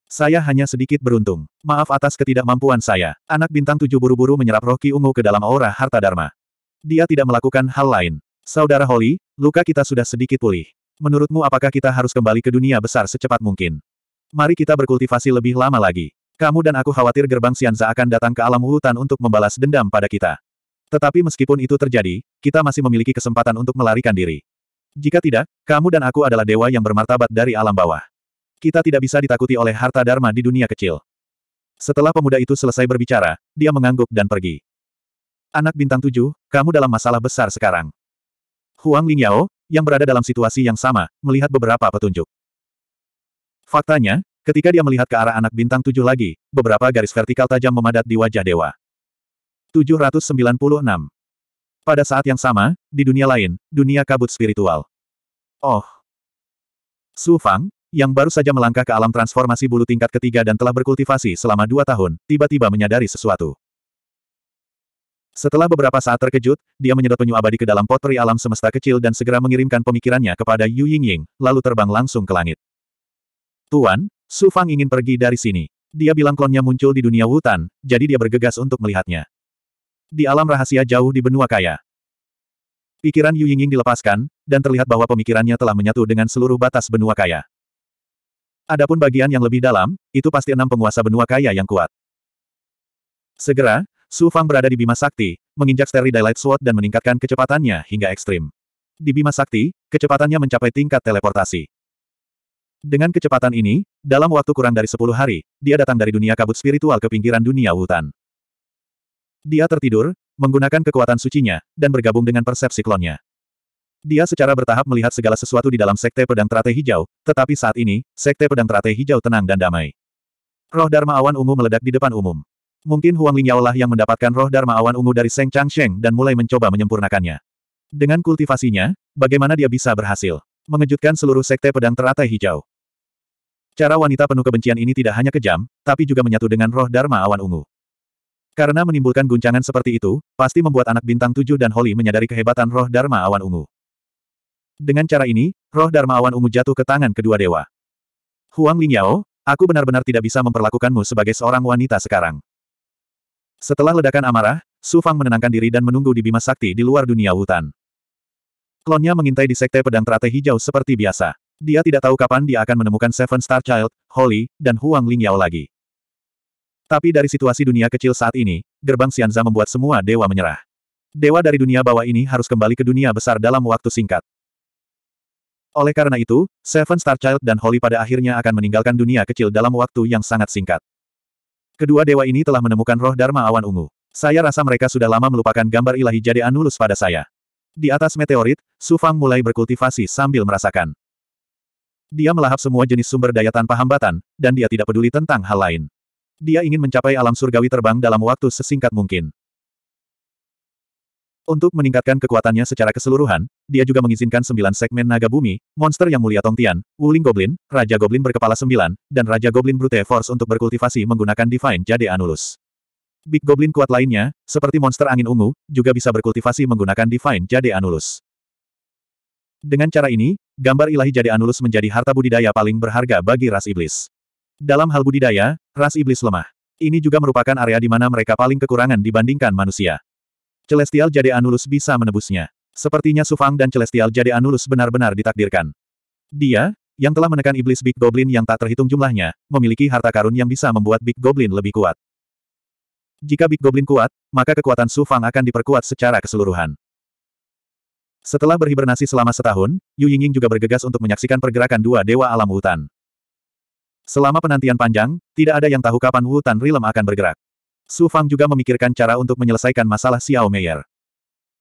Saya hanya sedikit beruntung. Maaf atas ketidakmampuan saya. Anak bintang tujuh buru-buru menyerap roh ki ungu ke dalam aura harta dharma. Dia tidak melakukan hal lain. Saudara Holly, luka kita sudah sedikit pulih. Menurutmu apakah kita harus kembali ke dunia besar secepat mungkin? Mari kita berkultivasi lebih lama lagi. Kamu dan aku khawatir gerbang Sianza akan datang ke alam hutan untuk membalas dendam pada kita. Tetapi meskipun itu terjadi, kita masih memiliki kesempatan untuk melarikan diri. Jika tidak, kamu dan aku adalah dewa yang bermartabat dari alam bawah. Kita tidak bisa ditakuti oleh harta dharma di dunia kecil. Setelah pemuda itu selesai berbicara, dia mengangguk dan pergi. Anak bintang tujuh, kamu dalam masalah besar sekarang. Huang Lingyao, yang berada dalam situasi yang sama, melihat beberapa petunjuk. Faktanya, ketika dia melihat ke arah anak bintang tujuh lagi, beberapa garis vertikal tajam memadat di wajah dewa. 796. Pada saat yang sama, di dunia lain, dunia kabut spiritual. Oh. Su Fang, yang baru saja melangkah ke alam transformasi bulu tingkat ketiga dan telah berkultivasi selama dua tahun, tiba-tiba menyadari sesuatu. Setelah beberapa saat terkejut, dia menyedot penyu abadi ke dalam potri alam semesta kecil dan segera mengirimkan pemikirannya kepada Yu Yingying, lalu terbang langsung ke langit. Tuan, Su Fang ingin pergi dari sini. Dia bilang klonnya muncul di dunia hutan, jadi dia bergegas untuk melihatnya. Di alam rahasia jauh di benua kaya. Pikiran Yu Yingying dilepaskan, dan terlihat bahwa pemikirannya telah menyatu dengan seluruh batas benua kaya. Adapun bagian yang lebih dalam, itu pasti enam penguasa benua kaya yang kuat. Segera, Su Fang berada di Bima Sakti, menginjak Steri Daylight Sword dan meningkatkan kecepatannya hingga ekstrim. Di Bima Sakti, kecepatannya mencapai tingkat teleportasi. Dengan kecepatan ini, dalam waktu kurang dari 10 hari, dia datang dari dunia kabut spiritual ke pinggiran dunia hutan. Dia tertidur, menggunakan kekuatan sucinya, dan bergabung dengan persepsi klonnya. Dia secara bertahap melihat segala sesuatu di dalam Sekte Pedang Teratai Hijau, tetapi saat ini, Sekte Pedang Teratai Hijau tenang dan damai. Roh Dharma Awan Ungu meledak di depan umum. Mungkin Huang Lingyao lah yang mendapatkan roh Dharma Awan Ungu dari Seng Changsheng dan mulai mencoba menyempurnakannya. Dengan kultivasinya, bagaimana dia bisa berhasil? Mengejutkan seluruh sekte pedang teratai hijau. Cara wanita penuh kebencian ini tidak hanya kejam, tapi juga menyatu dengan roh Dharma Awan Ungu. Karena menimbulkan guncangan seperti itu, pasti membuat anak bintang tujuh dan Holly menyadari kehebatan roh Dharma Awan Ungu. Dengan cara ini, roh Dharma Awan Ungu jatuh ke tangan kedua dewa. Huang Lingyao, aku benar-benar tidak bisa memperlakukanmu sebagai seorang wanita sekarang. Setelah ledakan amarah, Su Fang menenangkan diri dan menunggu di Bima Sakti di luar dunia hutan. Klonnya mengintai di Sekte Pedang Teratai Hijau seperti biasa. Dia tidak tahu kapan dia akan menemukan Seven Star Child, Holly, dan Huang Yao lagi. Tapi dari situasi dunia kecil saat ini, gerbang Xianza membuat semua dewa menyerah. Dewa dari dunia bawah ini harus kembali ke dunia besar dalam waktu singkat. Oleh karena itu, Seven Star Child dan Holly pada akhirnya akan meninggalkan dunia kecil dalam waktu yang sangat singkat. Kedua dewa ini telah menemukan roh Dharma awan ungu. Saya rasa mereka sudah lama melupakan gambar ilahi jadi Anulus pada saya. Di atas meteorit, Su Fang mulai berkultivasi sambil merasakan. Dia melahap semua jenis sumber daya tanpa hambatan, dan dia tidak peduli tentang hal lain. Dia ingin mencapai alam surgawi terbang dalam waktu sesingkat mungkin. Untuk meningkatkan kekuatannya secara keseluruhan, dia juga mengizinkan sembilan segmen naga bumi, monster yang mulia Tongtian, Wuling Goblin, Raja Goblin berkepala sembilan, dan Raja Goblin Brute Force untuk berkultivasi menggunakan Divine Jade Anulus. Big Goblin kuat lainnya, seperti monster angin ungu, juga bisa berkultivasi menggunakan Divine Jade Anulus. Dengan cara ini, gambar ilahi Jade Anulus menjadi harta budidaya paling berharga bagi ras iblis. Dalam hal budidaya, ras iblis lemah. Ini juga merupakan area di mana mereka paling kekurangan dibandingkan manusia. Celestial Jade Anulus bisa menebusnya. Sepertinya Sufang dan Celestial Jade Anulus benar-benar ditakdirkan. Dia, yang telah menekan iblis Big Goblin yang tak terhitung jumlahnya, memiliki harta karun yang bisa membuat Big Goblin lebih kuat. Jika Big Goblin kuat, maka kekuatan Sufang akan diperkuat secara keseluruhan. Setelah berhibernasi selama setahun, Yu Yingying juga bergegas untuk menyaksikan pergerakan dua dewa alam hutan. Selama penantian panjang, tidak ada yang tahu kapan hutan rilem akan bergerak. Su Fang juga memikirkan cara untuk menyelesaikan masalah Xiao Meier.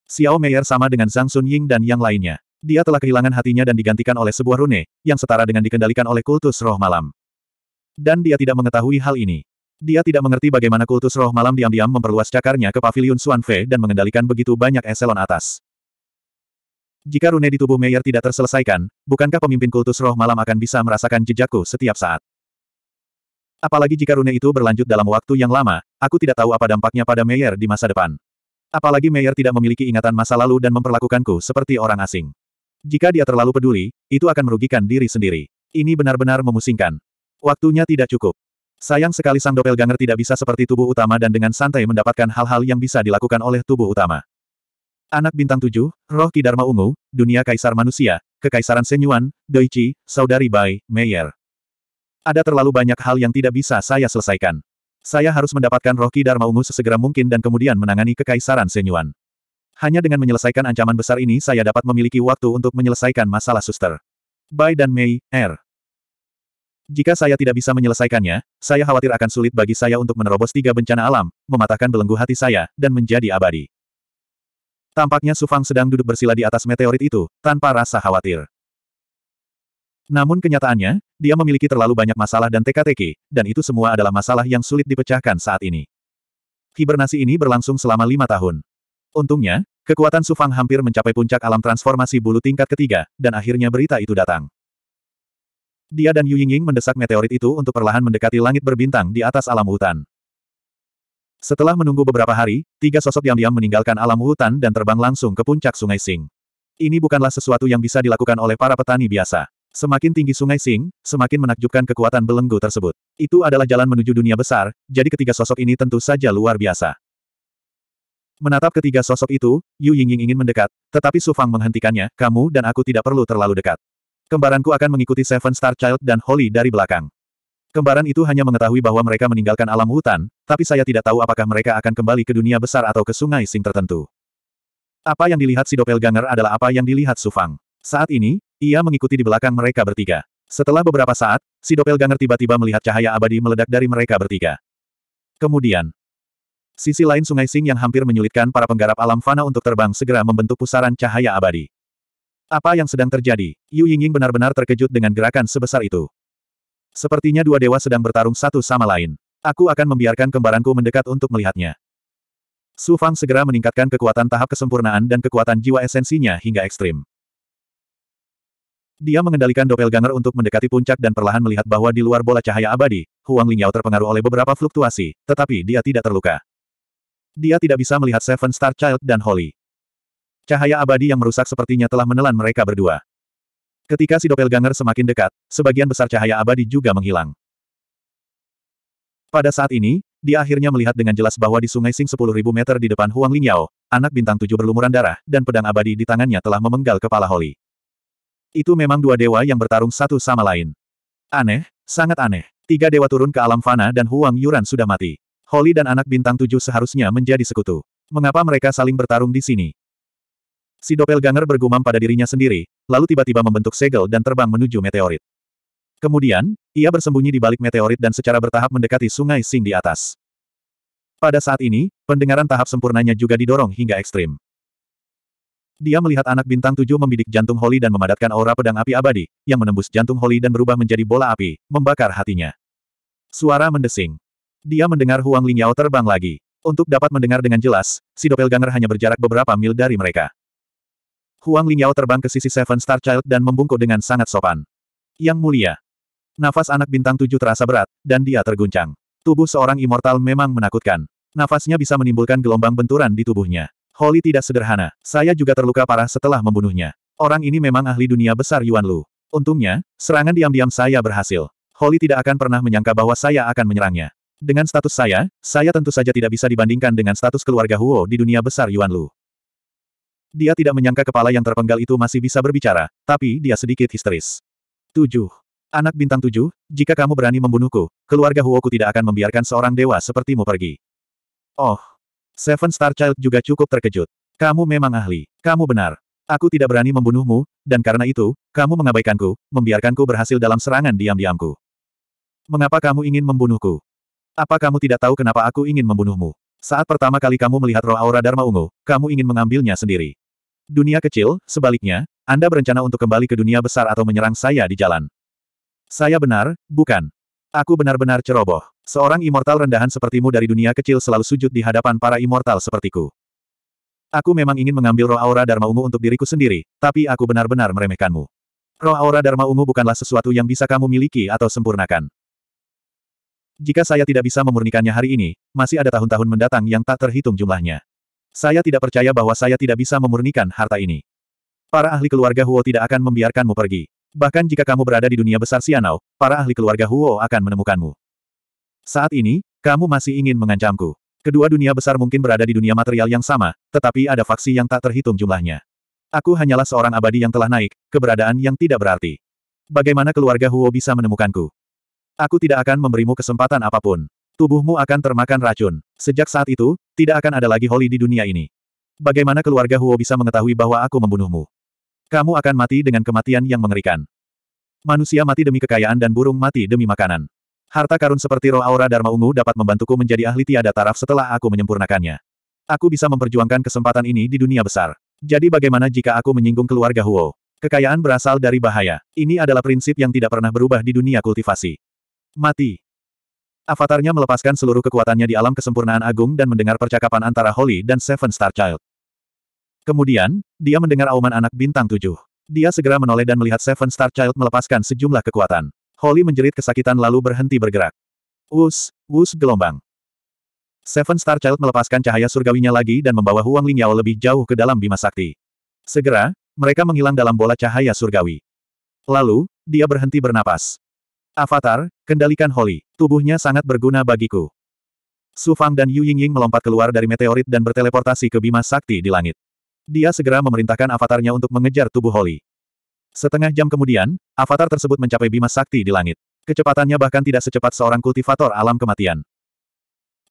Xiao Meier sama dengan Zhang Sun Ying dan yang lainnya. Dia telah kehilangan hatinya dan digantikan oleh sebuah rune, yang setara dengan dikendalikan oleh kultus roh malam. Dan dia tidak mengetahui hal ini. Dia tidak mengerti bagaimana kultus roh malam diam-diam memperluas cakarnya ke pavilion Fei dan mengendalikan begitu banyak eselon atas. Jika rune di tubuh Meier tidak terselesaikan, bukankah pemimpin kultus roh malam akan bisa merasakan jejakku setiap saat? Apalagi jika rune itu berlanjut dalam waktu yang lama, aku tidak tahu apa dampaknya pada Meyer di masa depan. Apalagi Meyer tidak memiliki ingatan masa lalu dan memperlakukanku seperti orang asing. Jika dia terlalu peduli, itu akan merugikan diri sendiri. Ini benar-benar memusingkan. Waktunya tidak cukup. Sayang sekali sang doppelganger tidak bisa seperti tubuh utama dan dengan santai mendapatkan hal-hal yang bisa dilakukan oleh tubuh utama. Anak bintang tujuh, roh Kidarma Ungu, dunia kaisar manusia, kekaisaran Senyuan, Doichi, saudari Bai, Meyer. Ada terlalu banyak hal yang tidak bisa saya selesaikan. Saya harus mendapatkan roh Kidar Dharma Ungu sesegera mungkin dan kemudian menangani kekaisaran Senyuan. Hanya dengan menyelesaikan ancaman besar ini saya dapat memiliki waktu untuk menyelesaikan masalah suster. Bai dan Mei, R. Er. Jika saya tidak bisa menyelesaikannya, saya khawatir akan sulit bagi saya untuk menerobos tiga bencana alam, mematahkan belenggu hati saya, dan menjadi abadi. Tampaknya Sufang sedang duduk bersila di atas meteorit itu, tanpa rasa khawatir. Namun kenyataannya, dia memiliki terlalu banyak masalah dan teka-teki, dan itu semua adalah masalah yang sulit dipecahkan saat ini. Hibernasi ini berlangsung selama lima tahun. Untungnya, kekuatan Sufang hampir mencapai puncak alam transformasi bulu tingkat ketiga, dan akhirnya berita itu datang. Dia dan Yu Yingying mendesak meteorit itu untuk perlahan mendekati langit berbintang di atas alam hutan. Setelah menunggu beberapa hari, tiga sosok diam-diam meninggalkan alam hutan dan terbang langsung ke puncak sungai Sing. Ini bukanlah sesuatu yang bisa dilakukan oleh para petani biasa. Semakin tinggi sungai Sing, semakin menakjubkan kekuatan belenggu tersebut. Itu adalah jalan menuju dunia besar, jadi ketiga sosok ini tentu saja luar biasa. Menatap ketiga sosok itu, Yu Yingying ingin mendekat, tetapi Su Fang menghentikannya, kamu dan aku tidak perlu terlalu dekat. Kembaranku akan mengikuti Seven Star Child dan Holly dari belakang. Kembaran itu hanya mengetahui bahwa mereka meninggalkan alam hutan, tapi saya tidak tahu apakah mereka akan kembali ke dunia besar atau ke sungai Sing tertentu. Apa yang dilihat si doppelganger adalah apa yang dilihat Su Fang. Saat ini, ia mengikuti di belakang mereka bertiga. Setelah beberapa saat, si doppelganger tiba-tiba melihat cahaya abadi meledak dari mereka bertiga. Kemudian, sisi lain sungai Sing yang hampir menyulitkan para penggarap alam fana untuk terbang segera membentuk pusaran cahaya abadi. Apa yang sedang terjadi? Yu Yingying benar-benar terkejut dengan gerakan sebesar itu. Sepertinya dua dewa sedang bertarung satu sama lain. Aku akan membiarkan kembaranku mendekat untuk melihatnya. Su Fang segera meningkatkan kekuatan tahap kesempurnaan dan kekuatan jiwa esensinya hingga ekstrim. Dia mengendalikan doppelganger untuk mendekati puncak dan perlahan melihat bahwa di luar bola cahaya abadi, Huang Lingyao terpengaruh oleh beberapa fluktuasi, tetapi dia tidak terluka. Dia tidak bisa melihat Seven Star Child dan Holly. Cahaya abadi yang merusak sepertinya telah menelan mereka berdua. Ketika si doppelganger semakin dekat, sebagian besar cahaya abadi juga menghilang. Pada saat ini, dia akhirnya melihat dengan jelas bahwa di sungai Sing 10.000 meter di depan Huang Lingyao, anak bintang tujuh berlumuran darah, dan pedang abadi di tangannya telah memenggal kepala Holly. Itu memang dua dewa yang bertarung satu sama lain. Aneh, sangat aneh. Tiga dewa turun ke alam fana dan Huang Yuran sudah mati. Holly dan anak bintang tujuh seharusnya menjadi sekutu. Mengapa mereka saling bertarung di sini? Si doppelganger bergumam pada dirinya sendiri, lalu tiba-tiba membentuk segel dan terbang menuju meteorit. Kemudian, ia bersembunyi di balik meteorit dan secara bertahap mendekati sungai Sing di atas. Pada saat ini, pendengaran tahap sempurnanya juga didorong hingga ekstrim. Dia melihat anak bintang tujuh membidik jantung Holly dan memadatkan aura pedang api abadi, yang menembus jantung Holly dan berubah menjadi bola api, membakar hatinya. Suara mendesing. Dia mendengar Huang Lingyao terbang lagi. Untuk dapat mendengar dengan jelas, si doppelganger hanya berjarak beberapa mil dari mereka. Huang Lingyao terbang ke sisi Seven Star Child dan membungkuk dengan sangat sopan. Yang mulia. Nafas anak bintang tujuh terasa berat, dan dia terguncang. Tubuh seorang immortal memang menakutkan. Nafasnya bisa menimbulkan gelombang benturan di tubuhnya. Holly tidak sederhana. Saya juga terluka parah setelah membunuhnya. Orang ini memang ahli dunia besar Yuan Lu. Untungnya, serangan diam-diam saya berhasil. Holly tidak akan pernah menyangka bahwa saya akan menyerangnya. Dengan status saya, saya tentu saja tidak bisa dibandingkan dengan status keluarga Huo di dunia besar Yuan Lu. Dia tidak menyangka kepala yang terpenggal itu masih bisa berbicara, tapi dia sedikit histeris. 7. Anak bintang 7, jika kamu berani membunuhku, keluarga Huo ku tidak akan membiarkan seorang dewa sepertimu pergi. Oh, Seven Star Child juga cukup terkejut. Kamu memang ahli. Kamu benar. Aku tidak berani membunuhmu, dan karena itu, kamu mengabaikanku, membiarkanku berhasil dalam serangan diam-diamku. Mengapa kamu ingin membunuhku? Apa kamu tidak tahu kenapa aku ingin membunuhmu? Saat pertama kali kamu melihat roh aura Dharma Ungu, kamu ingin mengambilnya sendiri. Dunia kecil, sebaliknya, Anda berencana untuk kembali ke dunia besar atau menyerang saya di jalan. Saya benar, bukan. Aku benar-benar ceroboh. Seorang immortal rendahan sepertimu dari dunia kecil selalu sujud di hadapan para immortal sepertiku. Aku memang ingin mengambil roh aura Dharma Ungu untuk diriku sendiri, tapi aku benar-benar meremehkanmu. Roh aura Dharma Ungu bukanlah sesuatu yang bisa kamu miliki atau sempurnakan. Jika saya tidak bisa memurnikannya hari ini, masih ada tahun-tahun mendatang yang tak terhitung jumlahnya. Saya tidak percaya bahwa saya tidak bisa memurnikan harta ini. Para ahli keluarga Huo tidak akan membiarkanmu pergi. Bahkan jika kamu berada di dunia besar Sianau, para ahli keluarga Huo akan menemukanmu. Saat ini, kamu masih ingin mengancamku. Kedua dunia besar mungkin berada di dunia material yang sama, tetapi ada faksi yang tak terhitung jumlahnya. Aku hanyalah seorang abadi yang telah naik, keberadaan yang tidak berarti. Bagaimana keluarga Huo bisa menemukanku? Aku tidak akan memberimu kesempatan apapun. Tubuhmu akan termakan racun. Sejak saat itu, tidak akan ada lagi Holly di dunia ini. Bagaimana keluarga Huo bisa mengetahui bahwa aku membunuhmu? Kamu akan mati dengan kematian yang mengerikan. Manusia mati demi kekayaan dan burung mati demi makanan. Harta karun seperti roh aura Dharma Ungu dapat membantuku menjadi ahli tiada taraf setelah aku menyempurnakannya. Aku bisa memperjuangkan kesempatan ini di dunia besar. Jadi bagaimana jika aku menyinggung keluarga Huo? Kekayaan berasal dari bahaya. Ini adalah prinsip yang tidak pernah berubah di dunia kultivasi. Mati. Avatarnya melepaskan seluruh kekuatannya di alam kesempurnaan agung dan mendengar percakapan antara Holly dan Seven Star Child. Kemudian, dia mendengar auman anak bintang tujuh. Dia segera menoleh dan melihat Seven Star Child melepaskan sejumlah kekuatan. Holly menjerit kesakitan lalu berhenti bergerak. Wus, wus gelombang. Seven Star Child melepaskan cahaya surgawinya lagi dan membawa Huang Lingyao lebih jauh ke dalam Bima Sakti. Segera, mereka menghilang dalam bola cahaya surgawi. Lalu, dia berhenti bernapas. Avatar, kendalikan Holly. Tubuhnya sangat berguna bagiku. Su Fang dan Yu Yingying melompat keluar dari meteorit dan berteleportasi ke Bima Sakti di langit. Dia segera memerintahkan avatarnya untuk mengejar tubuh Holly. Setengah jam kemudian, avatar tersebut mencapai bima sakti di langit. Kecepatannya bahkan tidak secepat seorang kultivator alam kematian.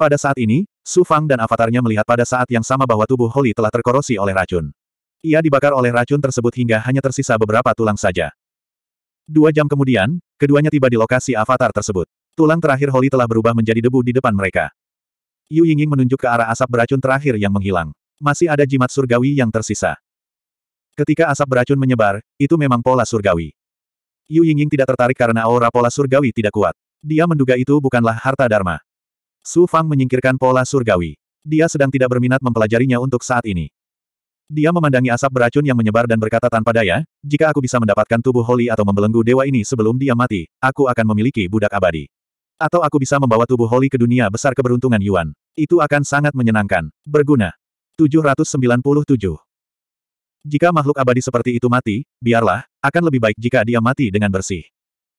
Pada saat ini, Su Fang dan avatarnya melihat pada saat yang sama bahwa tubuh Holly telah terkorosi oleh racun. Ia dibakar oleh racun tersebut hingga hanya tersisa beberapa tulang saja. Dua jam kemudian, keduanya tiba di lokasi avatar tersebut. Tulang terakhir Holly telah berubah menjadi debu di depan mereka. Yu Yingying menunjuk ke arah asap beracun terakhir yang menghilang. Masih ada jimat surgawi yang tersisa. Ketika asap beracun menyebar, itu memang pola surgawi. Yu Yingying tidak tertarik karena aura pola surgawi tidak kuat. Dia menduga itu bukanlah harta dharma. Su Fang menyingkirkan pola surgawi. Dia sedang tidak berminat mempelajarinya untuk saat ini. Dia memandangi asap beracun yang menyebar dan berkata tanpa daya, jika aku bisa mendapatkan tubuh Holy atau membelenggu dewa ini sebelum dia mati, aku akan memiliki budak abadi. Atau aku bisa membawa tubuh Holy ke dunia besar keberuntungan Yuan. Itu akan sangat menyenangkan, berguna. 797. Jika makhluk abadi seperti itu mati, biarlah, akan lebih baik jika dia mati dengan bersih.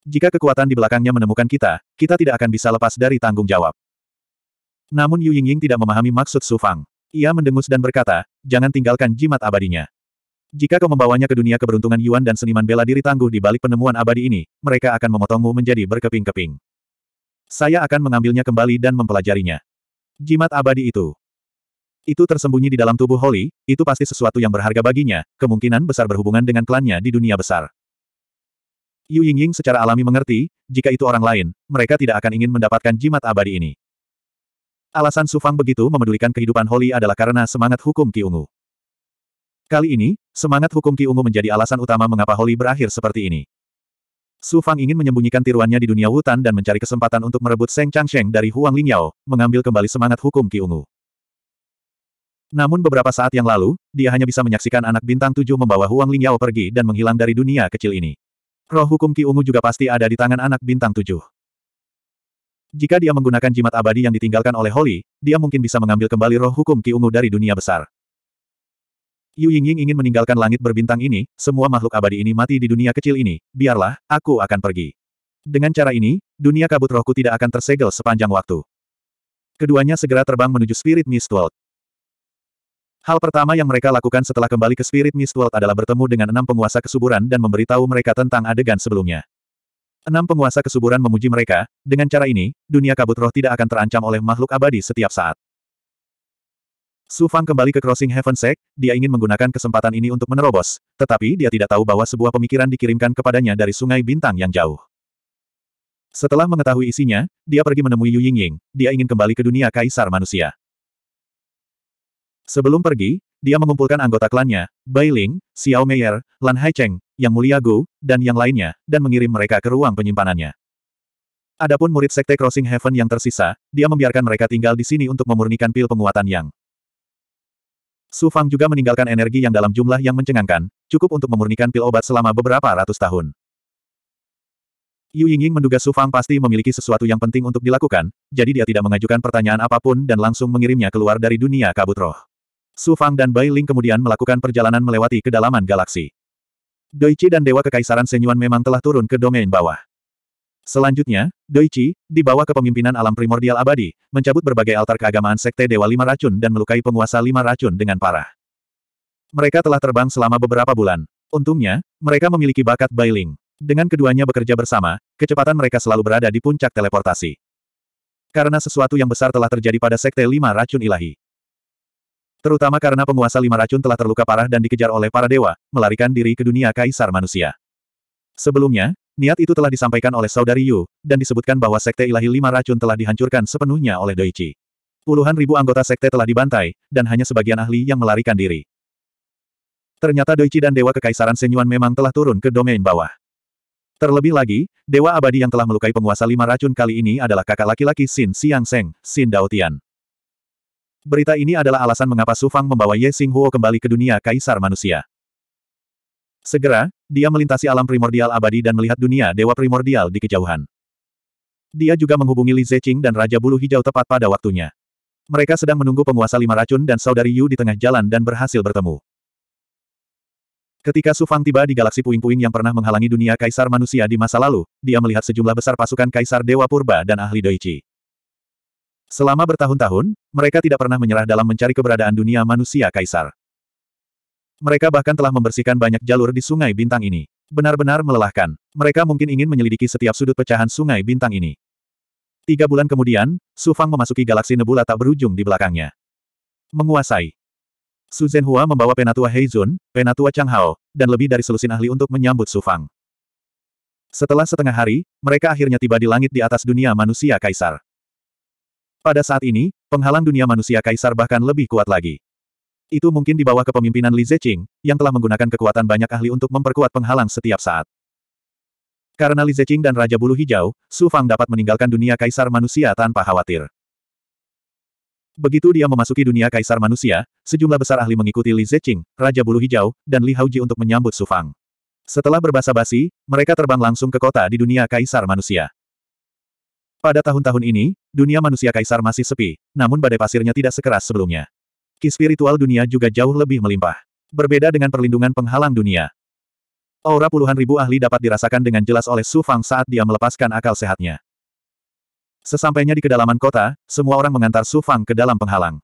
Jika kekuatan di belakangnya menemukan kita, kita tidak akan bisa lepas dari tanggung jawab. Namun Yu Yingying tidak memahami maksud Su Fang. Ia mendengus dan berkata, jangan tinggalkan jimat abadinya. Jika kau membawanya ke dunia keberuntungan Yuan dan seniman bela diri tangguh di balik penemuan abadi ini, mereka akan memotongmu menjadi berkeping-keping. Saya akan mengambilnya kembali dan mempelajarinya. Jimat abadi itu, itu tersembunyi di dalam tubuh Holly, itu pasti sesuatu yang berharga baginya, kemungkinan besar berhubungan dengan klannya di dunia besar. Yu Yingying secara alami mengerti, jika itu orang lain, mereka tidak akan ingin mendapatkan jimat abadi ini. Alasan Sufang begitu memedulikan kehidupan Holly adalah karena semangat hukum Ki Ungu. Kali ini, semangat hukum Ki Ungu menjadi alasan utama mengapa Holly berakhir seperti ini. Sufang ingin menyembunyikan tiruannya di dunia hutan dan mencari kesempatan untuk merebut Seng Changsheng dari Huang Lingyao, mengambil kembali semangat hukum Ki Ungu. Namun beberapa saat yang lalu, dia hanya bisa menyaksikan anak bintang tujuh membawa Huang Lingyao pergi dan menghilang dari dunia kecil ini. Roh hukum Ki Ungu juga pasti ada di tangan anak bintang tujuh. Jika dia menggunakan jimat abadi yang ditinggalkan oleh Holly, dia mungkin bisa mengambil kembali roh hukum Ki Ungu dari dunia besar. Yu Yingying ingin meninggalkan langit berbintang ini, semua makhluk abadi ini mati di dunia kecil ini, biarlah, aku akan pergi. Dengan cara ini, dunia kabut rohku tidak akan tersegel sepanjang waktu. Keduanya segera terbang menuju Spirit Mist World. Hal pertama yang mereka lakukan setelah kembali ke Spirit Mist adalah bertemu dengan enam penguasa kesuburan dan memberitahu mereka tentang adegan sebelumnya. Enam penguasa kesuburan memuji mereka, dengan cara ini, dunia kabut roh tidak akan terancam oleh makhluk abadi setiap saat. Su Fang kembali ke Crossing Heaven Sect, dia ingin menggunakan kesempatan ini untuk menerobos, tetapi dia tidak tahu bahwa sebuah pemikiran dikirimkan kepadanya dari sungai bintang yang jauh. Setelah mengetahui isinya, dia pergi menemui Yu Yingying, dia ingin kembali ke dunia kaisar manusia. Sebelum pergi, dia mengumpulkan anggota klannya, Bai Ling, Xiao Meier, Lan Haicheng, Yang Mulia Gu, dan yang lainnya, dan mengirim mereka ke ruang penyimpanannya. Adapun murid Sekte Crossing Heaven yang tersisa, dia membiarkan mereka tinggal di sini untuk memurnikan pil penguatan yang. Su Fang juga meninggalkan energi yang dalam jumlah yang mencengangkan, cukup untuk memurnikan pil obat selama beberapa ratus tahun. Yu Yingying menduga Su Fang pasti memiliki sesuatu yang penting untuk dilakukan, jadi dia tidak mengajukan pertanyaan apapun dan langsung mengirimnya keluar dari dunia kabut roh. Su Fang dan Bai Ling kemudian melakukan perjalanan melewati kedalaman galaksi. Doichi dan Dewa Kekaisaran Senyuan memang telah turun ke domain bawah. Selanjutnya, Doichi, di bawah kepemimpinan alam primordial abadi, mencabut berbagai altar keagamaan sekte Dewa Lima Racun dan melukai penguasa Lima Racun dengan parah. Mereka telah terbang selama beberapa bulan. Untungnya, mereka memiliki bakat Bai Ling. Dengan keduanya bekerja bersama, kecepatan mereka selalu berada di puncak teleportasi. Karena sesuatu yang besar telah terjadi pada Sekte Lima Racun Ilahi. Terutama karena penguasa lima racun telah terluka parah dan dikejar oleh para dewa, melarikan diri ke dunia kaisar manusia. Sebelumnya, niat itu telah disampaikan oleh saudari Yu, dan disebutkan bahwa sekte ilahi lima racun telah dihancurkan sepenuhnya oleh Doichi. Puluhan ribu anggota sekte telah dibantai, dan hanya sebagian ahli yang melarikan diri. Ternyata Doichi dan Dewa Kekaisaran Senyuan memang telah turun ke domain bawah. Terlebih lagi, Dewa Abadi yang telah melukai penguasa lima racun kali ini adalah kakak laki-laki Sin Siang Seng, Sin Daotian. Berita ini adalah alasan mengapa Su Fang membawa Ye Xing Huo kembali ke dunia kaisar manusia. Segera, dia melintasi alam primordial abadi dan melihat dunia dewa primordial di kejauhan. Dia juga menghubungi Li Zeqing dan Raja Bulu Hijau tepat pada waktunya. Mereka sedang menunggu penguasa lima racun dan saudari Yu di tengah jalan dan berhasil bertemu. Ketika Su Fang tiba di galaksi puing-puing yang pernah menghalangi dunia kaisar manusia di masa lalu, dia melihat sejumlah besar pasukan kaisar Dewa Purba dan ahli Doichi. Selama bertahun-tahun, mereka tidak pernah menyerah dalam mencari keberadaan dunia manusia kaisar. Mereka bahkan telah membersihkan banyak jalur di sungai bintang ini. Benar-benar melelahkan. Mereka mungkin ingin menyelidiki setiap sudut pecahan sungai bintang ini. Tiga bulan kemudian, Su Fang memasuki galaksi nebula tak berujung di belakangnya. Menguasai. Su Zhenhua membawa penatua Heizun, penatua Chang Hao, dan lebih dari selusin ahli untuk menyambut Su Fang. Setelah setengah hari, mereka akhirnya tiba di langit di atas dunia manusia kaisar. Pada saat ini, penghalang dunia manusia kaisar bahkan lebih kuat lagi. Itu mungkin di bawah kepemimpinan Li Zeqing, yang telah menggunakan kekuatan banyak ahli untuk memperkuat penghalang setiap saat. Karena Li Zeqing dan Raja Bulu Hijau, Su Fang dapat meninggalkan dunia kaisar manusia tanpa khawatir. Begitu dia memasuki dunia kaisar manusia, sejumlah besar ahli mengikuti Li Zeqing, Raja Bulu Hijau, dan Li Haoji untuk menyambut Su Fang. Setelah berbasa-basi, mereka terbang langsung ke kota di dunia kaisar manusia. Pada tahun-tahun ini, dunia manusia kaisar masih sepi, namun badai pasirnya tidak sekeras sebelumnya. Ki spiritual dunia juga jauh lebih melimpah. Berbeda dengan perlindungan penghalang dunia. Aura puluhan ribu ahli dapat dirasakan dengan jelas oleh Su Fang saat dia melepaskan akal sehatnya. Sesampainya di kedalaman kota, semua orang mengantar Su Fang ke dalam penghalang.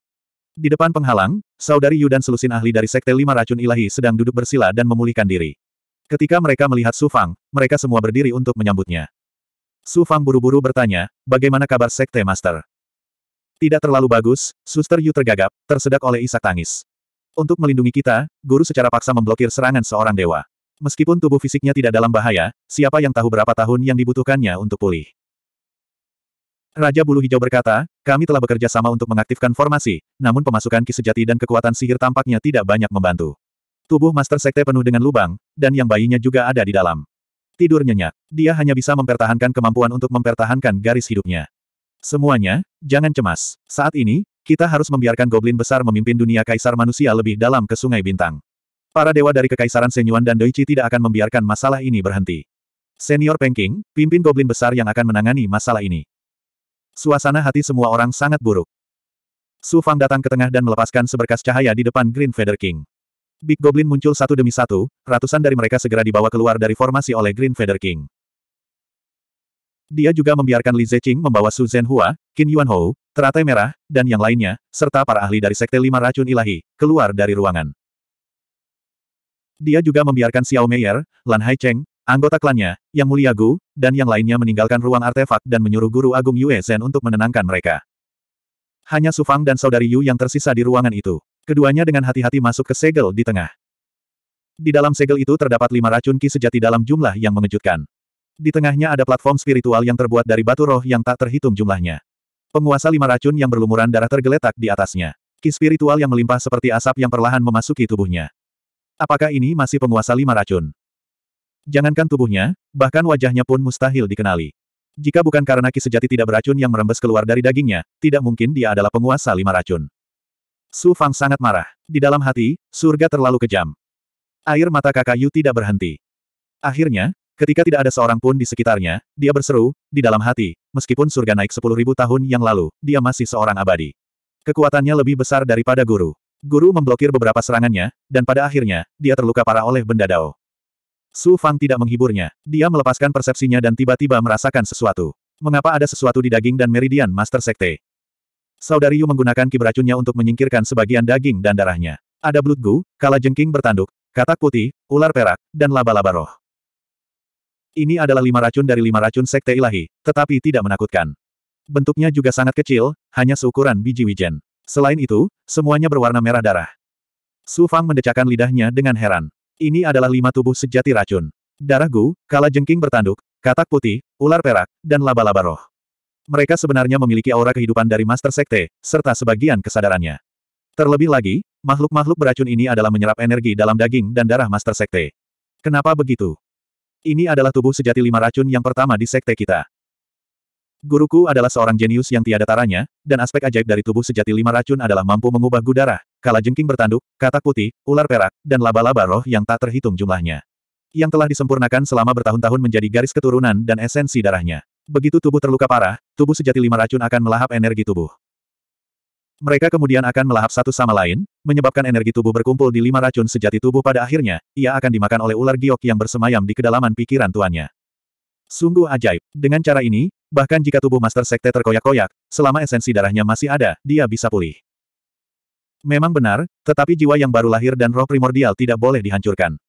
Di depan penghalang, saudari Yu dan selusin ahli dari Sekte Lima Racun Ilahi sedang duduk bersila dan memulihkan diri. Ketika mereka melihat Su Fang, mereka semua berdiri untuk menyambutnya. Su Fang buru-buru bertanya, bagaimana kabar Sekte Master? Tidak terlalu bagus, Suster Yu tergagap, tersedak oleh isak tangis. Untuk melindungi kita, guru secara paksa memblokir serangan seorang dewa. Meskipun tubuh fisiknya tidak dalam bahaya, siapa yang tahu berapa tahun yang dibutuhkannya untuk pulih. Raja Bulu Hijau berkata, kami telah bekerja sama untuk mengaktifkan formasi, namun pemasukan ki sejati dan kekuatan sihir tampaknya tidak banyak membantu. Tubuh Master Sekte penuh dengan lubang, dan yang bayinya juga ada di dalam. Tidur nyenyak. Dia hanya bisa mempertahankan kemampuan untuk mempertahankan garis hidupnya. Semuanya, jangan cemas. Saat ini, kita harus membiarkan Goblin Besar memimpin dunia Kaisar Manusia lebih dalam ke Sungai Bintang. Para dewa dari Kekaisaran Senyuan dan Doichi tidak akan membiarkan masalah ini berhenti. Senior Pengking, pimpin Goblin Besar yang akan menangani masalah ini. Suasana hati semua orang sangat buruk. Su Fang datang ke tengah dan melepaskan seberkas cahaya di depan Green Feather King. Big Goblin muncul satu demi satu, ratusan dari mereka segera dibawa keluar dari formasi oleh Green Feather King. Dia juga membiarkan Li Zeqing membawa Su Zhenhua, Qin Yuanhou, teratai merah, dan yang lainnya, serta para ahli dari Sekte Lima Racun Ilahi, keluar dari ruangan. Dia juga membiarkan Xiao Meier, Lan Haicheng, anggota klannya, Yang Mulia Gu, dan yang lainnya meninggalkan ruang artefak dan menyuruh Guru Agung Yue Zhen untuk menenangkan mereka. Hanya Sufang dan Saudari Yu yang tersisa di ruangan itu. Keduanya dengan hati-hati masuk ke segel di tengah. Di dalam segel itu terdapat lima racun ki sejati dalam jumlah yang mengejutkan. Di tengahnya ada platform spiritual yang terbuat dari batu roh yang tak terhitung jumlahnya. Penguasa lima racun yang berlumuran darah tergeletak di atasnya. Ki spiritual yang melimpah seperti asap yang perlahan memasuki tubuhnya. Apakah ini masih penguasa lima racun? Jangankan tubuhnya, bahkan wajahnya pun mustahil dikenali. Jika bukan karena ki sejati tidak beracun yang merembes keluar dari dagingnya, tidak mungkin dia adalah penguasa lima racun. Su Fang sangat marah. Di dalam hati, surga terlalu kejam. Air mata kakak Yu tidak berhenti. Akhirnya, ketika tidak ada seorang pun di sekitarnya, dia berseru, di dalam hati, meskipun surga naik sepuluh ribu tahun yang lalu, dia masih seorang abadi. Kekuatannya lebih besar daripada guru. Guru memblokir beberapa serangannya, dan pada akhirnya, dia terluka parah oleh benda dao. Su Fang tidak menghiburnya. Dia melepaskan persepsinya dan tiba-tiba merasakan sesuatu. Mengapa ada sesuatu di daging dan meridian Master Sekte? Saudari Yu menggunakan ki untuk menyingkirkan sebagian daging dan darahnya. Ada blood gu, kala jengking bertanduk, katak putih, ular perak, dan laba-laba roh. Ini adalah lima racun dari lima racun sekte ilahi, tetapi tidak menakutkan. Bentuknya juga sangat kecil, hanya seukuran biji wijen. Selain itu, semuanya berwarna merah darah. Su Fang mendecakkan lidahnya dengan heran. Ini adalah lima tubuh sejati racun. Darah Gu, kala jengking bertanduk, katak putih, ular perak, dan laba-laba roh. Mereka sebenarnya memiliki aura kehidupan dari Master Sekte, serta sebagian kesadarannya. Terlebih lagi, makhluk-makhluk beracun ini adalah menyerap energi dalam daging dan darah Master Sekte. Kenapa begitu? Ini adalah tubuh sejati lima racun yang pertama di sekte kita. Guruku adalah seorang jenius yang tiada taranya, dan aspek ajaib dari tubuh sejati lima racun adalah mampu mengubah gudara, kala jengking bertanduk, katak putih, ular perak, dan laba-laba roh yang tak terhitung jumlahnya. Yang telah disempurnakan selama bertahun-tahun menjadi garis keturunan dan esensi darahnya. Begitu tubuh terluka parah, tubuh sejati lima racun akan melahap energi tubuh. Mereka kemudian akan melahap satu sama lain, menyebabkan energi tubuh berkumpul di lima racun sejati tubuh pada akhirnya, ia akan dimakan oleh ular giok yang bersemayam di kedalaman pikiran tuannya. Sungguh ajaib. Dengan cara ini, bahkan jika tubuh Master Sekte terkoyak-koyak, selama esensi darahnya masih ada, dia bisa pulih. Memang benar, tetapi jiwa yang baru lahir dan roh primordial tidak boleh dihancurkan.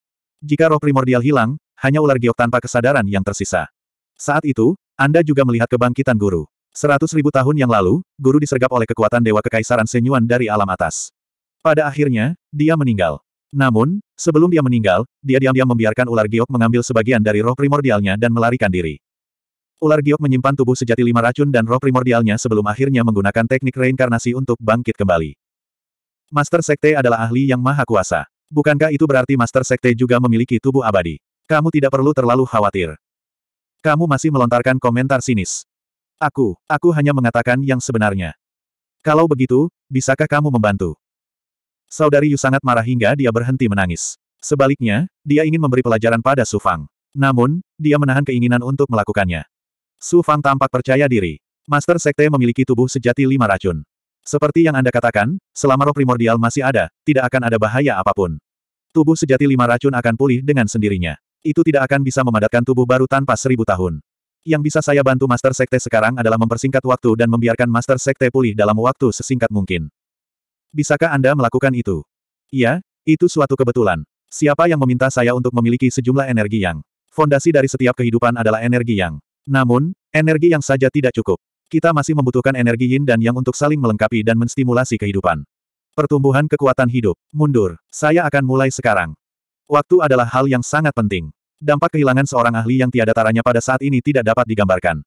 Jika roh primordial hilang, hanya ular giok tanpa kesadaran yang tersisa. Saat itu, anda juga melihat kebangkitan guru. Seratus ribu tahun yang lalu, guru disergap oleh kekuatan Dewa Kekaisaran Senyuan dari alam atas. Pada akhirnya, dia meninggal. Namun, sebelum dia meninggal, dia diam-diam membiarkan ular giok mengambil sebagian dari roh primordialnya dan melarikan diri. Ular giok menyimpan tubuh sejati lima racun dan roh primordialnya sebelum akhirnya menggunakan teknik reinkarnasi untuk bangkit kembali. Master Sekte adalah ahli yang maha kuasa. Bukankah itu berarti Master Sekte juga memiliki tubuh abadi? Kamu tidak perlu terlalu khawatir. Kamu masih melontarkan komentar sinis. Aku, aku hanya mengatakan yang sebenarnya. Kalau begitu, bisakah kamu membantu? Saudari Yu sangat marah hingga dia berhenti menangis. Sebaliknya, dia ingin memberi pelajaran pada Su Fang. Namun, dia menahan keinginan untuk melakukannya. Su Fang tampak percaya diri. Master Sekte memiliki tubuh sejati lima racun. Seperti yang Anda katakan, selama roh primordial masih ada, tidak akan ada bahaya apapun. Tubuh sejati lima racun akan pulih dengan sendirinya. Itu tidak akan bisa memadatkan tubuh baru tanpa seribu tahun. Yang bisa saya bantu Master Sekte sekarang adalah mempersingkat waktu dan membiarkan Master Sekte pulih dalam waktu sesingkat mungkin. Bisakah Anda melakukan itu? Iya, itu suatu kebetulan. Siapa yang meminta saya untuk memiliki sejumlah energi yang fondasi dari setiap kehidupan adalah energi yang. Namun, energi yang saja tidak cukup. Kita masih membutuhkan energi yin dan yang untuk saling melengkapi dan menstimulasi kehidupan. Pertumbuhan kekuatan hidup. Mundur. Saya akan mulai sekarang. Waktu adalah hal yang sangat penting. Dampak kehilangan seorang ahli yang tiada taranya pada saat ini tidak dapat digambarkan.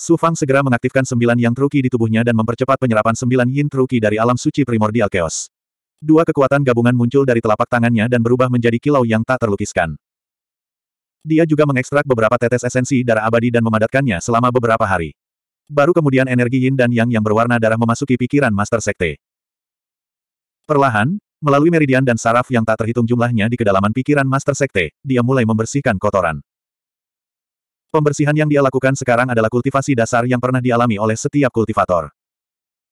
Su Fang segera mengaktifkan sembilan yang truki di tubuhnya dan mempercepat penyerapan sembilan yin truki dari alam suci primordial chaos. Dua kekuatan gabungan muncul dari telapak tangannya dan berubah menjadi kilau yang tak terlukiskan. Dia juga mengekstrak beberapa tetes esensi darah abadi dan memadatkannya selama beberapa hari. Baru kemudian energi yin dan yang yang berwarna darah memasuki pikiran Master Sekte. Perlahan, Melalui meridian dan saraf yang tak terhitung jumlahnya di kedalaman pikiran Master Sekte, dia mulai membersihkan kotoran. Pembersihan yang dia lakukan sekarang adalah kultivasi dasar yang pernah dialami oleh setiap kultivator.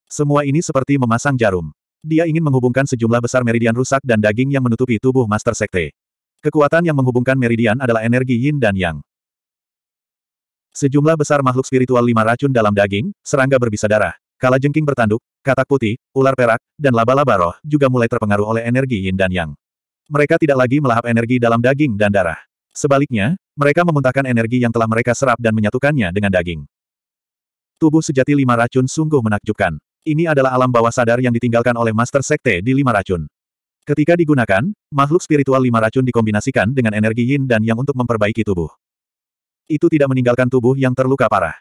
Semua ini seperti memasang jarum. Dia ingin menghubungkan sejumlah besar meridian rusak dan daging yang menutupi tubuh Master Sekte. Kekuatan yang menghubungkan meridian adalah energi yin dan yang. Sejumlah besar makhluk spiritual lima racun dalam daging, serangga berbisa darah, Kala jengking bertanduk, katak putih, ular perak, dan laba-laba roh juga mulai terpengaruh oleh energi yin dan yang. Mereka tidak lagi melahap energi dalam daging dan darah. Sebaliknya, mereka memuntahkan energi yang telah mereka serap dan menyatukannya dengan daging. Tubuh sejati lima racun sungguh menakjubkan. Ini adalah alam bawah sadar yang ditinggalkan oleh Master Sekte di lima racun. Ketika digunakan, makhluk spiritual lima racun dikombinasikan dengan energi yin dan yang untuk memperbaiki tubuh. Itu tidak meninggalkan tubuh yang terluka parah.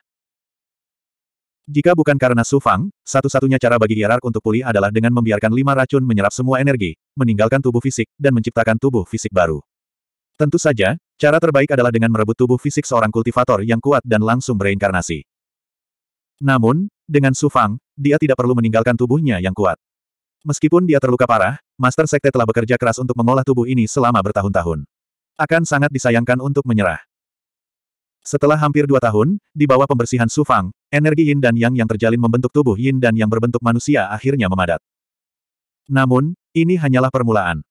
Jika bukan karena Su Fang, satu-satunya cara bagi hierark untuk pulih adalah dengan membiarkan lima racun menyerap semua energi, meninggalkan tubuh fisik, dan menciptakan tubuh fisik baru. Tentu saja, cara terbaik adalah dengan merebut tubuh fisik seorang kultivator yang kuat dan langsung bereinkarnasi. Namun, dengan Su Fang, dia tidak perlu meninggalkan tubuhnya yang kuat. Meskipun dia terluka parah, Master Sekte telah bekerja keras untuk mengolah tubuh ini selama bertahun-tahun. Akan sangat disayangkan untuk menyerah. Setelah hampir dua tahun, di bawah pembersihan Sufang, energi yin dan yang yang terjalin membentuk tubuh yin dan yang berbentuk manusia akhirnya memadat. Namun, ini hanyalah permulaan.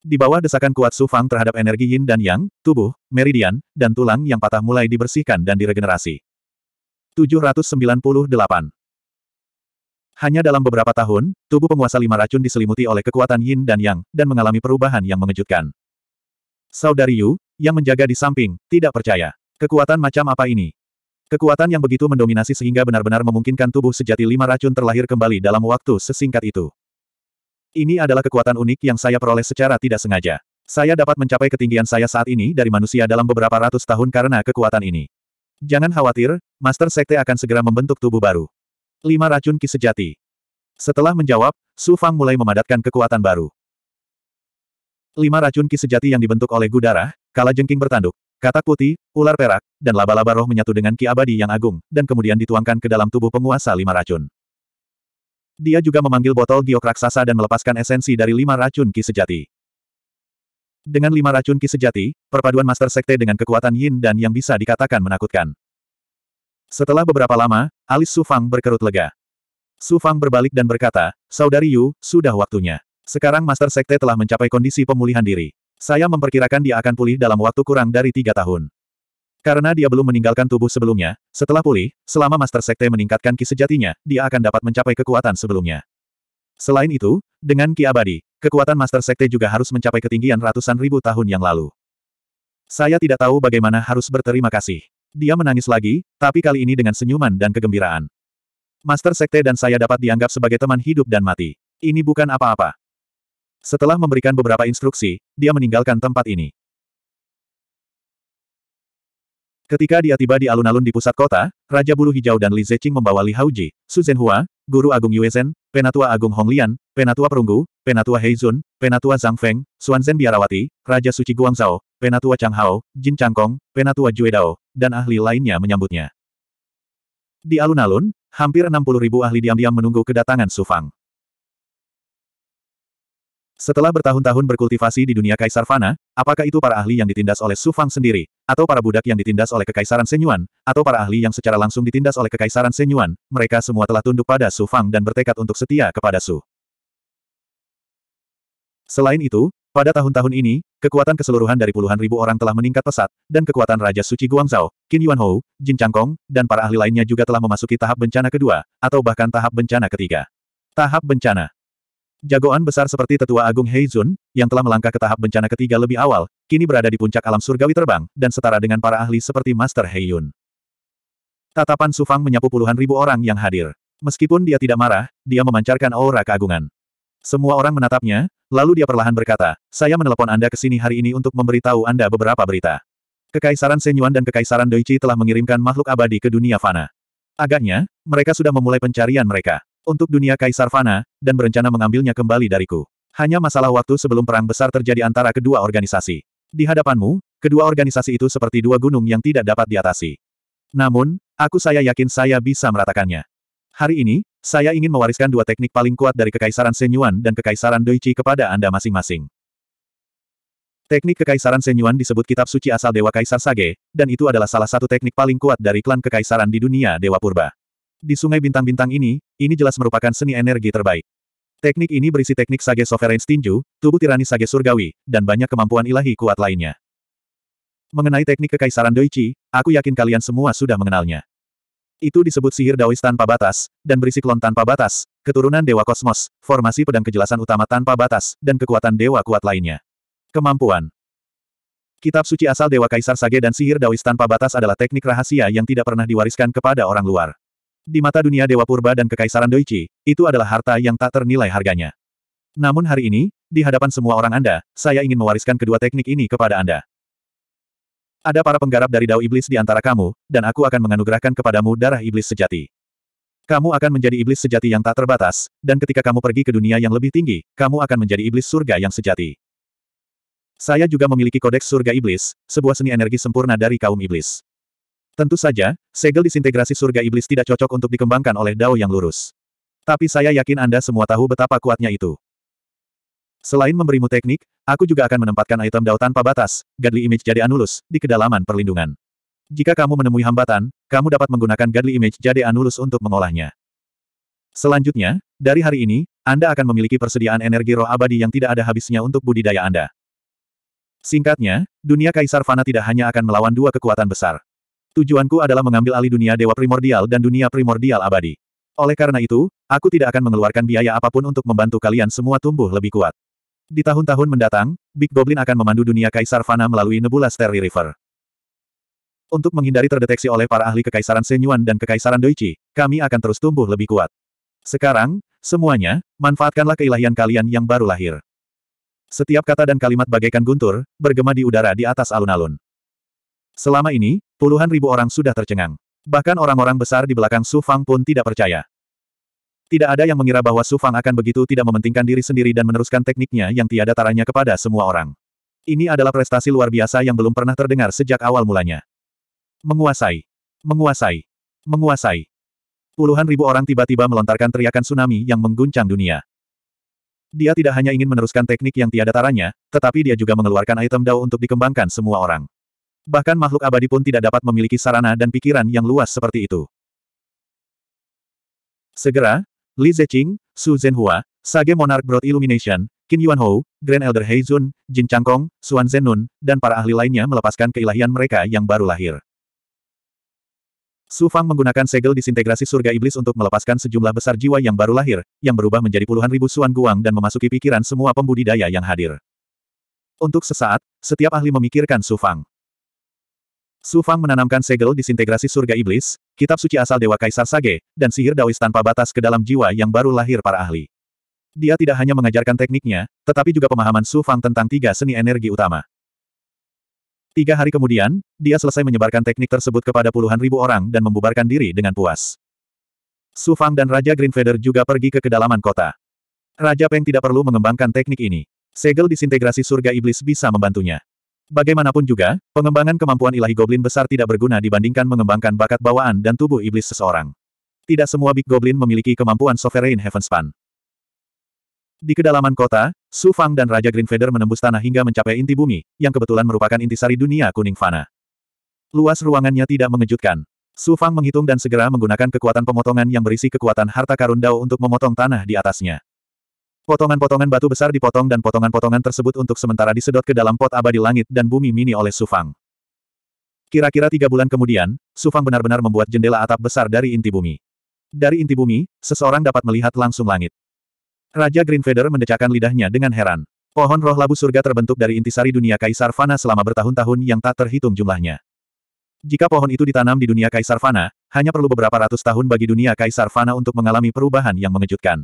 Di bawah desakan kuat Sufang terhadap energi yin dan yang, tubuh, meridian, dan tulang yang patah mulai dibersihkan dan diregenerasi. 798 Hanya dalam beberapa tahun, tubuh penguasa lima racun diselimuti oleh kekuatan yin dan yang, dan mengalami perubahan yang mengejutkan. Saudari Yu, yang menjaga di samping, tidak percaya. Kekuatan macam apa ini? Kekuatan yang begitu mendominasi sehingga benar-benar memungkinkan tubuh sejati lima racun terlahir kembali dalam waktu sesingkat itu. Ini adalah kekuatan unik yang saya peroleh secara tidak sengaja. Saya dapat mencapai ketinggian saya saat ini dari manusia dalam beberapa ratus tahun karena kekuatan ini. Jangan khawatir, Master Sekte akan segera membentuk tubuh baru. Lima racun ki sejati. Setelah menjawab, Su Fang mulai memadatkan kekuatan baru. Lima racun ki sejati yang dibentuk oleh Gudara, kala jengking bertanduk, Katak putih, ular perak, dan laba-laba roh menyatu dengan ki abadi yang agung, dan kemudian dituangkan ke dalam tubuh penguasa lima racun. Dia juga memanggil botol giok raksasa dan melepaskan esensi dari lima racun ki sejati. Dengan lima racun ki sejati, perpaduan Master Sekte dengan kekuatan yin dan yang bisa dikatakan menakutkan. Setelah beberapa lama, alis Sufang berkerut lega. Sufang berbalik dan berkata, Saudari Yu, sudah waktunya. Sekarang Master Sekte telah mencapai kondisi pemulihan diri. Saya memperkirakan dia akan pulih dalam waktu kurang dari tiga tahun. Karena dia belum meninggalkan tubuh sebelumnya, setelah pulih, selama Master Sekte meningkatkan ki sejatinya, dia akan dapat mencapai kekuatan sebelumnya. Selain itu, dengan ki abadi, kekuatan Master Sekte juga harus mencapai ketinggian ratusan ribu tahun yang lalu. Saya tidak tahu bagaimana harus berterima kasih. Dia menangis lagi, tapi kali ini dengan senyuman dan kegembiraan. Master Sekte dan saya dapat dianggap sebagai teman hidup dan mati. Ini bukan apa-apa. Setelah memberikan beberapa instruksi, dia meninggalkan tempat ini. Ketika dia tiba di alun-alun di pusat kota, Raja Bulu Hijau dan Li Zeqing membawa Li Haoji, Su Zhenhua, Guru Agung Yuezhen, Penatua Agung Honglian, Penatua Perunggu, Penatua Heizun, Penatua Zhang Feng, Xuanzhen Biarawati, Raja Suci Guangzhou, Penatua Chang Hao, Jin Changkong, Penatua Juedao, dan ahli lainnya menyambutnya. Di alun-alun, hampir 60 ribu ahli diam-diam menunggu kedatangan Su Fang. Setelah bertahun-tahun berkultivasi di dunia Kaisar Fana, apakah itu para ahli yang ditindas oleh Su Fang sendiri, atau para budak yang ditindas oleh Kekaisaran Senyuan, atau para ahli yang secara langsung ditindas oleh Kekaisaran Senyuan, mereka semua telah tunduk pada Su Fang dan bertekad untuk setia kepada Su. Selain itu, pada tahun-tahun ini, kekuatan keseluruhan dari puluhan ribu orang telah meningkat pesat, dan kekuatan Raja Suci Guangzhou, Qin Yuanhou, Jin Changkong, dan para ahli lainnya juga telah memasuki tahap bencana kedua, atau bahkan tahap bencana ketiga. Tahap bencana Jagoan besar seperti Tetua Agung Heizun, yang telah melangkah ke tahap bencana ketiga lebih awal, kini berada di puncak alam surgawi terbang, dan setara dengan para ahli seperti Master Heiyun. Tatapan Sufang menyapu puluhan ribu orang yang hadir. Meskipun dia tidak marah, dia memancarkan aura keagungan. Semua orang menatapnya, lalu dia perlahan berkata, saya menelepon Anda ke sini hari ini untuk memberitahu Anda beberapa berita. Kekaisaran Senyuan dan Kekaisaran Doichi telah mengirimkan makhluk abadi ke dunia fana. Agaknya, mereka sudah memulai pencarian mereka untuk dunia Kaisar Fana, dan berencana mengambilnya kembali dariku. Hanya masalah waktu sebelum perang besar terjadi antara kedua organisasi. Di hadapanmu, kedua organisasi itu seperti dua gunung yang tidak dapat diatasi. Namun, aku saya yakin saya bisa meratakannya. Hari ini, saya ingin mewariskan dua teknik paling kuat dari Kekaisaran Senyuan dan Kekaisaran Doichi kepada Anda masing-masing. Teknik Kekaisaran Senyuan disebut kitab suci asal Dewa Kaisar Sage, dan itu adalah salah satu teknik paling kuat dari klan Kekaisaran di dunia Dewa Purba. Di sungai bintang-bintang ini, ini jelas merupakan seni energi terbaik. Teknik ini berisi teknik Sage Sovereign Tinju, tubuh tirani Sage Surgawi, dan banyak kemampuan ilahi kuat lainnya. Mengenai teknik kekaisaran Doichi, aku yakin kalian semua sudah mengenalnya. Itu disebut sihir Daois tanpa batas, dan berisi klon tanpa batas, keturunan Dewa Kosmos, formasi pedang kejelasan utama tanpa batas, dan kekuatan Dewa kuat lainnya. Kemampuan Kitab suci asal Dewa Kaisar Sage dan sihir Daois tanpa batas adalah teknik rahasia yang tidak pernah diwariskan kepada orang luar. Di mata dunia Dewa Purba dan Kekaisaran Doichi, itu adalah harta yang tak ternilai harganya. Namun hari ini, di hadapan semua orang Anda, saya ingin mewariskan kedua teknik ini kepada Anda. Ada para penggarap dari Dao Iblis di antara kamu, dan aku akan menganugerahkan kepadamu darah iblis sejati. Kamu akan menjadi iblis sejati yang tak terbatas, dan ketika kamu pergi ke dunia yang lebih tinggi, kamu akan menjadi iblis surga yang sejati. Saya juga memiliki kodeks surga iblis, sebuah seni energi sempurna dari kaum iblis. Tentu saja, segel disintegrasi surga iblis tidak cocok untuk dikembangkan oleh dao yang lurus. Tapi saya yakin Anda semua tahu betapa kuatnya itu. Selain memberimu teknik, aku juga akan menempatkan item dao tanpa batas, Godly Image Jade Anulus, di kedalaman perlindungan. Jika kamu menemui hambatan, kamu dapat menggunakan Godly Image Jade Anulus untuk mengolahnya. Selanjutnya, dari hari ini, Anda akan memiliki persediaan energi roh abadi yang tidak ada habisnya untuk budidaya Anda. Singkatnya, dunia Kaisar Fana tidak hanya akan melawan dua kekuatan besar. Tujuanku adalah mengambil alih dunia dewa primordial dan dunia primordial abadi. Oleh karena itu, aku tidak akan mengeluarkan biaya apapun untuk membantu kalian semua tumbuh lebih kuat. Di tahun-tahun mendatang, Big Goblin akan memandu dunia Kaisar Fana melalui Nebula Sterry River. Untuk menghindari terdeteksi oleh para ahli Kekaisaran Senyuan dan Kekaisaran Doichi, kami akan terus tumbuh lebih kuat. Sekarang, semuanya, manfaatkanlah keilahian kalian yang baru lahir. Setiap kata dan kalimat bagaikan guntur, bergema di udara di atas alun-alun. Selama ini, Puluhan ribu orang sudah tercengang. Bahkan orang-orang besar di belakang Su Fang pun tidak percaya. Tidak ada yang mengira bahwa Su Fang akan begitu tidak mementingkan diri sendiri dan meneruskan tekniknya yang tiada taranya kepada semua orang. Ini adalah prestasi luar biasa yang belum pernah terdengar sejak awal mulanya. Menguasai. Menguasai. Menguasai. Puluhan ribu orang tiba-tiba melontarkan teriakan tsunami yang mengguncang dunia. Dia tidak hanya ingin meneruskan teknik yang tiada taranya, tetapi dia juga mengeluarkan item Dao untuk dikembangkan semua orang bahkan makhluk abadi pun tidak dapat memiliki sarana dan pikiran yang luas seperti itu. Segera, Li Zeqing, Su Zhenhua, Sage Monarch Broad Illumination, Qin Yuanhou, Grand Elder Heizun, Jin Changkong, Xuan Zennun, dan para ahli lainnya melepaskan keilahian mereka yang baru lahir. Su Fang menggunakan segel disintegrasi surga iblis untuk melepaskan sejumlah besar jiwa yang baru lahir, yang berubah menjadi puluhan ribu suan guang dan memasuki pikiran semua pembudidaya yang hadir. Untuk sesaat, setiap ahli memikirkan Su Fang. Su Fang menanamkan segel disintegrasi surga iblis, kitab suci asal Dewa Kaisar Sage, dan sihir Daois tanpa batas ke dalam jiwa yang baru lahir para ahli. Dia tidak hanya mengajarkan tekniknya, tetapi juga pemahaman Su Fang tentang tiga seni energi utama. Tiga hari kemudian, dia selesai menyebarkan teknik tersebut kepada puluhan ribu orang dan membubarkan diri dengan puas. Su Fang dan Raja Green Feather juga pergi ke kedalaman kota. Raja Peng tidak perlu mengembangkan teknik ini. Segel disintegrasi surga iblis bisa membantunya. Bagaimanapun juga, pengembangan kemampuan ilahi goblin besar tidak berguna dibandingkan mengembangkan bakat bawaan dan tubuh iblis seseorang. Tidak semua Big Goblin memiliki kemampuan Sovereign Heavenspan. Di kedalaman kota, Su Fang dan Raja Green Feather menembus tanah hingga mencapai inti bumi, yang kebetulan merupakan inti sari dunia kuning fana. Luas ruangannya tidak mengejutkan. Su Fang menghitung dan segera menggunakan kekuatan pemotongan yang berisi kekuatan harta karun Dao untuk memotong tanah di atasnya. Potongan-potongan batu besar dipotong dan potongan-potongan tersebut untuk sementara disedot ke dalam pot abadi langit dan bumi mini oleh Sufang. Kira-kira tiga bulan kemudian, Sufang benar-benar membuat jendela atap besar dari inti bumi. Dari inti bumi, seseorang dapat melihat langsung langit. Raja Greenfeather mendecakkan lidahnya dengan heran. Pohon roh labu surga terbentuk dari intisari dunia Kaisar Fana selama bertahun-tahun yang tak terhitung jumlahnya. Jika pohon itu ditanam di dunia Kaisar Fana, hanya perlu beberapa ratus tahun bagi dunia Kaisar Fana untuk mengalami perubahan yang mengejutkan.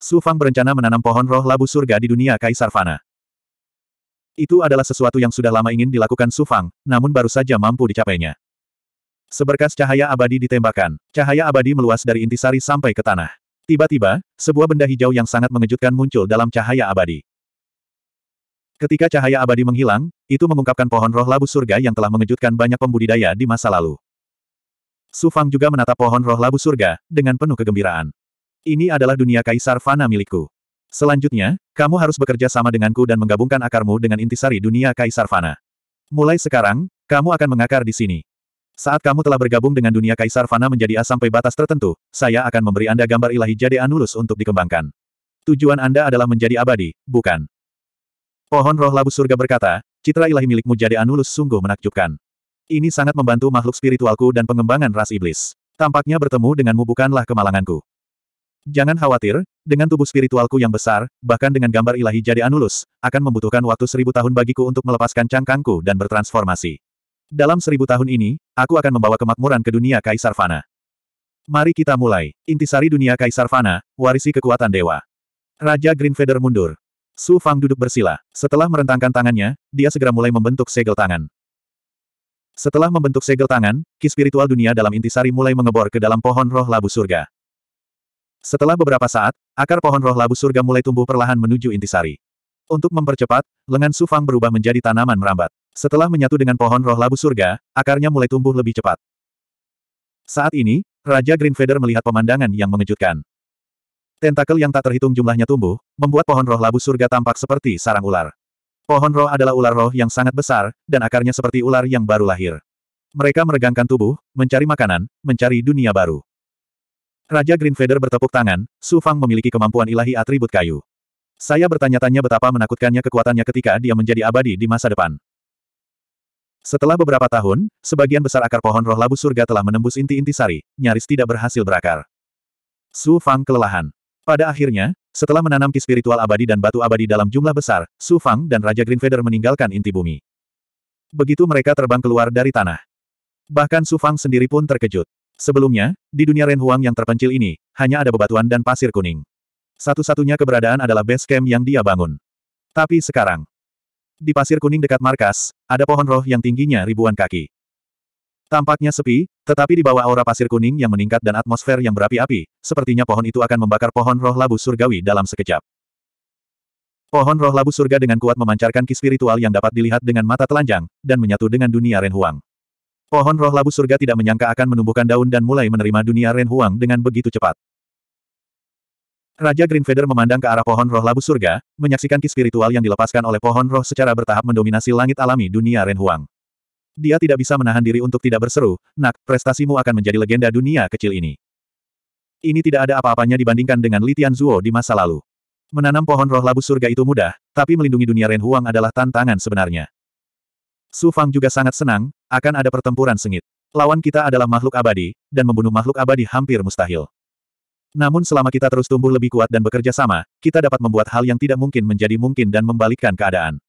Su Fang berencana menanam pohon roh labu surga di dunia Kaisar Fana. Itu adalah sesuatu yang sudah lama ingin dilakukan Su Fang, namun baru saja mampu dicapainya. Seberkas cahaya abadi ditembakkan. Cahaya abadi meluas dari intisari sampai ke tanah. Tiba-tiba, sebuah benda hijau yang sangat mengejutkan muncul dalam cahaya abadi. Ketika cahaya abadi menghilang, itu mengungkapkan pohon roh labu surga yang telah mengejutkan banyak pembudidaya di masa lalu. Sufang juga menatap pohon roh labu surga, dengan penuh kegembiraan. Ini adalah dunia kaisar fana milikku. Selanjutnya, kamu harus bekerja sama denganku dan menggabungkan akarmu dengan intisari dunia kaisar fana. Mulai sekarang, kamu akan mengakar di sini. Saat kamu telah bergabung dengan dunia kaisar fana menjadi A sampai batas tertentu, saya akan memberi Anda gambar ilahi jade anulus untuk dikembangkan. Tujuan Anda adalah menjadi abadi, bukan? Pohon roh labu surga berkata, citra ilahi milikmu jade anulus sungguh menakjubkan. Ini sangat membantu makhluk spiritualku dan pengembangan ras iblis. Tampaknya bertemu denganmu bukanlah kemalanganku. Jangan khawatir, dengan tubuh spiritualku yang besar, bahkan dengan gambar ilahi jadi Anulus, akan membutuhkan waktu seribu tahun bagiku untuk melepaskan cangkangku dan bertransformasi. Dalam seribu tahun ini, aku akan membawa kemakmuran ke dunia Kaisar Fana. Mari kita mulai. Intisari dunia Kaisar Fana, warisi kekuatan dewa. Raja Greenfeather mundur. Su Fang duduk bersila. Setelah merentangkan tangannya, dia segera mulai membentuk segel tangan. Setelah membentuk segel tangan, ki spiritual dunia dalam intisari mulai mengebor ke dalam pohon roh labu surga. Setelah beberapa saat, akar pohon roh labu surga mulai tumbuh perlahan menuju intisari. Untuk mempercepat, lengan Sufang berubah menjadi tanaman merambat. Setelah menyatu dengan pohon roh labu surga, akarnya mulai tumbuh lebih cepat. Saat ini, Raja Green Feather melihat pemandangan yang mengejutkan. Tentakel yang tak terhitung jumlahnya tumbuh, membuat pohon roh labu surga tampak seperti sarang ular. Pohon roh adalah ular roh yang sangat besar, dan akarnya seperti ular yang baru lahir. Mereka meregangkan tubuh, mencari makanan, mencari dunia baru. Raja Green Feather bertepuk tangan, Su Fang memiliki kemampuan ilahi atribut kayu. Saya bertanya-tanya betapa menakutkannya kekuatannya ketika dia menjadi abadi di masa depan. Setelah beberapa tahun, sebagian besar akar pohon roh labu surga telah menembus inti-inti sari, nyaris tidak berhasil berakar. Su Fang kelelahan. Pada akhirnya, setelah menanam ki spiritual abadi dan batu abadi dalam jumlah besar, Su Fang dan Raja Green Feather meninggalkan inti bumi. Begitu mereka terbang keluar dari tanah. Bahkan Su Fang sendiri pun terkejut. Sebelumnya, di dunia Renhuang yang terpencil ini, hanya ada bebatuan dan pasir kuning. Satu-satunya keberadaan adalah base camp yang dia bangun. Tapi sekarang, di pasir kuning dekat markas, ada pohon roh yang tingginya ribuan kaki. Tampaknya sepi, tetapi di bawah aura pasir kuning yang meningkat dan atmosfer yang berapi-api, sepertinya pohon itu akan membakar pohon roh labu surgawi dalam sekejap. Pohon roh labu surga dengan kuat memancarkan ki spiritual yang dapat dilihat dengan mata telanjang, dan menyatu dengan dunia Renhuang. Pohon roh labu surga tidak menyangka akan menumbuhkan daun dan mulai menerima dunia Ren Huang dengan begitu cepat. Raja Green Feather memandang ke arah pohon roh labu surga, menyaksikan ki spiritual yang dilepaskan oleh pohon roh secara bertahap mendominasi langit alami dunia Ren Huang. Dia tidak bisa menahan diri untuk tidak berseru, nak, prestasimu akan menjadi legenda dunia kecil ini. Ini tidak ada apa-apanya dibandingkan dengan Litian Zuo di masa lalu. Menanam pohon roh labu surga itu mudah, tapi melindungi dunia Ren Huang adalah tantangan sebenarnya. Su Fang juga sangat senang, akan ada pertempuran sengit. Lawan kita adalah makhluk abadi, dan membunuh makhluk abadi hampir mustahil. Namun selama kita terus tumbuh lebih kuat dan bekerja sama, kita dapat membuat hal yang tidak mungkin menjadi mungkin dan membalikkan keadaan.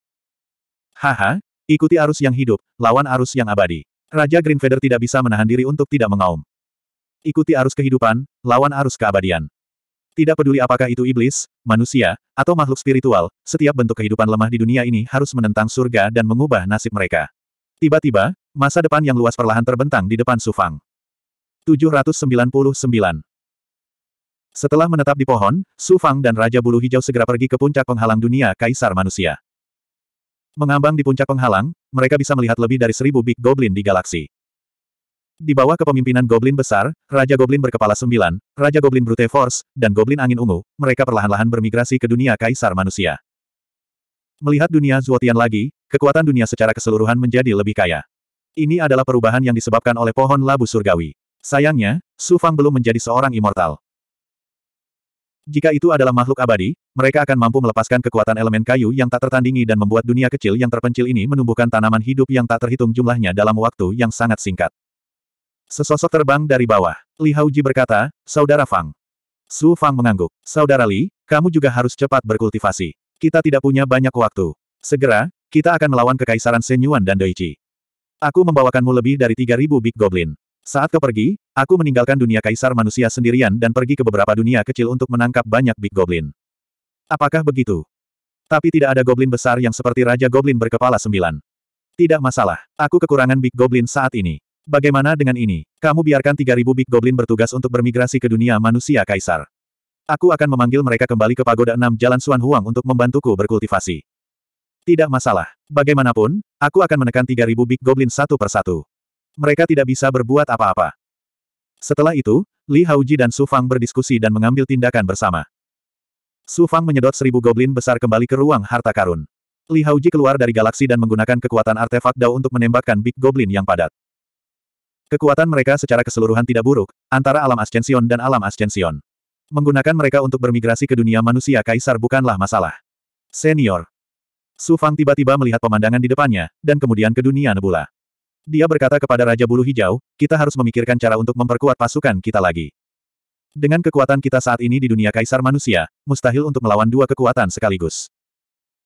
Haha, ikuti arus yang hidup, lawan arus yang abadi. Raja Green Feather tidak bisa menahan diri untuk tidak mengaum. Ikuti arus kehidupan, lawan arus keabadian. Tidak peduli apakah itu iblis, manusia, atau makhluk spiritual, setiap bentuk kehidupan lemah di dunia ini harus menentang surga dan mengubah nasib mereka. Tiba-tiba, masa depan yang luas perlahan terbentang di depan Sufang. 799 Setelah menetap di pohon, Sufang dan Raja Bulu Hijau segera pergi ke puncak penghalang dunia Kaisar Manusia. Mengambang di puncak penghalang, mereka bisa melihat lebih dari seribu Big Goblin di galaksi. Di bawah kepemimpinan Goblin Besar, Raja Goblin berkepala sembilan, Raja Goblin Brute Force, dan Goblin Angin Ungu, mereka perlahan-lahan bermigrasi ke dunia Kaisar Manusia. Melihat dunia Zuotian lagi, kekuatan dunia secara keseluruhan menjadi lebih kaya. Ini adalah perubahan yang disebabkan oleh pohon labu surgawi. Sayangnya, Su Fang belum menjadi seorang immortal. Jika itu adalah makhluk abadi, mereka akan mampu melepaskan kekuatan elemen kayu yang tak tertandingi dan membuat dunia kecil yang terpencil ini menumbuhkan tanaman hidup yang tak terhitung jumlahnya dalam waktu yang sangat singkat. Sesosok terbang dari bawah. Li Hauji berkata, Saudara Fang. Su Fang mengangguk. Saudara Li, kamu juga harus cepat berkultivasi. Kita tidak punya banyak waktu. Segera, kita akan melawan kekaisaran Senyuan dan Doichi. Aku membawakanmu lebih dari 3.000 Big Goblin. Saat kau pergi, aku meninggalkan dunia kaisar manusia sendirian dan pergi ke beberapa dunia kecil untuk menangkap banyak Big Goblin. Apakah begitu? Tapi tidak ada Goblin besar yang seperti Raja Goblin berkepala sembilan. Tidak masalah, aku kekurangan Big Goblin saat ini. Bagaimana dengan ini? Kamu biarkan 3000 Big Goblin bertugas untuk bermigrasi ke dunia manusia kaisar. Aku akan memanggil mereka kembali ke Pagoda 6 Jalan Suan Huang untuk membantuku berkultivasi. Tidak masalah. Bagaimanapun, aku akan menekan 3000 Big Goblin satu persatu. Mereka tidak bisa berbuat apa-apa. Setelah itu, Li Hauji dan Su Fang berdiskusi dan mengambil tindakan bersama. Su Fang menyedot seribu goblin besar kembali ke ruang harta karun. Li Hauji keluar dari galaksi dan menggunakan kekuatan artefak Dao untuk menembakkan Big Goblin yang padat. Kekuatan mereka secara keseluruhan tidak buruk, antara alam ascension dan alam ascension. Menggunakan mereka untuk bermigrasi ke dunia manusia kaisar bukanlah masalah. Senior. Su Fang tiba-tiba melihat pemandangan di depannya, dan kemudian ke dunia nebula. Dia berkata kepada Raja Bulu Hijau, kita harus memikirkan cara untuk memperkuat pasukan kita lagi. Dengan kekuatan kita saat ini di dunia kaisar manusia, mustahil untuk melawan dua kekuatan sekaligus.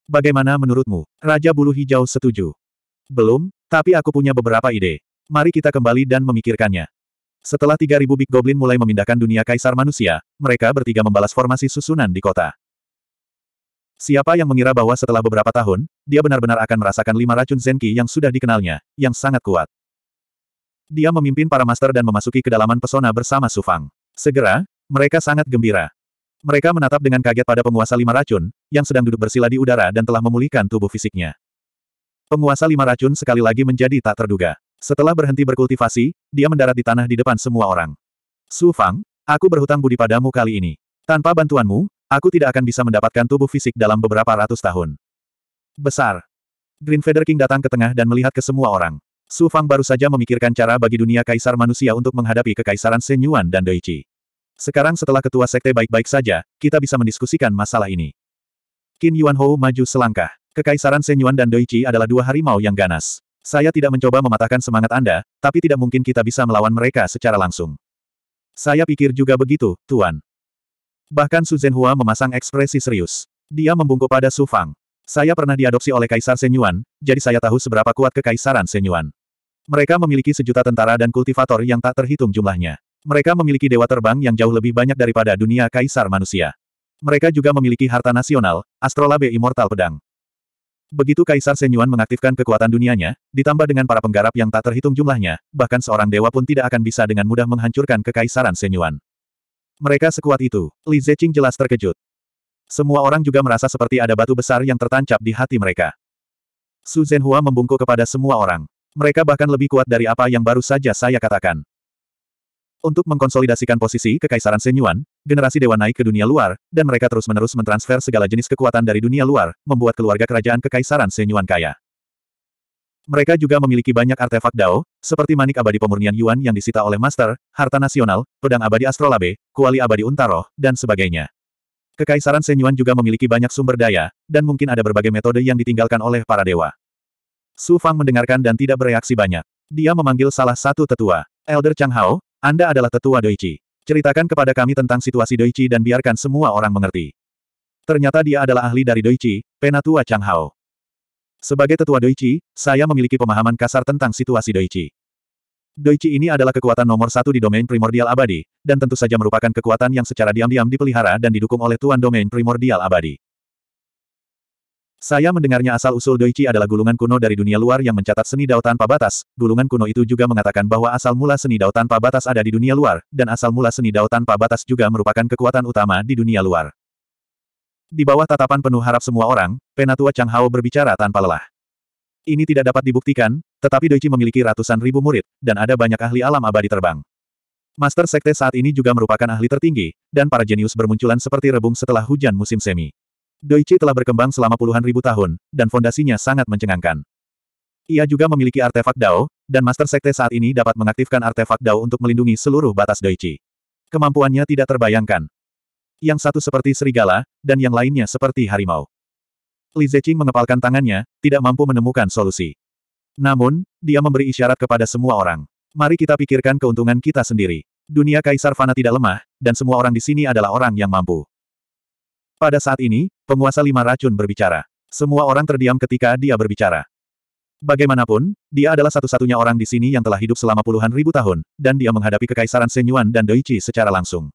Bagaimana menurutmu? Raja Bulu Hijau setuju. Belum, tapi aku punya beberapa ide. Mari kita kembali dan memikirkannya. Setelah 3.000 Big Goblin mulai memindahkan dunia kaisar manusia, mereka bertiga membalas formasi susunan di kota. Siapa yang mengira bahwa setelah beberapa tahun, dia benar-benar akan merasakan lima racun Zenki yang sudah dikenalnya, yang sangat kuat. Dia memimpin para master dan memasuki kedalaman pesona bersama Sufang. Segera, mereka sangat gembira. Mereka menatap dengan kaget pada penguasa lima racun, yang sedang duduk bersila di udara dan telah memulihkan tubuh fisiknya. Penguasa lima racun sekali lagi menjadi tak terduga. Setelah berhenti berkultivasi, dia mendarat di tanah di depan semua orang. Su Fang, aku berhutang budi padamu kali ini. Tanpa bantuanmu, aku tidak akan bisa mendapatkan tubuh fisik dalam beberapa ratus tahun. Besar. Green Feather King datang ke tengah dan melihat ke semua orang. Su Fang baru saja memikirkan cara bagi dunia kaisar manusia untuk menghadapi kekaisaran Senyuan dan Doichi. Sekarang setelah ketua sekte baik-baik saja, kita bisa mendiskusikan masalah ini. Qin Yuan Hou maju selangkah. Kekaisaran Senyuan dan Doichi adalah dua harimau yang ganas. Saya tidak mencoba mematahkan semangat Anda, tapi tidak mungkin kita bisa melawan mereka secara langsung. Saya pikir juga begitu, Tuan. Bahkan Su Zhenhua memasang ekspresi serius. Dia membungkuk pada Su Fang. Saya pernah diadopsi oleh Kaisar Senyuan, jadi saya tahu seberapa kuat kekaisaran Senyuan. Mereka memiliki sejuta tentara dan kultivator yang tak terhitung jumlahnya. Mereka memiliki dewa terbang yang jauh lebih banyak daripada dunia kaisar manusia. Mereka juga memiliki harta nasional, astrolabe immortal pedang. Begitu Kaisar Senyuan mengaktifkan kekuatan dunianya, ditambah dengan para penggarap yang tak terhitung jumlahnya, bahkan seorang dewa pun tidak akan bisa dengan mudah menghancurkan kekaisaran Senyuan. Mereka sekuat itu, Li Zeqing jelas terkejut. Semua orang juga merasa seperti ada batu besar yang tertancap di hati mereka. Su Zhenhua membungkuk kepada semua orang. Mereka bahkan lebih kuat dari apa yang baru saja saya katakan. Untuk mengkonsolidasikan posisi kekaisaran Senyuan, generasi dewa naik ke dunia luar, dan mereka terus-menerus mentransfer segala jenis kekuatan dari dunia luar, membuat keluarga kerajaan kekaisaran Senyuan kaya. Mereka juga memiliki banyak artefak Dao, seperti manik abadi pemurnian Yuan yang disita oleh Master, harta nasional, pedang abadi Astrolabe, kuali abadi Untaro, dan sebagainya. Kekaisaran Senyuan juga memiliki banyak sumber daya, dan mungkin ada berbagai metode yang ditinggalkan oleh para dewa. Su Fang mendengarkan dan tidak bereaksi banyak. Dia memanggil salah satu tetua. Elder Chang Hao, Anda adalah tetua Doichi. Ceritakan kepada kami tentang situasi Doichi dan biarkan semua orang mengerti. Ternyata dia adalah ahli dari Doichi, Penatua Chang Hao. Sebagai tetua Doichi, saya memiliki pemahaman kasar tentang situasi Doichi. Doichi ini adalah kekuatan nomor satu di domain primordial abadi, dan tentu saja merupakan kekuatan yang secara diam-diam dipelihara dan didukung oleh Tuan Domain Primordial Abadi. Saya mendengarnya asal-usul Doichi adalah gulungan kuno dari dunia luar yang mencatat seni dao tanpa batas. Gulungan kuno itu juga mengatakan bahwa asal mula seni dao tanpa batas ada di dunia luar, dan asal mula seni dao tanpa batas juga merupakan kekuatan utama di dunia luar. Di bawah tatapan penuh harap semua orang, Penatua Chang Hao berbicara tanpa lelah. Ini tidak dapat dibuktikan, tetapi Doichi memiliki ratusan ribu murid, dan ada banyak ahli alam abadi terbang. Master Sekte saat ini juga merupakan ahli tertinggi, dan para jenius bermunculan seperti rebung setelah hujan musim semi. Doichi telah berkembang selama puluhan ribu tahun, dan fondasinya sangat mencengangkan. Ia juga memiliki artefak Dao, dan Master Sekte saat ini dapat mengaktifkan artefak Dao untuk melindungi seluruh batas Doichi. Kemampuannya tidak terbayangkan. Yang satu seperti serigala, dan yang lainnya seperti harimau. Li Zeqing mengepalkan tangannya, tidak mampu menemukan solusi. Namun, dia memberi isyarat kepada semua orang. Mari kita pikirkan keuntungan kita sendiri. Dunia Kaisar Fana tidak lemah, dan semua orang di sini adalah orang yang mampu. Pada saat ini, Penguasa lima racun berbicara. Semua orang terdiam ketika dia berbicara. Bagaimanapun, dia adalah satu-satunya orang di sini yang telah hidup selama puluhan ribu tahun, dan dia menghadapi kekaisaran Senyuan dan Doichi secara langsung.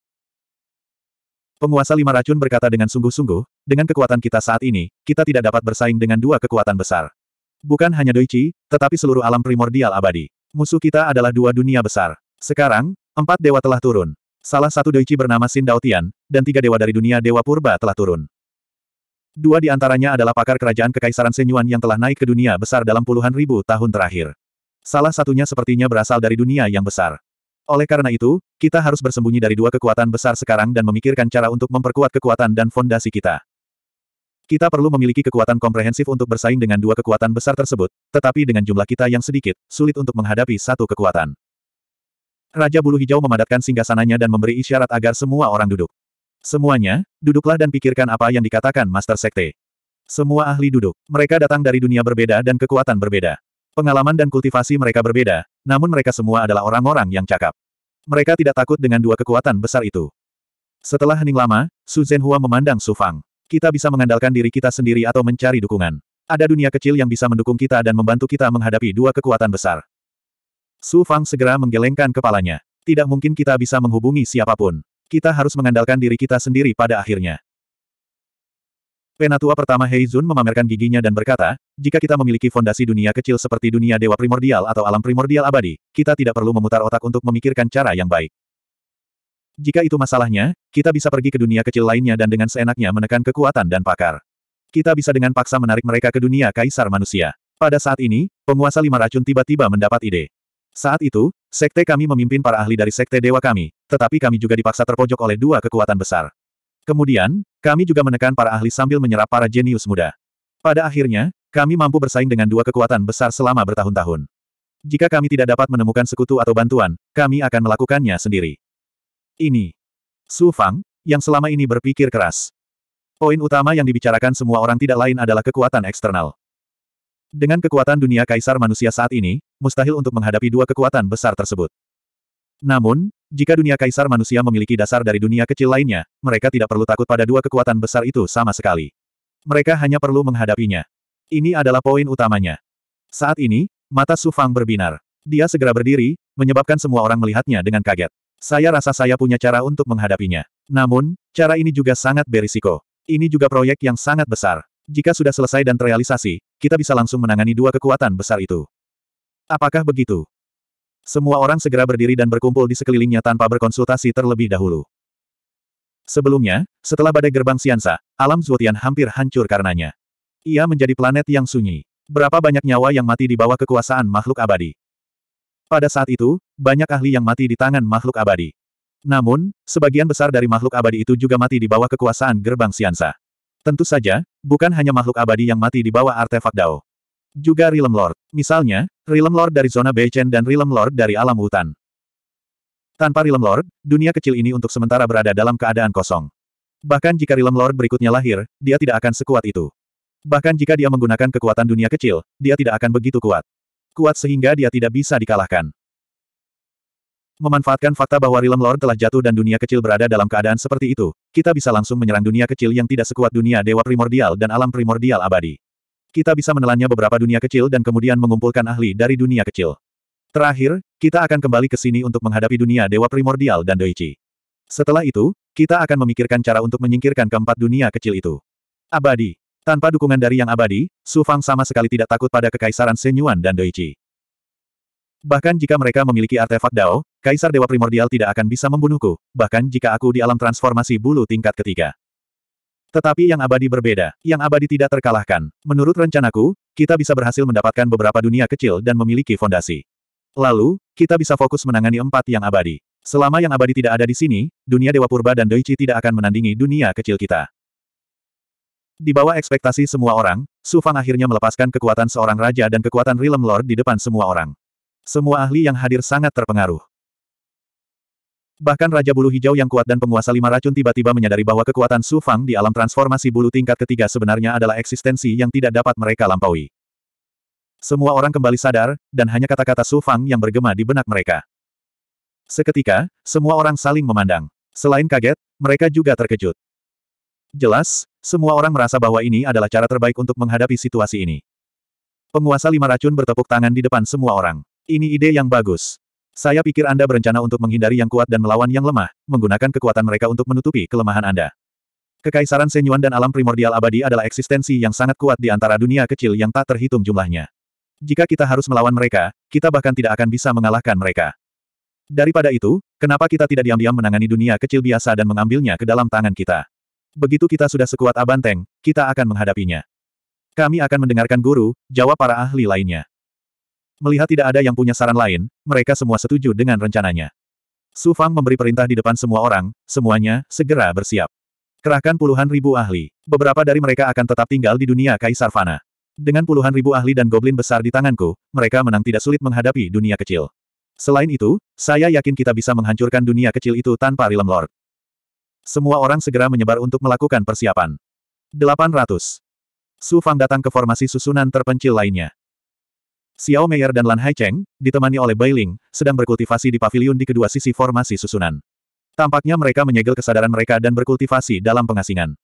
Penguasa lima racun berkata dengan sungguh-sungguh, dengan kekuatan kita saat ini, kita tidak dapat bersaing dengan dua kekuatan besar. Bukan hanya Doichi, tetapi seluruh alam primordial abadi. Musuh kita adalah dua dunia besar. Sekarang, empat dewa telah turun. Salah satu Doichi bernama Sin Daotian, dan tiga dewa dari dunia dewa purba telah turun. Dua di antaranya adalah pakar kerajaan Kekaisaran Senyuan yang telah naik ke dunia besar dalam puluhan ribu tahun terakhir. Salah satunya sepertinya berasal dari dunia yang besar. Oleh karena itu, kita harus bersembunyi dari dua kekuatan besar sekarang dan memikirkan cara untuk memperkuat kekuatan dan fondasi kita. Kita perlu memiliki kekuatan komprehensif untuk bersaing dengan dua kekuatan besar tersebut, tetapi dengan jumlah kita yang sedikit, sulit untuk menghadapi satu kekuatan. Raja Bulu Hijau memadatkan singgasananya dan memberi isyarat agar semua orang duduk. Semuanya, duduklah dan pikirkan apa yang dikatakan Master Sekte. Semua ahli duduk. Mereka datang dari dunia berbeda dan kekuatan berbeda. Pengalaman dan kultivasi mereka berbeda, namun mereka semua adalah orang-orang yang cakap. Mereka tidak takut dengan dua kekuatan besar itu. Setelah hening lama, Su Zhenhua memandang Su Fang. Kita bisa mengandalkan diri kita sendiri atau mencari dukungan. Ada dunia kecil yang bisa mendukung kita dan membantu kita menghadapi dua kekuatan besar. Su Fang segera menggelengkan kepalanya. Tidak mungkin kita bisa menghubungi siapapun kita harus mengandalkan diri kita sendiri pada akhirnya. Penatua pertama Heizun memamerkan giginya dan berkata, jika kita memiliki fondasi dunia kecil seperti dunia dewa primordial atau alam primordial abadi, kita tidak perlu memutar otak untuk memikirkan cara yang baik. Jika itu masalahnya, kita bisa pergi ke dunia kecil lainnya dan dengan seenaknya menekan kekuatan dan pakar. Kita bisa dengan paksa menarik mereka ke dunia kaisar manusia. Pada saat ini, penguasa lima racun tiba-tiba mendapat ide. Saat itu, sekte kami memimpin para ahli dari sekte dewa kami, tetapi kami juga dipaksa terpojok oleh dua kekuatan besar. Kemudian, kami juga menekan para ahli sambil menyerap para jenius muda. Pada akhirnya, kami mampu bersaing dengan dua kekuatan besar selama bertahun-tahun. Jika kami tidak dapat menemukan sekutu atau bantuan, kami akan melakukannya sendiri. Ini. Su Fang, yang selama ini berpikir keras. Poin utama yang dibicarakan semua orang tidak lain adalah kekuatan eksternal. Dengan kekuatan dunia kaisar manusia saat ini, mustahil untuk menghadapi dua kekuatan besar tersebut. Namun, jika dunia kaisar manusia memiliki dasar dari dunia kecil lainnya, mereka tidak perlu takut pada dua kekuatan besar itu sama sekali. Mereka hanya perlu menghadapinya. Ini adalah poin utamanya. Saat ini, mata Sufang berbinar. Dia segera berdiri, menyebabkan semua orang melihatnya dengan kaget. Saya rasa saya punya cara untuk menghadapinya. Namun, cara ini juga sangat berisiko. Ini juga proyek yang sangat besar. Jika sudah selesai dan terrealisasi, kita bisa langsung menangani dua kekuatan besar itu. Apakah begitu? Semua orang segera berdiri dan berkumpul di sekelilingnya tanpa berkonsultasi terlebih dahulu. Sebelumnya, setelah badai gerbang Siansa, alam Zuotian hampir hancur karenanya. Ia menjadi planet yang sunyi. Berapa banyak nyawa yang mati di bawah kekuasaan makhluk abadi. Pada saat itu, banyak ahli yang mati di tangan makhluk abadi. Namun, sebagian besar dari makhluk abadi itu juga mati di bawah kekuasaan gerbang Siansa. Tentu saja, bukan hanya makhluk abadi yang mati di bawah artefak Dao. Juga Realm Lord. Misalnya, Realm Lord dari zona Beichen dan Realm Lord dari alam hutan. Tanpa Realm Lord, dunia kecil ini untuk sementara berada dalam keadaan kosong. Bahkan jika Realm Lord berikutnya lahir, dia tidak akan sekuat itu. Bahkan jika dia menggunakan kekuatan dunia kecil, dia tidak akan begitu kuat. Kuat sehingga dia tidak bisa dikalahkan. Memanfaatkan fakta bahwa Realm Lord telah jatuh dan dunia kecil berada dalam keadaan seperti itu, kita bisa langsung menyerang dunia kecil yang tidak sekuat dunia dewa primordial dan alam primordial abadi. Kita bisa menelannya beberapa dunia kecil dan kemudian mengumpulkan ahli dari dunia kecil. Terakhir, kita akan kembali ke sini untuk menghadapi dunia dewa primordial dan Doichi. Setelah itu, kita akan memikirkan cara untuk menyingkirkan keempat dunia kecil itu. Abadi. Tanpa dukungan dari yang abadi, Su Fang sama sekali tidak takut pada kekaisaran Senyuan dan Doichi. Bahkan jika mereka memiliki artefak Dao, Kaisar Dewa Primordial tidak akan bisa membunuhku, bahkan jika aku di alam transformasi bulu tingkat ketiga. Tetapi yang abadi berbeda, yang abadi tidak terkalahkan. Menurut rencanaku, kita bisa berhasil mendapatkan beberapa dunia kecil dan memiliki fondasi. Lalu, kita bisa fokus menangani empat yang abadi. Selama yang abadi tidak ada di sini, dunia Dewa Purba dan Doichi tidak akan menandingi dunia kecil kita. Di bawah ekspektasi semua orang, Sufang akhirnya melepaskan kekuatan seorang raja dan kekuatan Realm Lord di depan semua orang. Semua ahli yang hadir sangat terpengaruh. Bahkan Raja Bulu Hijau yang kuat dan penguasa lima racun tiba-tiba menyadari bahwa kekuatan Su Fang di alam transformasi bulu tingkat ketiga sebenarnya adalah eksistensi yang tidak dapat mereka lampaui. Semua orang kembali sadar, dan hanya kata-kata Su Fang yang bergema di benak mereka. Seketika, semua orang saling memandang. Selain kaget, mereka juga terkejut. Jelas, semua orang merasa bahwa ini adalah cara terbaik untuk menghadapi situasi ini. Penguasa lima racun bertepuk tangan di depan semua orang. Ini ide yang bagus. Saya pikir Anda berencana untuk menghindari yang kuat dan melawan yang lemah, menggunakan kekuatan mereka untuk menutupi kelemahan Anda. Kekaisaran Senyuan dan alam primordial abadi adalah eksistensi yang sangat kuat di antara dunia kecil yang tak terhitung jumlahnya. Jika kita harus melawan mereka, kita bahkan tidak akan bisa mengalahkan mereka. Daripada itu, kenapa kita tidak diam-diam menangani dunia kecil biasa dan mengambilnya ke dalam tangan kita? Begitu kita sudah sekuat abanteng, kita akan menghadapinya. Kami akan mendengarkan guru, jawab para ahli lainnya. Melihat tidak ada yang punya saran lain, mereka semua setuju dengan rencananya. Su Fang memberi perintah di depan semua orang, semuanya, segera bersiap. Kerahkan puluhan ribu ahli. Beberapa dari mereka akan tetap tinggal di dunia Kaisar Fana. Dengan puluhan ribu ahli dan goblin besar di tanganku, mereka menang tidak sulit menghadapi dunia kecil. Selain itu, saya yakin kita bisa menghancurkan dunia kecil itu tanpa Realm Lord. Semua orang segera menyebar untuk melakukan persiapan. 800. Su Fang datang ke formasi susunan terpencil lainnya. Xiao Meier dan Lan Haicheng, ditemani oleh Bai Ling, sedang berkultivasi di paviliun di kedua sisi formasi susunan. Tampaknya mereka menyegel kesadaran mereka dan berkultivasi dalam pengasingan.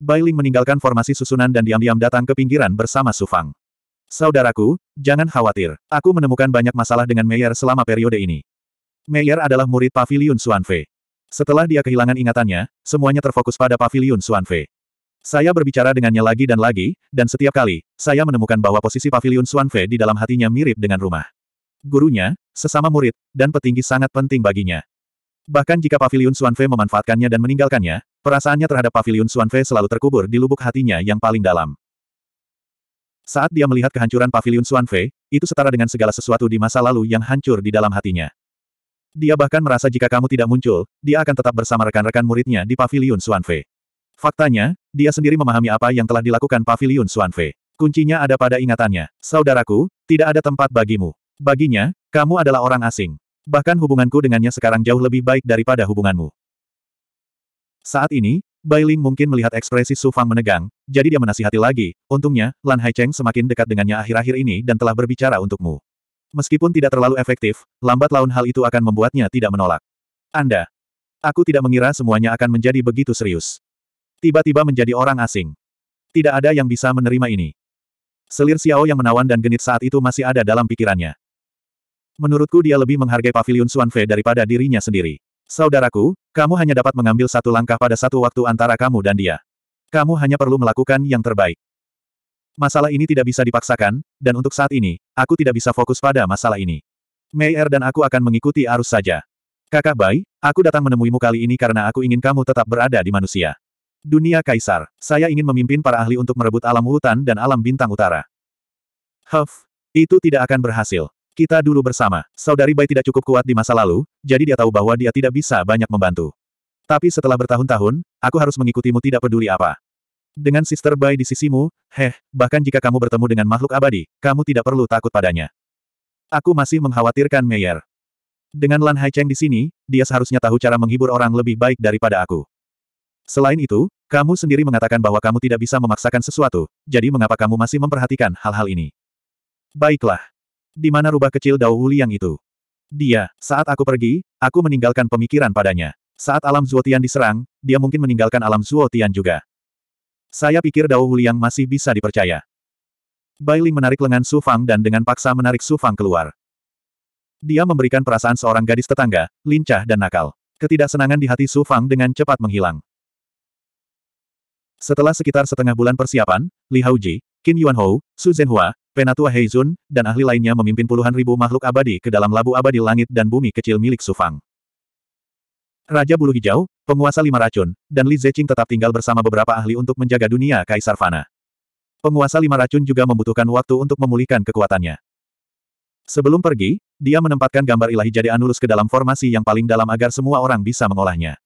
Bai Ling meninggalkan formasi susunan dan diam-diam datang ke pinggiran bersama Su Fang. Saudaraku, jangan khawatir. Aku menemukan banyak masalah dengan Meier selama periode ini. Meier adalah murid paviliun Suanfe. Setelah dia kehilangan ingatannya, semuanya terfokus pada paviliun Suanfe. Saya berbicara dengannya lagi dan lagi, dan setiap kali, saya menemukan bahwa posisi pavilion Xuanfei di dalam hatinya mirip dengan rumah. Gurunya, sesama murid, dan petinggi sangat penting baginya. Bahkan jika pavilion Xuanfei memanfaatkannya dan meninggalkannya, perasaannya terhadap pavilion Xuanfei selalu terkubur di lubuk hatinya yang paling dalam. Saat dia melihat kehancuran pavilion Xuanfei, itu setara dengan segala sesuatu di masa lalu yang hancur di dalam hatinya. Dia bahkan merasa jika kamu tidak muncul, dia akan tetap bersama rekan-rekan muridnya di pavilion Xuanfei. Faktanya, dia sendiri memahami apa yang telah dilakukan Paviliun Suanfe. Kuncinya ada pada ingatannya. Saudaraku, tidak ada tempat bagimu. Baginya, kamu adalah orang asing. Bahkan hubunganku dengannya sekarang jauh lebih baik daripada hubunganmu. Saat ini, Bai Ling mungkin melihat ekspresi Su Fang menegang, jadi dia menasihati lagi, untungnya, Lan Haicheng semakin dekat dengannya akhir-akhir ini dan telah berbicara untukmu. Meskipun tidak terlalu efektif, lambat laun hal itu akan membuatnya tidak menolak. Anda. Aku tidak mengira semuanya akan menjadi begitu serius. Tiba-tiba menjadi orang asing. Tidak ada yang bisa menerima ini. Selir Xiao yang menawan dan genit saat itu masih ada dalam pikirannya. Menurutku dia lebih menghargai pavilion Xuanfe daripada dirinya sendiri. Saudaraku, kamu hanya dapat mengambil satu langkah pada satu waktu antara kamu dan dia. Kamu hanya perlu melakukan yang terbaik. Masalah ini tidak bisa dipaksakan, dan untuk saat ini, aku tidak bisa fokus pada masalah ini. Er dan aku akan mengikuti arus saja. Kakak Bai, aku datang menemuimu kali ini karena aku ingin kamu tetap berada di manusia. Dunia Kaisar, saya ingin memimpin para ahli untuk merebut alam hutan dan alam bintang utara. Huff, itu tidak akan berhasil. Kita dulu bersama. Saudari Bai tidak cukup kuat di masa lalu, jadi dia tahu bahwa dia tidak bisa banyak membantu. Tapi setelah bertahun-tahun, aku harus mengikutimu tidak peduli apa. Dengan Sister Bai di sisimu, heh, bahkan jika kamu bertemu dengan makhluk abadi, kamu tidak perlu takut padanya. Aku masih mengkhawatirkan Meyer. Dengan Lan Haicheng di sini, dia seharusnya tahu cara menghibur orang lebih baik daripada aku. Selain itu, kamu sendiri mengatakan bahwa kamu tidak bisa memaksakan sesuatu, jadi mengapa kamu masih memperhatikan hal-hal ini? Baiklah. Di mana rubah kecil Dao Wuliang itu? Dia, saat aku pergi, aku meninggalkan pemikiran padanya. Saat alam Zuotian diserang, dia mungkin meninggalkan alam Zuotian juga. Saya pikir Dao Wuliang masih bisa dipercaya. Bailing menarik lengan Su Fang dan dengan paksa menarik Su Fang keluar. Dia memberikan perasaan seorang gadis tetangga, lincah dan nakal. Ketidaksenangan di hati Su Fang dengan cepat menghilang. Setelah sekitar setengah bulan persiapan, Li Haoji, Qin Yuanhou, Su Zhenhua, Penatua Heizun, dan ahli lainnya memimpin puluhan ribu makhluk abadi ke dalam labu abadi langit dan bumi kecil milik Sufang. Raja Bulu Hijau, penguasa lima racun, dan Li Zeqing tetap tinggal bersama beberapa ahli untuk menjaga dunia Kaisar Fana. Penguasa lima racun juga membutuhkan waktu untuk memulihkan kekuatannya. Sebelum pergi, dia menempatkan gambar ilahi jadi Anulus ke dalam formasi yang paling dalam agar semua orang bisa mengolahnya.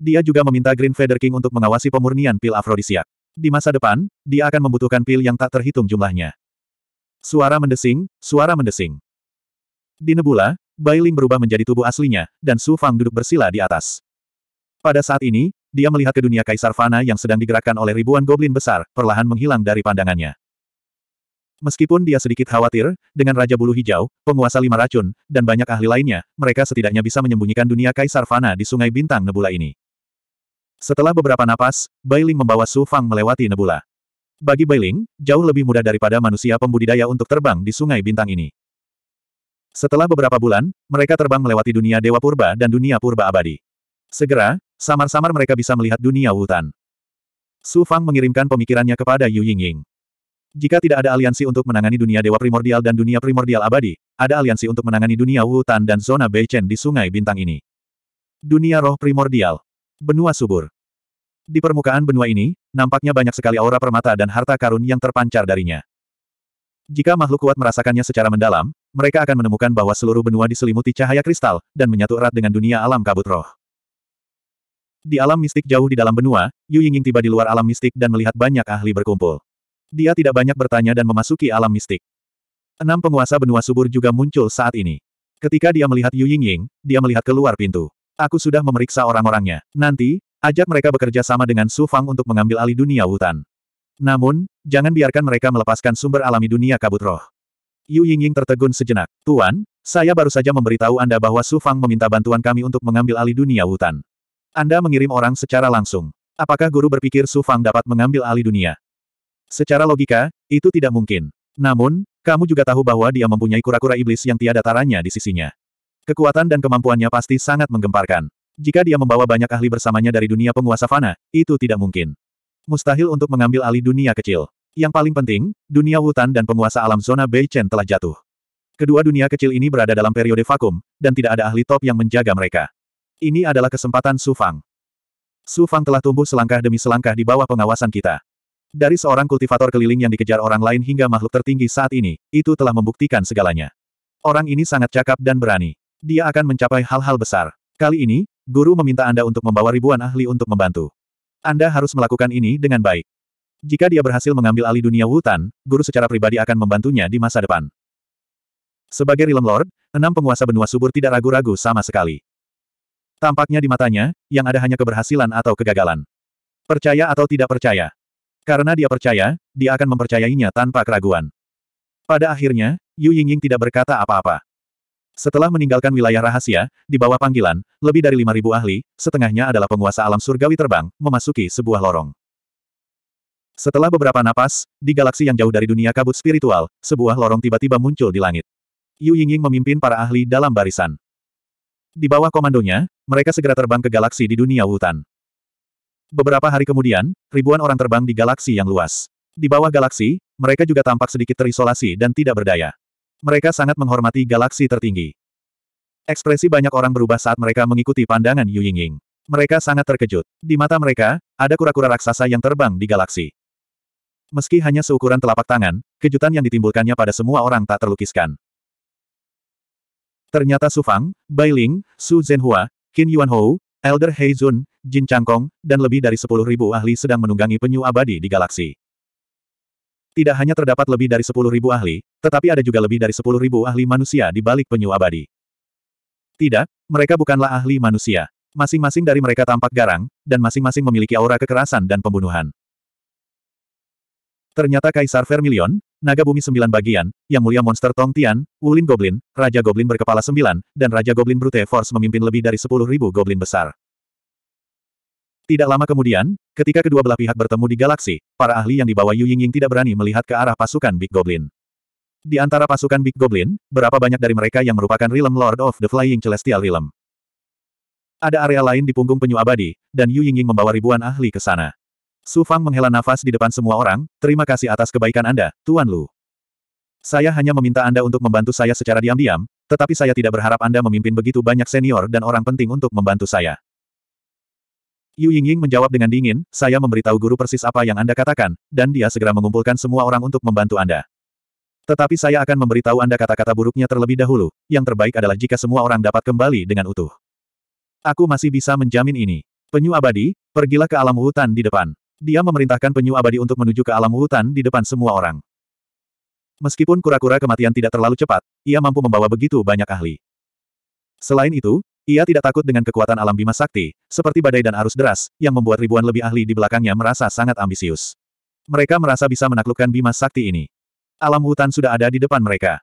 Dia juga meminta Green Feather King untuk mengawasi pemurnian pil afrodisiak. Di masa depan, dia akan membutuhkan pil yang tak terhitung jumlahnya. Suara mendesing, suara mendesing. Di Nebula, Bailing berubah menjadi tubuh aslinya, dan Su Fang duduk bersila di atas. Pada saat ini, dia melihat ke dunia Kaisar Fana yang sedang digerakkan oleh ribuan goblin besar, perlahan menghilang dari pandangannya. Meskipun dia sedikit khawatir, dengan Raja Bulu Hijau, penguasa lima racun, dan banyak ahli lainnya, mereka setidaknya bisa menyembunyikan dunia Kaisar Fana di Sungai Bintang Nebula ini. Setelah beberapa napas, Bailing membawa Su Fang melewati nebula. Bagi Bailing, jauh lebih mudah daripada manusia pembudidaya untuk terbang di sungai bintang ini. Setelah beberapa bulan, mereka terbang melewati dunia Dewa Purba dan dunia Purba Abadi. Segera, samar-samar mereka bisa melihat dunia hutan. Su Fang mengirimkan pemikirannya kepada Yu Yingying. Jika tidak ada aliansi untuk menangani dunia Dewa Primordial dan dunia Primordial Abadi, ada aliansi untuk menangani dunia hutan dan zona Beichen di sungai bintang ini. Dunia roh primordial, Benua subur. Di permukaan benua ini, nampaknya banyak sekali aura permata dan harta karun yang terpancar darinya. Jika makhluk kuat merasakannya secara mendalam, mereka akan menemukan bahwa seluruh benua diselimuti cahaya kristal, dan menyatu erat dengan dunia alam kabut roh. Di alam mistik jauh di dalam benua, Yu Yingying tiba di luar alam mistik dan melihat banyak ahli berkumpul. Dia tidak banyak bertanya dan memasuki alam mistik. Enam penguasa benua subur juga muncul saat ini. Ketika dia melihat Yu Yingying, dia melihat keluar pintu. Aku sudah memeriksa orang-orangnya. Nanti, ajak mereka bekerja sama dengan Su Fang untuk mengambil alih dunia hutan. Namun, jangan biarkan mereka melepaskan sumber alami dunia kabut roh. Yu Yingying tertegun sejenak. Tuan, saya baru saja memberitahu Anda bahwa Su Fang meminta bantuan kami untuk mengambil alih dunia hutan. Anda mengirim orang secara langsung. Apakah guru berpikir Su Fang dapat mengambil alih dunia? Secara logika, itu tidak mungkin. Namun, kamu juga tahu bahwa dia mempunyai kura-kura iblis yang tiada taranya di sisinya. Kekuatan dan kemampuannya pasti sangat menggemparkan. Jika dia membawa banyak ahli bersamanya dari dunia penguasa fana, itu tidak mungkin. Mustahil untuk mengambil alih dunia kecil. Yang paling penting, dunia hutan dan penguasa alam zona Beichen telah jatuh. Kedua dunia kecil ini berada dalam periode vakum, dan tidak ada ahli top yang menjaga mereka. Ini adalah kesempatan Su Fang. Su Fang telah tumbuh selangkah demi selangkah di bawah pengawasan kita. Dari seorang kultivator keliling yang dikejar orang lain hingga makhluk tertinggi saat ini, itu telah membuktikan segalanya. Orang ini sangat cakap dan berani. Dia akan mencapai hal-hal besar. Kali ini, guru meminta Anda untuk membawa ribuan ahli untuk membantu. Anda harus melakukan ini dengan baik. Jika dia berhasil mengambil alih dunia Wutan, guru secara pribadi akan membantunya di masa depan. Sebagai Realm Lord, enam penguasa benua subur tidak ragu-ragu sama sekali. Tampaknya di matanya, yang ada hanya keberhasilan atau kegagalan. Percaya atau tidak percaya. Karena dia percaya, dia akan mempercayainya tanpa keraguan. Pada akhirnya, Yu Yingying tidak berkata apa-apa. Setelah meninggalkan wilayah rahasia, di bawah panggilan, lebih dari 5.000 ahli, setengahnya adalah penguasa alam surgawi terbang, memasuki sebuah lorong. Setelah beberapa napas, di galaksi yang jauh dari dunia kabut spiritual, sebuah lorong tiba-tiba muncul di langit. Yu Yingying memimpin para ahli dalam barisan. Di bawah komandonya, mereka segera terbang ke galaksi di dunia hutan. Beberapa hari kemudian, ribuan orang terbang di galaksi yang luas. Di bawah galaksi, mereka juga tampak sedikit terisolasi dan tidak berdaya. Mereka sangat menghormati galaksi tertinggi. Ekspresi banyak orang berubah saat mereka mengikuti pandangan Yu Yingying. Mereka sangat terkejut. Di mata mereka, ada kura-kura raksasa yang terbang di galaksi. Meski hanya seukuran telapak tangan, kejutan yang ditimbulkannya pada semua orang tak terlukiskan. Ternyata Su Fang, Bai Ling, Su Zhenhua, Qin Yuanhou, Elder Heizun, Jin Changkong, dan lebih dari 10.000 ahli sedang menunggangi penyu abadi di galaksi. Tidak hanya terdapat lebih dari 10.000 ahli, tetapi ada juga lebih dari 10.000 ahli manusia di balik penyu abadi. Tidak, mereka bukanlah ahli manusia. Masing-masing dari mereka tampak garang, dan masing-masing memiliki aura kekerasan dan pembunuhan. Ternyata Kaisar Vermilion, Naga Bumi Sembilan Bagian, Yang Mulia Monster Tong Tian, Wulin Goblin, Raja Goblin Berkepala Sembilan, dan Raja Goblin Brute Force memimpin lebih dari 10.000 Goblin besar. Tidak lama kemudian, ketika kedua belah pihak bertemu di galaksi, para ahli yang dibawa Yu Yingying tidak berani melihat ke arah pasukan Big Goblin. Di antara pasukan Big Goblin, berapa banyak dari mereka yang merupakan Realm Lord of the Flying Celestial Realm? Ada area lain di punggung penyu abadi, dan Yu Yingying membawa ribuan ahli ke sana. Su Fang menghela nafas di depan semua orang, terima kasih atas kebaikan Anda, Tuan Lu. Saya hanya meminta Anda untuk membantu saya secara diam-diam, tetapi saya tidak berharap Anda memimpin begitu banyak senior dan orang penting untuk membantu saya. Yu Yingying menjawab dengan dingin, saya memberitahu guru persis apa yang Anda katakan, dan dia segera mengumpulkan semua orang untuk membantu Anda. Tetapi saya akan memberitahu Anda kata-kata buruknya terlebih dahulu, yang terbaik adalah jika semua orang dapat kembali dengan utuh. Aku masih bisa menjamin ini. Penyu abadi, pergilah ke alam hutan di depan. Dia memerintahkan penyu abadi untuk menuju ke alam hutan di depan semua orang. Meskipun kura-kura kematian tidak terlalu cepat, ia mampu membawa begitu banyak ahli. Selain itu, ia tidak takut dengan kekuatan alam bima sakti, seperti badai dan arus deras, yang membuat ribuan lebih ahli di belakangnya merasa sangat ambisius. Mereka merasa bisa menaklukkan bima sakti ini. Alam hutan sudah ada di depan mereka.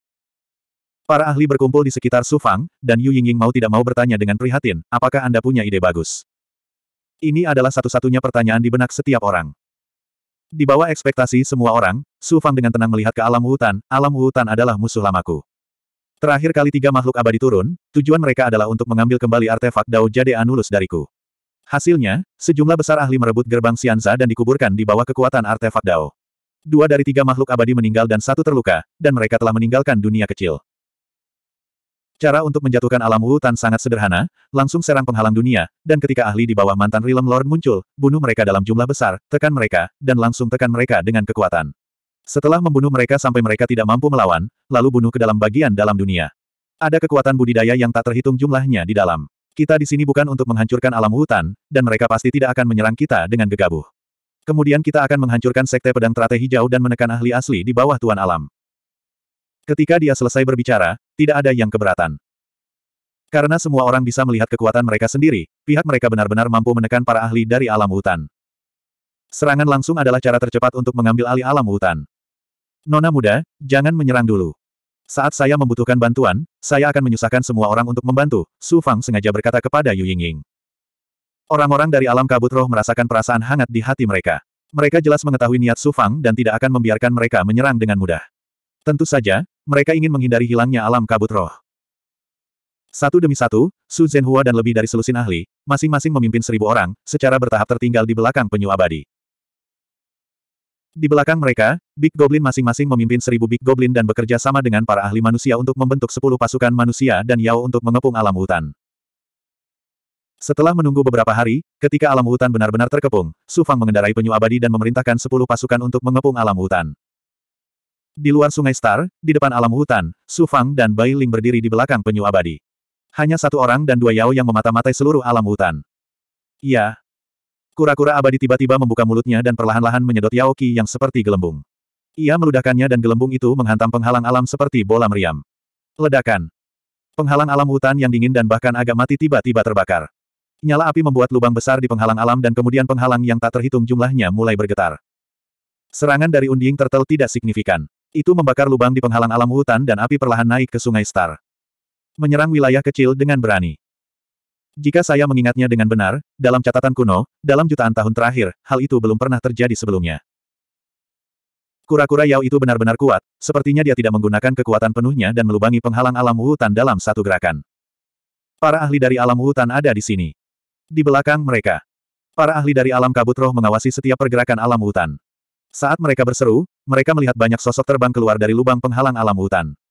Para ahli berkumpul di sekitar Sufang, dan Yu Yingying mau tidak mau bertanya dengan prihatin, apakah Anda punya ide bagus? Ini adalah satu-satunya pertanyaan di benak setiap orang. Di bawah ekspektasi semua orang, Sufang dengan tenang melihat ke alam hutan, alam hutan adalah musuh lamaku. Terakhir kali tiga makhluk abadi turun, tujuan mereka adalah untuk mengambil kembali artefak Dao Jade Anulus dariku. Hasilnya, sejumlah besar ahli merebut gerbang Sianza dan dikuburkan di bawah kekuatan artefak Dao. Dua dari tiga makhluk abadi meninggal dan satu terluka, dan mereka telah meninggalkan dunia kecil. Cara untuk menjatuhkan alam hutan sangat sederhana, langsung serang penghalang dunia, dan ketika ahli di bawah mantan Realm Lord muncul, bunuh mereka dalam jumlah besar, tekan mereka, dan langsung tekan mereka dengan kekuatan. Setelah membunuh mereka sampai mereka tidak mampu melawan, lalu bunuh ke dalam bagian dalam dunia. Ada kekuatan budidaya yang tak terhitung jumlahnya di dalam. Kita di sini bukan untuk menghancurkan alam hutan, dan mereka pasti tidak akan menyerang kita dengan gegabah. Kemudian kita akan menghancurkan sekte pedang teratai hijau dan menekan ahli asli di bawah Tuan Alam. Ketika dia selesai berbicara, tidak ada yang keberatan. Karena semua orang bisa melihat kekuatan mereka sendiri, pihak mereka benar-benar mampu menekan para ahli dari alam hutan. Serangan langsung adalah cara tercepat untuk mengambil alih alam hutan. Nona muda, jangan menyerang dulu. Saat saya membutuhkan bantuan, saya akan menyusahkan semua orang untuk membantu, Su Fang sengaja berkata kepada Yu Yingying. Orang-orang dari alam kabut roh merasakan perasaan hangat di hati mereka. Mereka jelas mengetahui niat Su Fang dan tidak akan membiarkan mereka menyerang dengan mudah. Tentu saja, mereka ingin menghindari hilangnya alam kabut roh. Satu demi satu, Su Zhenhua dan lebih dari selusin ahli, masing-masing memimpin seribu orang, secara bertahap tertinggal di belakang penyu abadi. Di belakang mereka, Big Goblin masing-masing memimpin seribu Big Goblin dan bekerja sama dengan para ahli manusia untuk membentuk sepuluh pasukan manusia dan Yao untuk mengepung alam hutan. Setelah menunggu beberapa hari, ketika alam hutan benar-benar terkepung, Su Fang mengendarai penyu abadi dan memerintahkan sepuluh pasukan untuk mengepung alam hutan. Di luar sungai Star, di depan alam hutan, Su Fang dan Bai Ling berdiri di belakang penyu abadi. Hanya satu orang dan dua Yao yang memata-matai seluruh alam hutan. Ya, Kura-kura abadi tiba-tiba membuka mulutnya dan perlahan-lahan menyedot Yao Qi yang seperti gelembung. Ia meludahkannya dan gelembung itu menghantam penghalang alam seperti bola meriam. Ledakan. Penghalang alam hutan yang dingin dan bahkan agak mati tiba-tiba terbakar. Nyala api membuat lubang besar di penghalang alam dan kemudian penghalang yang tak terhitung jumlahnya mulai bergetar. Serangan dari unding turtle tidak signifikan. Itu membakar lubang di penghalang alam hutan dan api perlahan naik ke sungai Star. Menyerang wilayah kecil dengan berani. Jika saya mengingatnya dengan benar, dalam catatan kuno, dalam jutaan tahun terakhir, hal itu belum pernah terjadi sebelumnya. Kura-kura Yao itu benar-benar kuat, sepertinya dia tidak menggunakan kekuatan penuhnya dan melubangi penghalang alam hutan dalam satu gerakan. Para ahli dari alam hutan ada di sini. Di belakang mereka, para ahli dari alam kabut roh mengawasi setiap pergerakan alam hutan. Saat mereka berseru, mereka melihat banyak sosok terbang keluar dari lubang penghalang alam hutan.